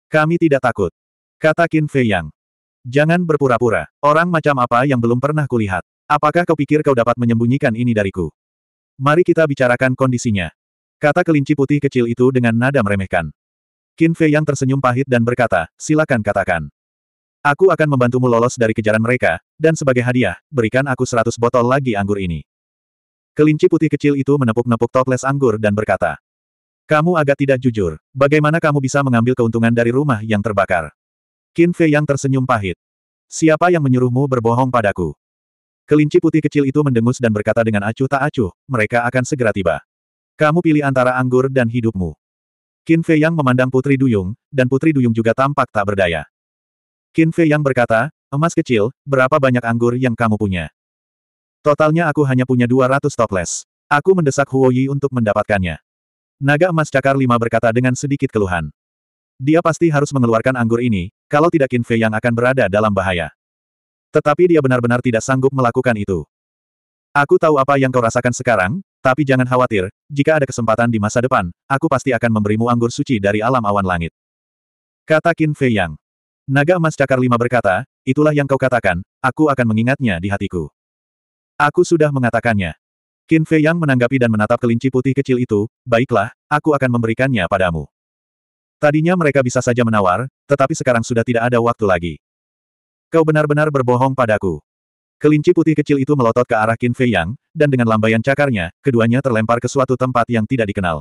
Kami tidak takut. Kata Qin Fei Yang. Jangan berpura-pura, orang macam apa yang belum pernah kulihat. Apakah kau pikir kau dapat menyembunyikan ini dariku? Mari kita bicarakan kondisinya. Kata kelinci putih kecil itu dengan nada meremehkan. Qin Fei Yang tersenyum pahit dan berkata, silakan katakan. Aku akan membantumu lolos dari kejaran mereka, dan sebagai hadiah, berikan aku seratus botol lagi anggur ini. Kelinci putih kecil itu menepuk-nepuk toples anggur dan berkata, Kamu agak tidak jujur, bagaimana kamu bisa mengambil keuntungan dari rumah yang terbakar? Qin Fei Yang tersenyum pahit. Siapa yang menyuruhmu berbohong padaku? Kelinci putih kecil itu mendengus dan berkata dengan acuh tak acuh, mereka akan segera tiba. Kamu pilih antara anggur dan hidupmu. Qin Fei Yang memandang Putri Duyung, dan Putri Duyung juga tampak tak berdaya. Qin Fei Yang berkata, emas kecil, berapa banyak anggur yang kamu punya? Totalnya aku hanya punya 200 toples. Aku mendesak Huo Yi untuk mendapatkannya. Naga emas cakar lima berkata dengan sedikit keluhan. Dia pasti harus mengeluarkan anggur ini, kalau tidak Qin Fei Yang akan berada dalam bahaya. Tetapi dia benar-benar tidak sanggup melakukan itu. Aku tahu apa yang kau rasakan sekarang, tapi jangan khawatir, jika ada kesempatan di masa depan, aku pasti akan memberimu anggur suci dari alam awan langit. Kata Qin Fei Yang. Naga emas cakar lima berkata, itulah yang kau katakan, aku akan mengingatnya di hatiku. Aku sudah mengatakannya. Qin Fei Yang menanggapi dan menatap kelinci putih kecil itu, baiklah, aku akan memberikannya padamu. Tadinya mereka bisa saja menawar, tetapi sekarang sudah tidak ada waktu lagi. Kau benar-benar berbohong padaku. Kelinci putih kecil itu melotot ke arah Qin Fei Yang, dan dengan lambaian cakarnya, keduanya terlempar ke suatu tempat yang tidak dikenal.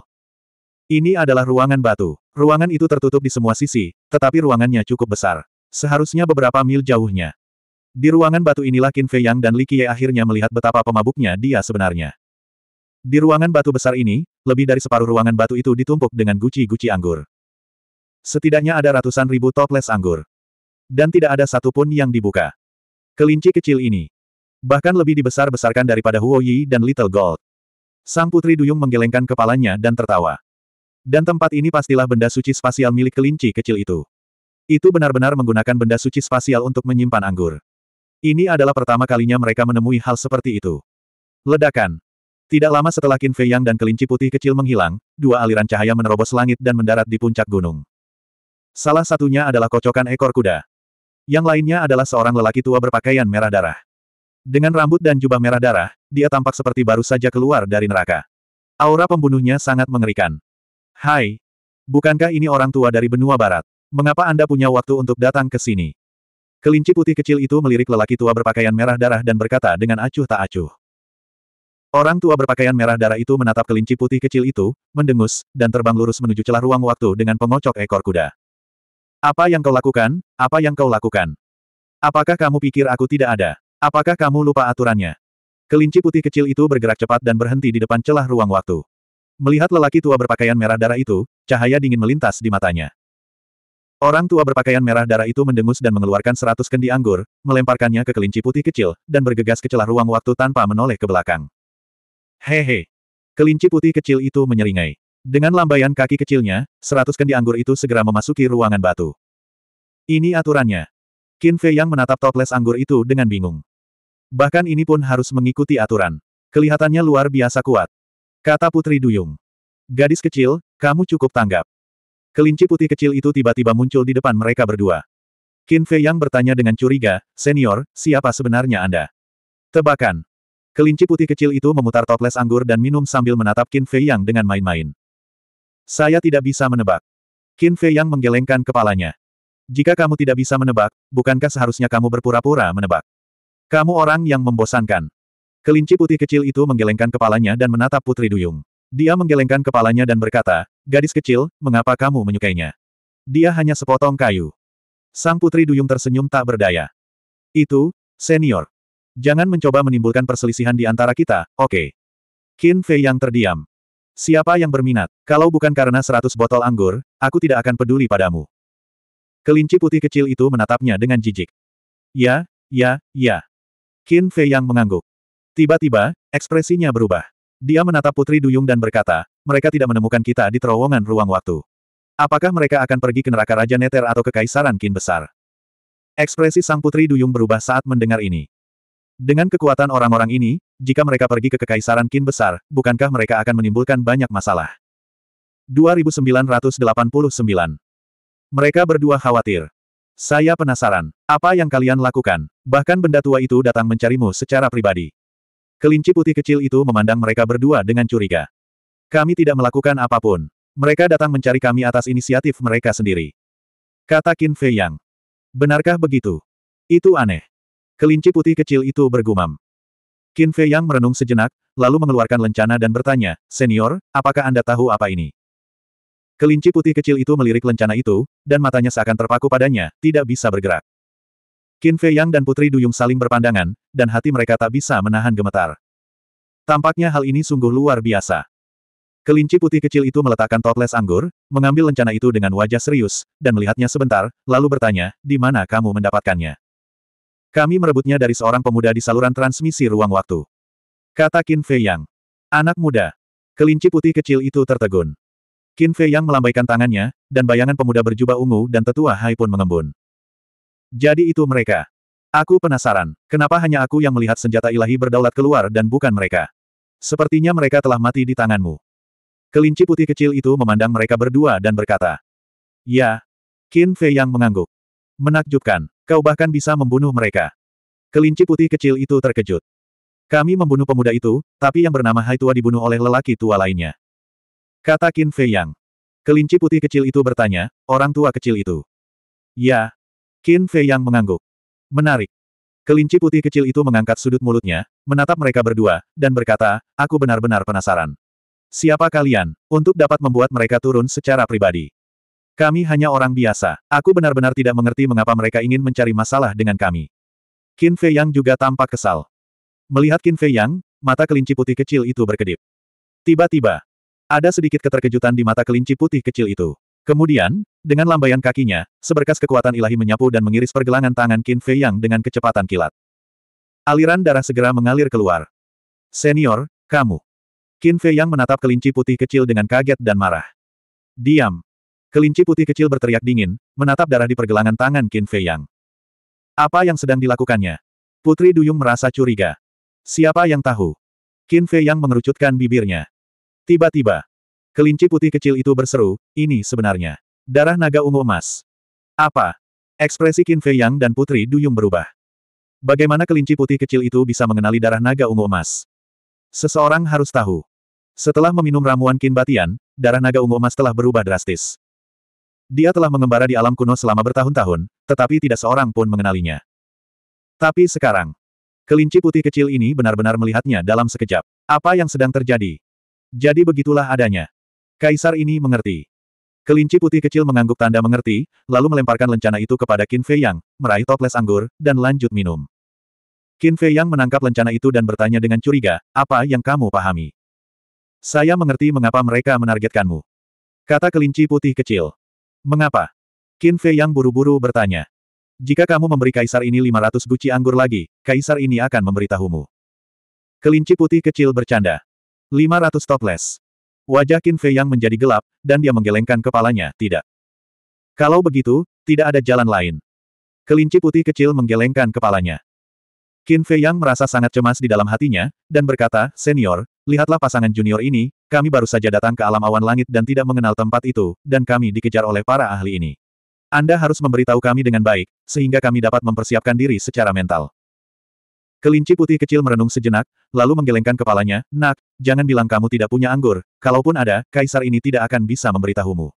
Ini adalah ruangan batu. Ruangan itu tertutup di semua sisi, tetapi ruangannya cukup besar. Seharusnya beberapa mil jauhnya. Di ruangan batu inilah Qin Fei Yang dan Li Qiye akhirnya melihat betapa pemabuknya dia sebenarnya. Di ruangan batu besar ini, lebih dari separuh ruangan batu itu ditumpuk dengan guci-guci anggur. Setidaknya ada ratusan ribu toples anggur. Dan tidak ada satupun yang dibuka. Kelinci kecil ini, Bahkan lebih dibesar-besarkan daripada Huo Yi dan Little Gold. Sang Putri Duyung menggelengkan kepalanya dan tertawa. Dan tempat ini pastilah benda suci spasial milik kelinci kecil itu. Itu benar-benar menggunakan benda suci spasial untuk menyimpan anggur. Ini adalah pertama kalinya mereka menemui hal seperti itu. Ledakan. Tidak lama setelah Qin Fei Yang dan kelinci putih kecil menghilang, dua aliran cahaya menerobos langit dan mendarat di puncak gunung. Salah satunya adalah kocokan ekor kuda. Yang lainnya adalah seorang lelaki tua berpakaian merah darah. Dengan rambut dan jubah merah darah, dia tampak seperti baru saja keluar dari neraka. Aura pembunuhnya sangat mengerikan. Hai, bukankah ini orang tua dari benua barat? Mengapa Anda punya waktu untuk datang ke sini? Kelinci putih kecil itu melirik lelaki tua berpakaian merah darah dan berkata dengan acuh tak acuh. Orang tua berpakaian merah darah itu menatap kelinci putih kecil itu, mendengus, dan terbang lurus menuju celah ruang waktu dengan pengocok ekor kuda. Apa yang kau lakukan? Apa yang kau lakukan? Apakah kamu pikir aku tidak ada? Apakah kamu lupa aturannya? Kelinci putih kecil itu bergerak cepat dan berhenti di depan celah ruang waktu. Melihat lelaki tua berpakaian merah darah itu, cahaya dingin melintas di matanya. Orang tua berpakaian merah darah itu mendengus dan mengeluarkan seratus kendi anggur, melemparkannya ke kelinci putih kecil, dan bergegas ke celah ruang waktu tanpa menoleh ke belakang. Hehe. Kelinci putih kecil itu menyeringai. Dengan lambaian kaki kecilnya, seratus kendi anggur itu segera memasuki ruangan batu. Ini aturannya. Qin Fei yang menatap toples anggur itu dengan bingung. Bahkan ini pun harus mengikuti aturan. Kelihatannya luar biasa kuat. Kata Putri Duyung. Gadis kecil, kamu cukup tanggap. Kelinci putih kecil itu tiba-tiba muncul di depan mereka berdua. Qin Fei Yang bertanya dengan curiga, Senior, siapa sebenarnya Anda? Tebakan. Kelinci putih kecil itu memutar toples anggur dan minum sambil menatap Qin Fei Yang dengan main-main. Saya tidak bisa menebak. Qin Fei Yang menggelengkan kepalanya. Jika kamu tidak bisa menebak, bukankah seharusnya kamu berpura-pura menebak? Kamu orang yang membosankan. Kelinci putih kecil itu menggelengkan kepalanya dan menatap Putri Duyung. Dia menggelengkan kepalanya dan berkata, Gadis kecil, mengapa kamu menyukainya? Dia hanya sepotong kayu. Sang Putri Duyung tersenyum tak berdaya. Itu, senior. Jangan mencoba menimbulkan perselisihan di antara kita, oke. Okay. Qin Fei yang terdiam. Siapa yang berminat? Kalau bukan karena seratus botol anggur, aku tidak akan peduli padamu. Kelinci putih kecil itu menatapnya dengan jijik. Ya, ya, ya. Qin Fei yang mengangguk. Tiba-tiba, ekspresinya berubah. Dia menatap Putri Duyung dan berkata, mereka tidak menemukan kita di terowongan ruang waktu. Apakah mereka akan pergi ke neraka Raja Neter atau ke kekaisaran Qin Besar? Ekspresi sang Putri Duyung berubah saat mendengar ini. Dengan kekuatan orang-orang ini, jika mereka pergi ke kekaisaran Qin Besar, bukankah mereka akan menimbulkan banyak masalah? 2989 mereka berdua khawatir. Saya penasaran. Apa yang kalian lakukan? Bahkan benda tua itu datang mencarimu secara pribadi. Kelinci putih kecil itu memandang mereka berdua dengan curiga. Kami tidak melakukan apapun. Mereka datang mencari kami atas inisiatif mereka sendiri. Kata Qin Fei Yang. Benarkah begitu? Itu aneh. Kelinci putih kecil itu bergumam. Qin Fei Yang merenung sejenak, lalu mengeluarkan lencana dan bertanya, Senior, apakah Anda tahu apa ini? Kelinci putih kecil itu melirik lencana itu, dan matanya seakan terpaku padanya, tidak bisa bergerak. Qin Fei Yang dan Putri Duyung saling berpandangan, dan hati mereka tak bisa menahan gemetar. Tampaknya hal ini sungguh luar biasa. Kelinci putih kecil itu meletakkan toples anggur, mengambil lencana itu dengan wajah serius, dan melihatnya sebentar, lalu bertanya, di mana kamu mendapatkannya? Kami merebutnya dari seorang pemuda di saluran transmisi ruang waktu. Kata Qin Fei Yang. Anak muda. Kelinci putih kecil itu tertegun. Qin Fei yang melambaikan tangannya, dan bayangan pemuda berjubah ungu dan tetua Hai pun mengembun. Jadi itu mereka. Aku penasaran, kenapa hanya aku yang melihat senjata ilahi berdaulat keluar dan bukan mereka. Sepertinya mereka telah mati di tanganmu. Kelinci putih kecil itu memandang mereka berdua dan berkata. Ya. Qin Fei yang mengangguk. Menakjubkan, kau bahkan bisa membunuh mereka. Kelinci putih kecil itu terkejut. Kami membunuh pemuda itu, tapi yang bernama Hai Tua dibunuh oleh lelaki tua lainnya. Kata Qin Fei Yang. Kelinci putih kecil itu bertanya, orang tua kecil itu. Ya. Qin Fei Yang mengangguk. Menarik. Kelinci putih kecil itu mengangkat sudut mulutnya, menatap mereka berdua, dan berkata, aku benar-benar penasaran. Siapa kalian, untuk dapat membuat mereka turun secara pribadi? Kami hanya orang biasa, aku benar-benar tidak mengerti mengapa mereka ingin mencari masalah dengan kami. Qin Fei Yang juga tampak kesal. Melihat Qin Fei Yang, mata kelinci putih kecil itu berkedip. Tiba-tiba, ada sedikit keterkejutan di mata kelinci putih kecil itu. Kemudian, dengan lambaian kakinya, seberkas kekuatan ilahi menyapu dan mengiris pergelangan tangan Qin Fei Yang dengan kecepatan kilat. Aliran darah segera mengalir keluar. Senior, kamu. Qin Fei Yang menatap kelinci putih kecil dengan kaget dan marah. Diam. Kelinci putih kecil berteriak dingin, menatap darah di pergelangan tangan Qin Fei Yang. Apa yang sedang dilakukannya? Putri Duyung merasa curiga. Siapa yang tahu? Qin Fei Yang mengerucutkan bibirnya. Tiba-tiba, kelinci putih kecil itu berseru, ini sebenarnya darah naga ungu emas. Apa? Ekspresi Qin Fei Yang dan Putri Duyung berubah. Bagaimana kelinci putih kecil itu bisa mengenali darah naga ungu emas? Seseorang harus tahu. Setelah meminum ramuan Qin Batian, darah naga ungu emas telah berubah drastis. Dia telah mengembara di alam kuno selama bertahun-tahun, tetapi tidak seorang pun mengenalinya. Tapi sekarang, kelinci putih kecil ini benar-benar melihatnya dalam sekejap. Apa yang sedang terjadi? Jadi begitulah adanya. Kaisar ini mengerti. Kelinci putih kecil mengangguk tanda mengerti, lalu melemparkan lencana itu kepada Qin Fei Yang, meraih toples anggur, dan lanjut minum. Qin Fei Yang menangkap lencana itu dan bertanya dengan curiga, apa yang kamu pahami? Saya mengerti mengapa mereka menargetkanmu. Kata kelinci putih kecil. Mengapa? Qin Fei Yang buru-buru bertanya. Jika kamu memberi kaisar ini 500 guci anggur lagi, kaisar ini akan memberitahumu. Kelinci putih kecil bercanda. 500 toples. Wajah Qin Fei yang menjadi gelap, dan dia menggelengkan kepalanya, tidak. Kalau begitu, tidak ada jalan lain. Kelinci putih kecil menggelengkan kepalanya. Qin Fei yang merasa sangat cemas di dalam hatinya, dan berkata, Senior, lihatlah pasangan junior ini, kami baru saja datang ke alam awan langit dan tidak mengenal tempat itu, dan kami dikejar oleh para ahli ini. Anda harus memberitahu kami dengan baik, sehingga kami dapat mempersiapkan diri secara mental. Kelinci putih kecil merenung sejenak, lalu menggelengkan kepalanya, Nak, jangan bilang kamu tidak punya anggur, kalaupun ada, kaisar ini tidak akan bisa memberitahumu.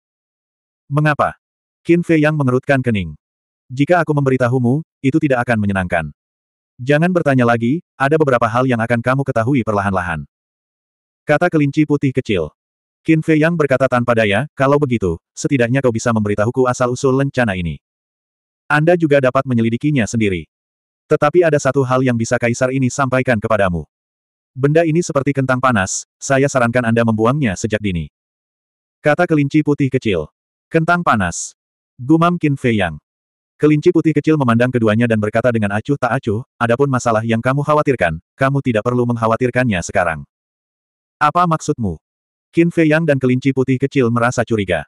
Mengapa? Qin Fei yang mengerutkan kening. Jika aku memberitahumu, itu tidak akan menyenangkan. Jangan bertanya lagi, ada beberapa hal yang akan kamu ketahui perlahan-lahan. Kata kelinci putih kecil. Qin Fei yang berkata tanpa daya, kalau begitu, setidaknya kau bisa memberitahuku asal-usul lencana ini. Anda juga dapat menyelidikinya sendiri. Tetapi ada satu hal yang bisa kaisar ini sampaikan kepadamu. Benda ini seperti kentang panas, saya sarankan Anda membuangnya sejak dini. Kata kelinci putih kecil. Kentang panas. Gumam Qin Fei Yang. Kelinci putih kecil memandang keduanya dan berkata dengan acuh tak acuh, adapun masalah yang kamu khawatirkan, kamu tidak perlu mengkhawatirkannya sekarang. Apa maksudmu? Qin Fei Yang dan kelinci putih kecil merasa curiga.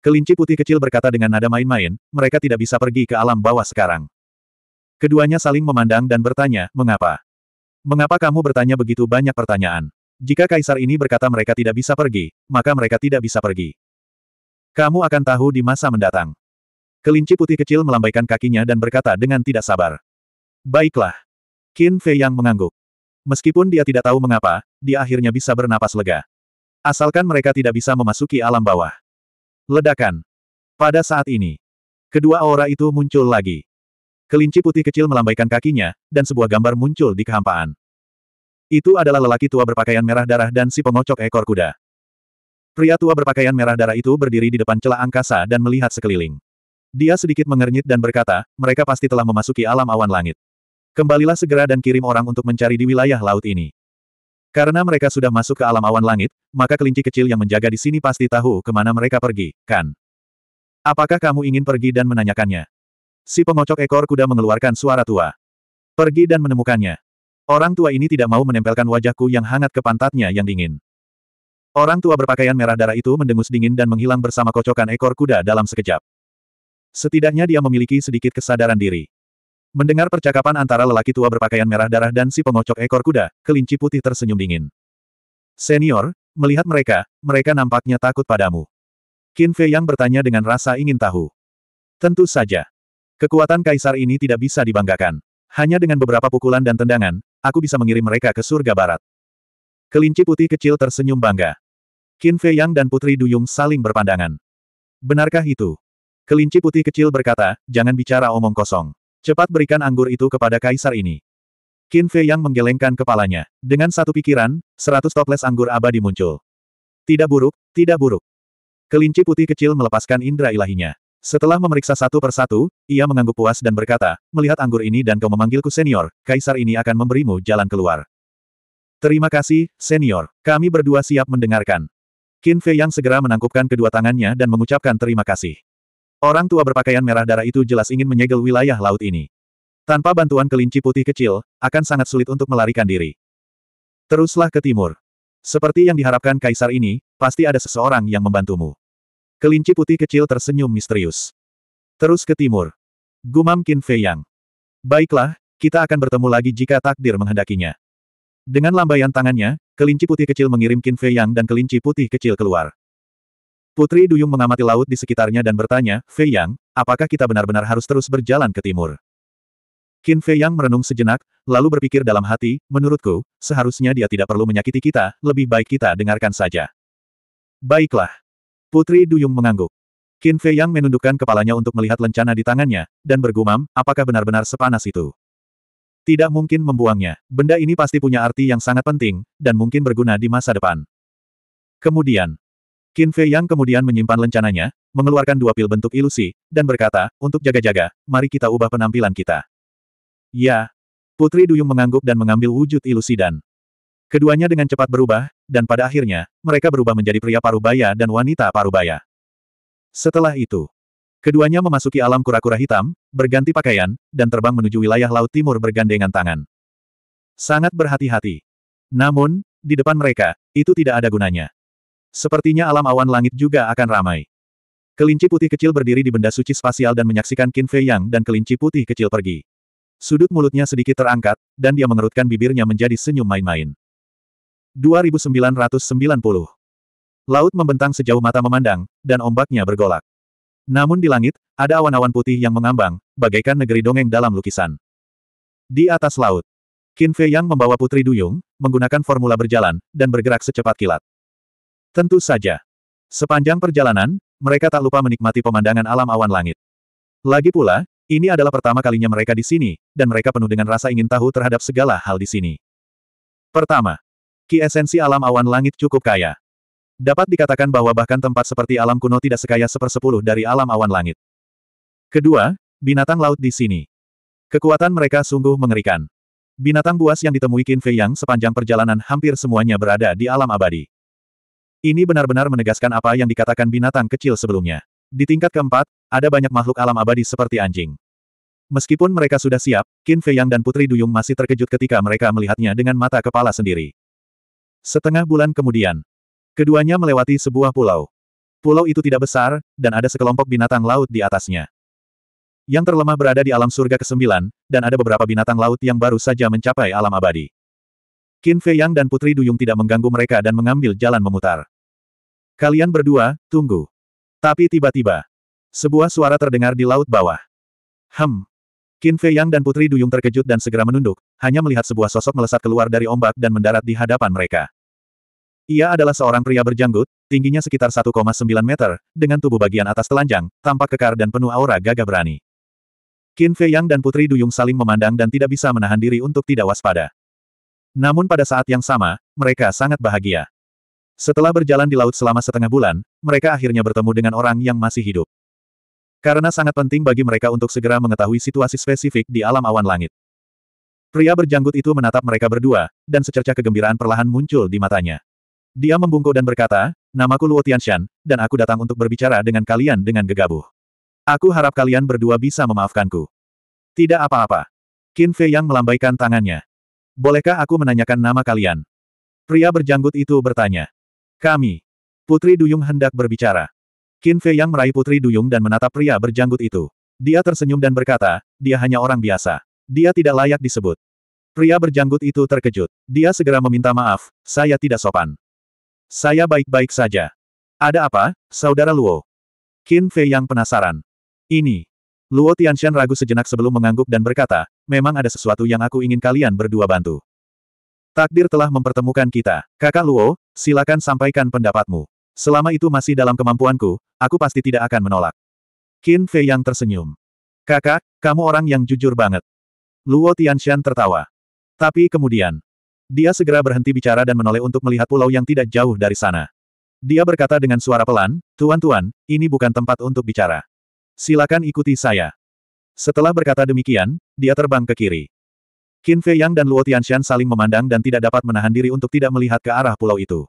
Kelinci putih kecil berkata dengan nada main-main, mereka tidak bisa pergi ke alam bawah sekarang. Keduanya saling memandang dan bertanya, mengapa? Mengapa kamu bertanya begitu banyak pertanyaan? Jika kaisar ini berkata mereka tidak bisa pergi, maka mereka tidak bisa pergi. Kamu akan tahu di masa mendatang. Kelinci putih kecil melambaikan kakinya dan berkata dengan tidak sabar. Baiklah. Qin Fei yang mengangguk. Meskipun dia tidak tahu mengapa, dia akhirnya bisa bernapas lega. Asalkan mereka tidak bisa memasuki alam bawah. Ledakan. Pada saat ini, kedua aura itu muncul lagi. Kelinci putih kecil melambaikan kakinya, dan sebuah gambar muncul di kehampaan. Itu adalah lelaki tua berpakaian merah darah dan si pengocok ekor kuda. Pria tua berpakaian merah darah itu berdiri di depan celah angkasa dan melihat sekeliling. Dia sedikit mengernyit dan berkata, mereka pasti telah memasuki alam awan langit. Kembalilah segera dan kirim orang untuk mencari di wilayah laut ini. Karena mereka sudah masuk ke alam awan langit, maka kelinci kecil yang menjaga di sini pasti tahu kemana mereka pergi, kan? Apakah kamu ingin pergi dan menanyakannya? Si pengocok ekor kuda mengeluarkan suara tua. Pergi dan menemukannya. Orang tua ini tidak mau menempelkan wajahku yang hangat ke pantatnya yang dingin. Orang tua berpakaian merah darah itu mendengus dingin dan menghilang bersama kocokan ekor kuda dalam sekejap. Setidaknya dia memiliki sedikit kesadaran diri. Mendengar percakapan antara lelaki tua berpakaian merah darah dan si pengocok ekor kuda, kelinci putih tersenyum dingin. Senior, melihat mereka, mereka nampaknya takut padamu. Qin Fei yang bertanya dengan rasa ingin tahu. Tentu saja. Kekuatan kaisar ini tidak bisa dibanggakan. Hanya dengan beberapa pukulan dan tendangan, aku bisa mengirim mereka ke surga barat. Kelinci putih kecil tersenyum bangga. Qin Fei Yang dan Putri Duyung saling berpandangan. Benarkah itu? Kelinci putih kecil berkata, jangan bicara omong kosong. Cepat berikan anggur itu kepada kaisar ini. Qin Fei Yang menggelengkan kepalanya. Dengan satu pikiran, seratus toples anggur abadi muncul. Tidak buruk, tidak buruk. Kelinci putih kecil melepaskan indera ilahinya. Setelah memeriksa satu persatu, ia mengangguk puas dan berkata, melihat anggur ini dan kau memanggilku senior, kaisar ini akan memberimu jalan keluar. Terima kasih, senior. Kami berdua siap mendengarkan. Qin Fei yang segera menangkupkan kedua tangannya dan mengucapkan terima kasih. Orang tua berpakaian merah darah itu jelas ingin menyegel wilayah laut ini. Tanpa bantuan kelinci putih kecil, akan sangat sulit untuk melarikan diri. Teruslah ke timur. Seperti yang diharapkan kaisar ini, pasti ada seseorang yang membantumu. Kelinci putih kecil tersenyum misterius. Terus ke timur. Gumam Qin Fei Yang. Baiklah, kita akan bertemu lagi jika takdir menghendakinya. Dengan lambaian tangannya, kelinci putih kecil mengirim Qin Fei Yang dan kelinci putih kecil keluar. Putri Duyung mengamati laut di sekitarnya dan bertanya, Fei Yang, apakah kita benar-benar harus terus berjalan ke timur? Qin Fei Yang merenung sejenak, lalu berpikir dalam hati, menurutku, seharusnya dia tidak perlu menyakiti kita, lebih baik kita dengarkan saja. Baiklah. Putri Duyung mengangguk. Qin Fei Yang menundukkan kepalanya untuk melihat lencana di tangannya, dan bergumam, apakah benar-benar sepanas itu? Tidak mungkin membuangnya, benda ini pasti punya arti yang sangat penting, dan mungkin berguna di masa depan. Kemudian, Qin Fei Yang kemudian menyimpan lencananya, mengeluarkan dua pil bentuk ilusi, dan berkata, untuk jaga-jaga, mari kita ubah penampilan kita. Ya. Putri Duyung mengangguk dan mengambil wujud ilusi dan Keduanya dengan cepat berubah, dan pada akhirnya, mereka berubah menjadi pria parubaya dan wanita parubaya. Setelah itu, keduanya memasuki alam kura-kura hitam, berganti pakaian, dan terbang menuju wilayah Laut Timur bergandengan tangan. Sangat berhati-hati. Namun, di depan mereka, itu tidak ada gunanya. Sepertinya alam awan langit juga akan ramai. Kelinci putih kecil berdiri di benda suci spasial dan menyaksikan Qin Fei Yang dan kelinci putih kecil pergi. Sudut mulutnya sedikit terangkat, dan dia mengerutkan bibirnya menjadi senyum main-main. 2990. Laut membentang sejauh mata memandang, dan ombaknya bergolak. Namun di langit, ada awan-awan putih yang mengambang, bagaikan negeri dongeng dalam lukisan. Di atas laut, Qin Fei Yang membawa Putri Duyung, menggunakan formula berjalan, dan bergerak secepat kilat. Tentu saja. Sepanjang perjalanan, mereka tak lupa menikmati pemandangan alam awan langit. Lagi pula, ini adalah pertama kalinya mereka di sini, dan mereka penuh dengan rasa ingin tahu terhadap segala hal di sini. Pertama, Ki esensi alam awan langit cukup kaya. Dapat dikatakan bahwa bahkan tempat seperti alam kuno tidak sekaya sepersepuluh dari alam awan langit. Kedua, binatang laut di sini. Kekuatan mereka sungguh mengerikan. Binatang buas yang ditemui Qin Fei Yang sepanjang perjalanan hampir semuanya berada di alam abadi. Ini benar-benar menegaskan apa yang dikatakan binatang kecil sebelumnya. Di tingkat keempat, ada banyak makhluk alam abadi seperti anjing. Meskipun mereka sudah siap, Qin Fei Yang dan Putri Duyung masih terkejut ketika mereka melihatnya dengan mata kepala sendiri. Setengah bulan kemudian, keduanya melewati sebuah pulau. Pulau itu tidak besar, dan ada sekelompok binatang laut di atasnya. Yang terlemah berada di alam surga ke-9, dan ada beberapa binatang laut yang baru saja mencapai alam abadi. Qin Fei Yang dan Putri Duyung tidak mengganggu mereka dan mengambil jalan memutar. Kalian berdua, tunggu. Tapi tiba-tiba, sebuah suara terdengar di laut bawah. Hem, Qin Fei Yang dan Putri Duyung terkejut dan segera menunduk, hanya melihat sebuah sosok melesat keluar dari ombak dan mendarat di hadapan mereka. Ia adalah seorang pria berjanggut, tingginya sekitar 1,9 meter, dengan tubuh bagian atas telanjang, tampak kekar dan penuh aura gagah berani. Qin Fei Yang dan Putri Duyung saling memandang dan tidak bisa menahan diri untuk tidak waspada. Namun pada saat yang sama, mereka sangat bahagia. Setelah berjalan di laut selama setengah bulan, mereka akhirnya bertemu dengan orang yang masih hidup. Karena sangat penting bagi mereka untuk segera mengetahui situasi spesifik di alam awan langit. Pria berjanggut itu menatap mereka berdua, dan secerca kegembiraan perlahan muncul di matanya. Dia membungkuk dan berkata, Namaku Luo Tianshan, dan aku datang untuk berbicara dengan kalian dengan gegabah. Aku harap kalian berdua bisa memaafkanku. Tidak apa-apa. Qin Fei yang melambaikan tangannya. Bolehkah aku menanyakan nama kalian? Pria berjanggut itu bertanya. Kami. Putri Duyung hendak berbicara. Qin Fei yang meraih Putri Duyung dan menatap pria berjanggut itu. Dia tersenyum dan berkata, dia hanya orang biasa. Dia tidak layak disebut. Pria berjanggut itu terkejut. Dia segera meminta maaf, saya tidak sopan. Saya baik-baik saja. Ada apa, Saudara Luo? Qin Fei yang penasaran. Ini. Luo Tianshan ragu sejenak sebelum mengangguk dan berkata, memang ada sesuatu yang aku ingin kalian berdua bantu. Takdir telah mempertemukan kita. Kakak Luo, silakan sampaikan pendapatmu. Selama itu masih dalam kemampuanku, aku pasti tidak akan menolak. Qin Fei yang tersenyum. Kakak, kamu orang yang jujur banget. Luo Tianshan tertawa. Tapi kemudian, dia segera berhenti bicara dan menoleh untuk melihat pulau yang tidak jauh dari sana. Dia berkata dengan suara pelan, Tuan-tuan, ini bukan tempat untuk bicara. Silakan ikuti saya. Setelah berkata demikian, dia terbang ke kiri. Qin Fei Yang dan Luo Tianshan saling memandang dan tidak dapat menahan diri untuk tidak melihat ke arah pulau itu.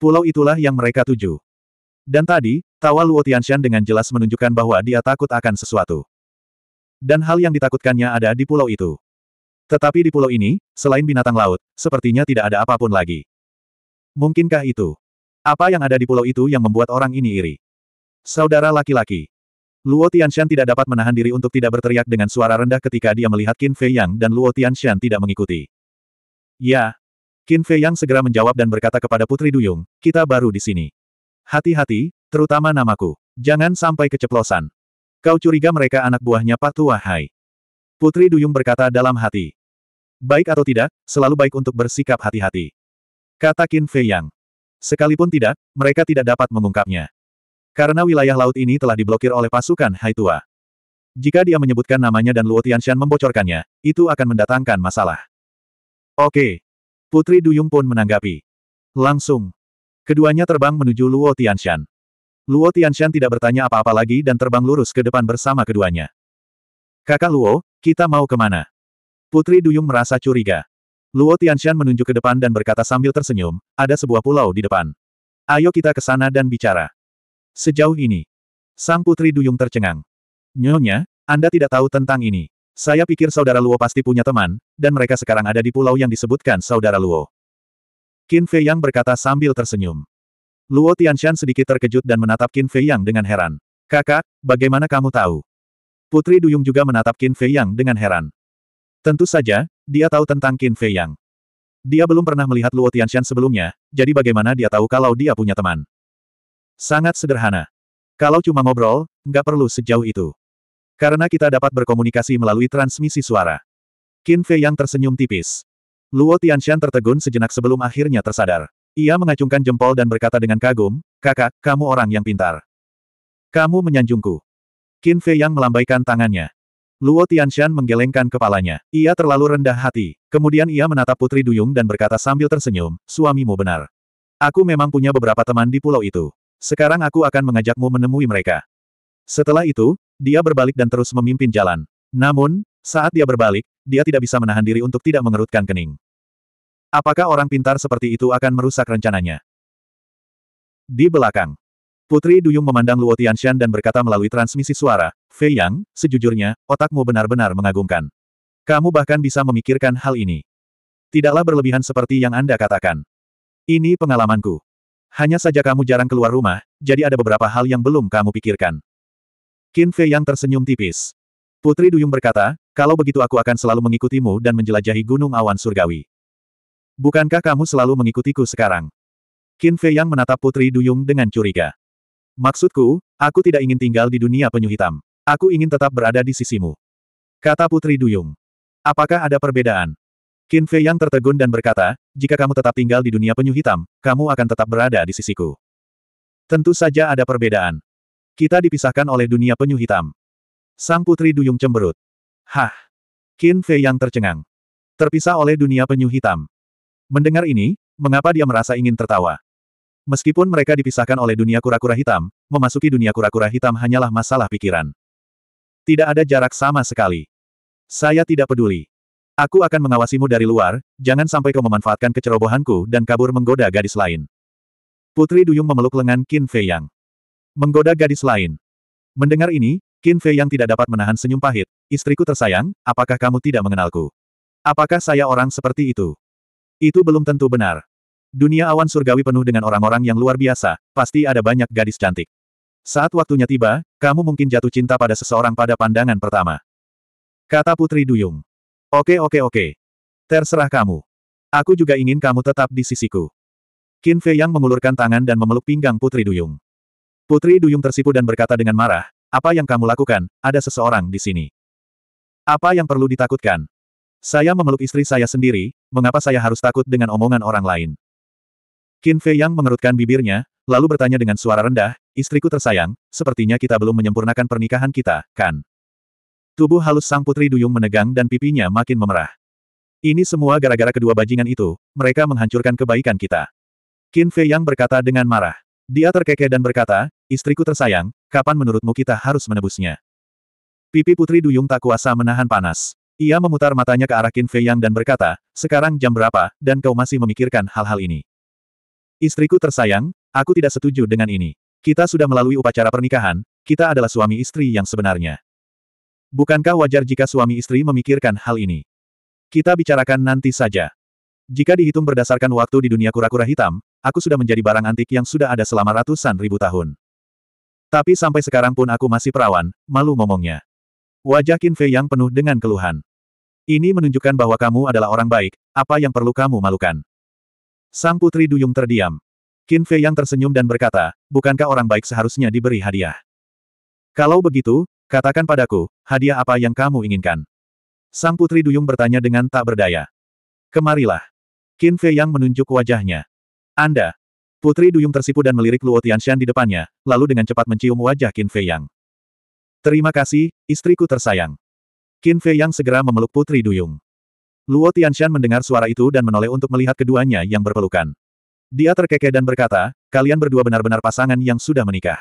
Pulau itulah yang mereka tuju. Dan tadi, tawa Luo Tianshan dengan jelas menunjukkan bahwa dia takut akan sesuatu. Dan hal yang ditakutkannya ada di pulau itu. Tetapi di pulau ini, selain binatang laut, sepertinya tidak ada apapun lagi. Mungkinkah itu? Apa yang ada di pulau itu yang membuat orang ini iri? Saudara laki-laki. Luo Tianshan tidak dapat menahan diri untuk tidak berteriak dengan suara rendah ketika dia melihat Qin Fei Yang dan Luo Tianshan tidak mengikuti. Ya, Qin Fei Yang segera menjawab dan berkata kepada Putri Duyung, kita baru di sini. Hati-hati, terutama namaku. Jangan sampai keceplosan. Kau curiga mereka anak buahnya Pak Tua Hai." Putri Duyung berkata dalam hati. Baik atau tidak, selalu baik untuk bersikap hati-hati. Kata Qin Fei Yang. Sekalipun tidak, mereka tidak dapat mengungkapnya. Karena wilayah laut ini telah diblokir oleh pasukan Hai Tua. Jika dia menyebutkan namanya dan Luotian Shan membocorkannya, itu akan mendatangkan masalah. Oke, Putri Duyung pun menanggapi. Langsung. Keduanya terbang menuju Luo Tianshan. Luo Tianshan tidak bertanya apa-apa lagi dan terbang lurus ke depan bersama keduanya. Kakak Luo, kita mau kemana? Putri Duyung merasa curiga. Luo Tianshan menunjuk ke depan dan berkata sambil tersenyum, ada sebuah pulau di depan. Ayo kita ke sana dan bicara. Sejauh ini. Sang Putri Duyung tercengang. Nyonya, Anda tidak tahu tentang ini. Saya pikir saudara Luo pasti punya teman, dan mereka sekarang ada di pulau yang disebutkan saudara Luo. Qin Fei Yang berkata sambil tersenyum. Luo Tianshan sedikit terkejut dan menatap Qin Fei Yang dengan heran. Kakak, bagaimana kamu tahu? Putri Duyung juga menatap Qin Fei Yang dengan heran. Tentu saja, dia tahu tentang Qin Fei Yang. Dia belum pernah melihat Luo Tianshan sebelumnya, jadi bagaimana dia tahu kalau dia punya teman? Sangat sederhana. Kalau cuma ngobrol, nggak perlu sejauh itu. Karena kita dapat berkomunikasi melalui transmisi suara. Qin Fei yang tersenyum tipis. Luo Tianxian tertegun sejenak sebelum akhirnya tersadar. Ia mengacungkan jempol dan berkata dengan kagum, Kakak, kamu orang yang pintar. Kamu menyanjungku. Qin Fei yang melambaikan tangannya. Luo Tianxian menggelengkan kepalanya. Ia terlalu rendah hati. Kemudian ia menatap Putri Duyung dan berkata sambil tersenyum, suamimu benar. Aku memang punya beberapa teman di pulau itu. Sekarang aku akan mengajakmu menemui mereka. Setelah itu, dia berbalik dan terus memimpin jalan. Namun, saat dia berbalik, dia tidak bisa menahan diri untuk tidak mengerutkan kening. Apakah orang pintar seperti itu akan merusak rencananya? Di belakang, Putri Duyung memandang Luo Tianshan dan berkata melalui transmisi suara, Fei Yang, sejujurnya, otakmu benar-benar mengagumkan. Kamu bahkan bisa memikirkan hal ini. Tidaklah berlebihan seperti yang Anda katakan. Ini pengalamanku. Hanya saja kamu jarang keluar rumah, jadi ada beberapa hal yang belum kamu pikirkan. Qin Fei yang tersenyum tipis. Putri Duyung berkata, kalau begitu aku akan selalu mengikutimu dan menjelajahi gunung awan surgawi. Bukankah kamu selalu mengikutiku sekarang? Qin Fei yang menatap Putri Duyung dengan curiga. Maksudku, aku tidak ingin tinggal di dunia penyu hitam. Aku ingin tetap berada di sisimu. Kata Putri Duyung. Apakah ada perbedaan? Qin Fei yang tertegun dan berkata, jika kamu tetap tinggal di dunia penyu hitam, kamu akan tetap berada di sisiku. Tentu saja ada perbedaan. Kita dipisahkan oleh dunia penyu hitam. Sang putri duyung cemberut. Hah! Qin Fei yang tercengang. Terpisah oleh dunia penyu hitam. Mendengar ini, mengapa dia merasa ingin tertawa? Meskipun mereka dipisahkan oleh dunia kura-kura hitam, memasuki dunia kura-kura hitam hanyalah masalah pikiran. Tidak ada jarak sama sekali. Saya tidak peduli. Aku akan mengawasimu dari luar, jangan sampai kau memanfaatkan kecerobohanku dan kabur menggoda gadis lain. Putri Duyung memeluk lengan Qin Fei Yang. Menggoda gadis lain. Mendengar ini, Qin Fei yang tidak dapat menahan senyum pahit, istriku tersayang, apakah kamu tidak mengenalku? Apakah saya orang seperti itu? Itu belum tentu benar. Dunia awan surgawi penuh dengan orang-orang yang luar biasa, pasti ada banyak gadis cantik. Saat waktunya tiba, kamu mungkin jatuh cinta pada seseorang pada pandangan pertama. Kata Putri Duyung. Oke oke oke. Terserah kamu. Aku juga ingin kamu tetap di sisiku. Qin Fei Yang mengulurkan tangan dan memeluk pinggang Putri Duyung. Putri Duyung tersipu dan berkata dengan marah, apa yang kamu lakukan, ada seseorang di sini. Apa yang perlu ditakutkan? Saya memeluk istri saya sendiri, mengapa saya harus takut dengan omongan orang lain? Qin Fei Yang mengerutkan bibirnya, lalu bertanya dengan suara rendah, istriku tersayang, sepertinya kita belum menyempurnakan pernikahan kita, kan? Tubuh halus sang putri duyung menegang dan pipinya makin memerah. Ini semua gara-gara kedua bajingan itu, mereka menghancurkan kebaikan kita. Qin Fei Yang berkata dengan marah. Dia terkekeh dan berkata, Istriku tersayang, kapan menurutmu kita harus menebusnya? Pipi Putri Duyung tak kuasa menahan panas. Ia memutar matanya ke arah Qin Fei Yang dan berkata, sekarang jam berapa, dan kau masih memikirkan hal-hal ini. Istriku tersayang, aku tidak setuju dengan ini. Kita sudah melalui upacara pernikahan, kita adalah suami istri yang sebenarnya. Bukankah wajar jika suami istri memikirkan hal ini? Kita bicarakan nanti saja. Jika dihitung berdasarkan waktu di dunia kura-kura hitam, aku sudah menjadi barang antik yang sudah ada selama ratusan ribu tahun. Tapi sampai sekarang pun aku masih perawan, malu ngomongnya. Wajah Qin Fei yang penuh dengan keluhan. Ini menunjukkan bahwa kamu adalah orang baik, apa yang perlu kamu malukan? Sang Putri Duyung terdiam. Qin Fei yang tersenyum dan berkata, bukankah orang baik seharusnya diberi hadiah? Kalau begitu, katakan padaku, hadiah apa yang kamu inginkan? Sang Putri Duyung bertanya dengan tak berdaya. Kemarilah. Qin Fei yang menunjuk wajahnya. Anda, Putri Duyung tersipu dan melirik Luo Tianshan di depannya, lalu dengan cepat mencium wajah Qin Fei Yang. Terima kasih, istriku tersayang. Qin Fei Yang segera memeluk Putri Duyung. Luo Tianshan mendengar suara itu dan menoleh untuk melihat keduanya yang berpelukan. Dia terkekeh dan berkata, kalian berdua benar-benar pasangan yang sudah menikah.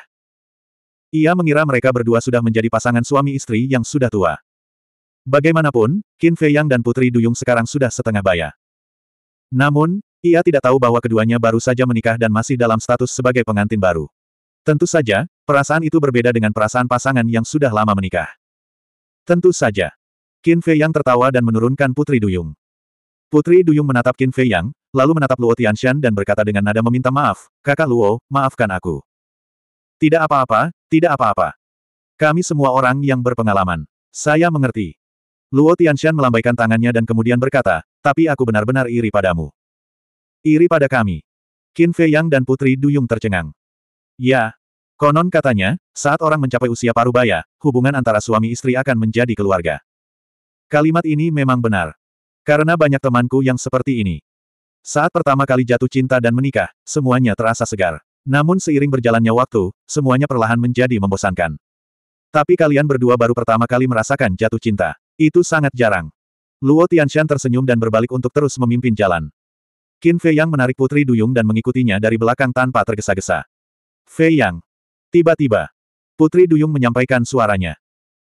Ia mengira mereka berdua sudah menjadi pasangan suami istri yang sudah tua. Bagaimanapun, Qin Fei Yang dan Putri Duyung sekarang sudah setengah baya. Namun, ia tidak tahu bahwa keduanya baru saja menikah dan masih dalam status sebagai pengantin baru. Tentu saja, perasaan itu berbeda dengan perasaan pasangan yang sudah lama menikah. Tentu saja. Qin Fei Yang tertawa dan menurunkan Putri Duyung. Putri Duyung menatap Qin Fei Yang, lalu menatap Luo Tianshan dan berkata dengan nada meminta maaf, kakak Luo, maafkan aku. Tidak apa-apa, tidak apa-apa. Kami semua orang yang berpengalaman. Saya mengerti. Luo Tianshan melambaikan tangannya dan kemudian berkata, tapi aku benar-benar iri padamu. Iri pada kami. Qin Fei Yang dan Putri Duyung tercengang. Ya. Konon katanya, saat orang mencapai usia parubaya, hubungan antara suami istri akan menjadi keluarga. Kalimat ini memang benar. Karena banyak temanku yang seperti ini. Saat pertama kali jatuh cinta dan menikah, semuanya terasa segar. Namun seiring berjalannya waktu, semuanya perlahan menjadi membosankan. Tapi kalian berdua baru pertama kali merasakan jatuh cinta. Itu sangat jarang. Luo Tianshan tersenyum dan berbalik untuk terus memimpin jalan. Qin Fei Yang menarik Putri Duyung dan mengikutinya dari belakang tanpa tergesa-gesa. Fei Yang. Tiba-tiba. Putri Duyung menyampaikan suaranya.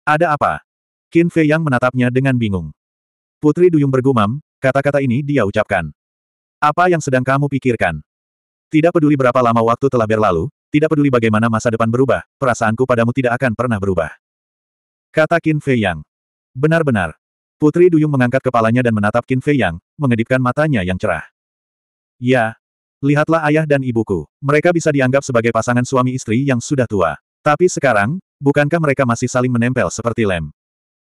Ada apa? Qin Fei Yang menatapnya dengan bingung. Putri Duyung bergumam, kata-kata ini dia ucapkan. Apa yang sedang kamu pikirkan? Tidak peduli berapa lama waktu telah berlalu, tidak peduli bagaimana masa depan berubah, perasaanku padamu tidak akan pernah berubah. Kata Qin Fei Yang. Benar-benar. Putri Duyung mengangkat kepalanya dan menatap Qin Fei Yang, mengedipkan matanya yang cerah. Ya. Lihatlah ayah dan ibuku. Mereka bisa dianggap sebagai pasangan suami istri yang sudah tua. Tapi sekarang, bukankah mereka masih saling menempel seperti lem?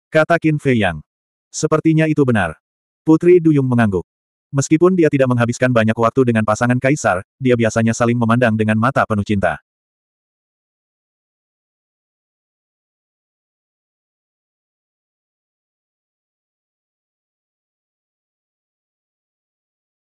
Kata Qin Fei Yang. Sepertinya itu benar. Putri Duyung mengangguk. Meskipun dia tidak menghabiskan banyak waktu dengan pasangan kaisar, dia biasanya saling memandang dengan mata penuh cinta.